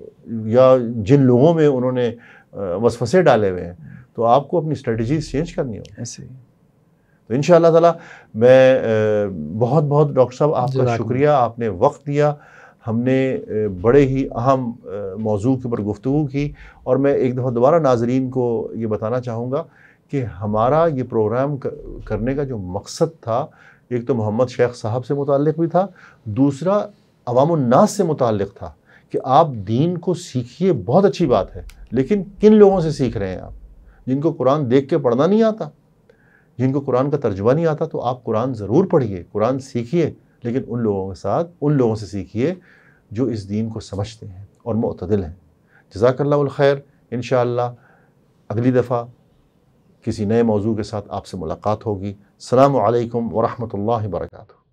या जिन लोगों में उन्होंने वसफसे डाले हुए हैं तो आपको अपनी स्ट्रेटजीज चेंज करनी होगी ऐसे ही तो इन ताला मैं बहुत बहुत डॉक्टर साहब आपका शुक्रिया आपने वक्त दिया हमने बड़े ही अहम मौजू के ऊपर गुफ्तु की और मैं एक दफ़ा दोबारा नाजरीन को ये बताना चाहूँगा कि हमारा ये प्रोग्राम करने का जो मकसद था एक तो मोहम्मद शेख साहब से मुतक़ भी था दूसरा अवामनास से मुतक़ था कि आप दीन को सीखिए बहुत अच्छी बात है लेकिन किन लोगों से सीख रहे हैं आप जिनको कुरान देख के पढ़ना नहीं आता जिनको कुरान का तर्जुमा नहीं आता तो आप कुरान ज़रूर पढ़िए कुरान सीखिए लेकिन उन लोगों के साथ उन लोगों से सीखिए जो इस दीन को समझते हैं और मतदिल हैं जजाकल्लाखैर इन अगली दफ़ा किसी नए मौजू के साथ आपसे मुलाकात होगी सलामकम वरहमल वर्का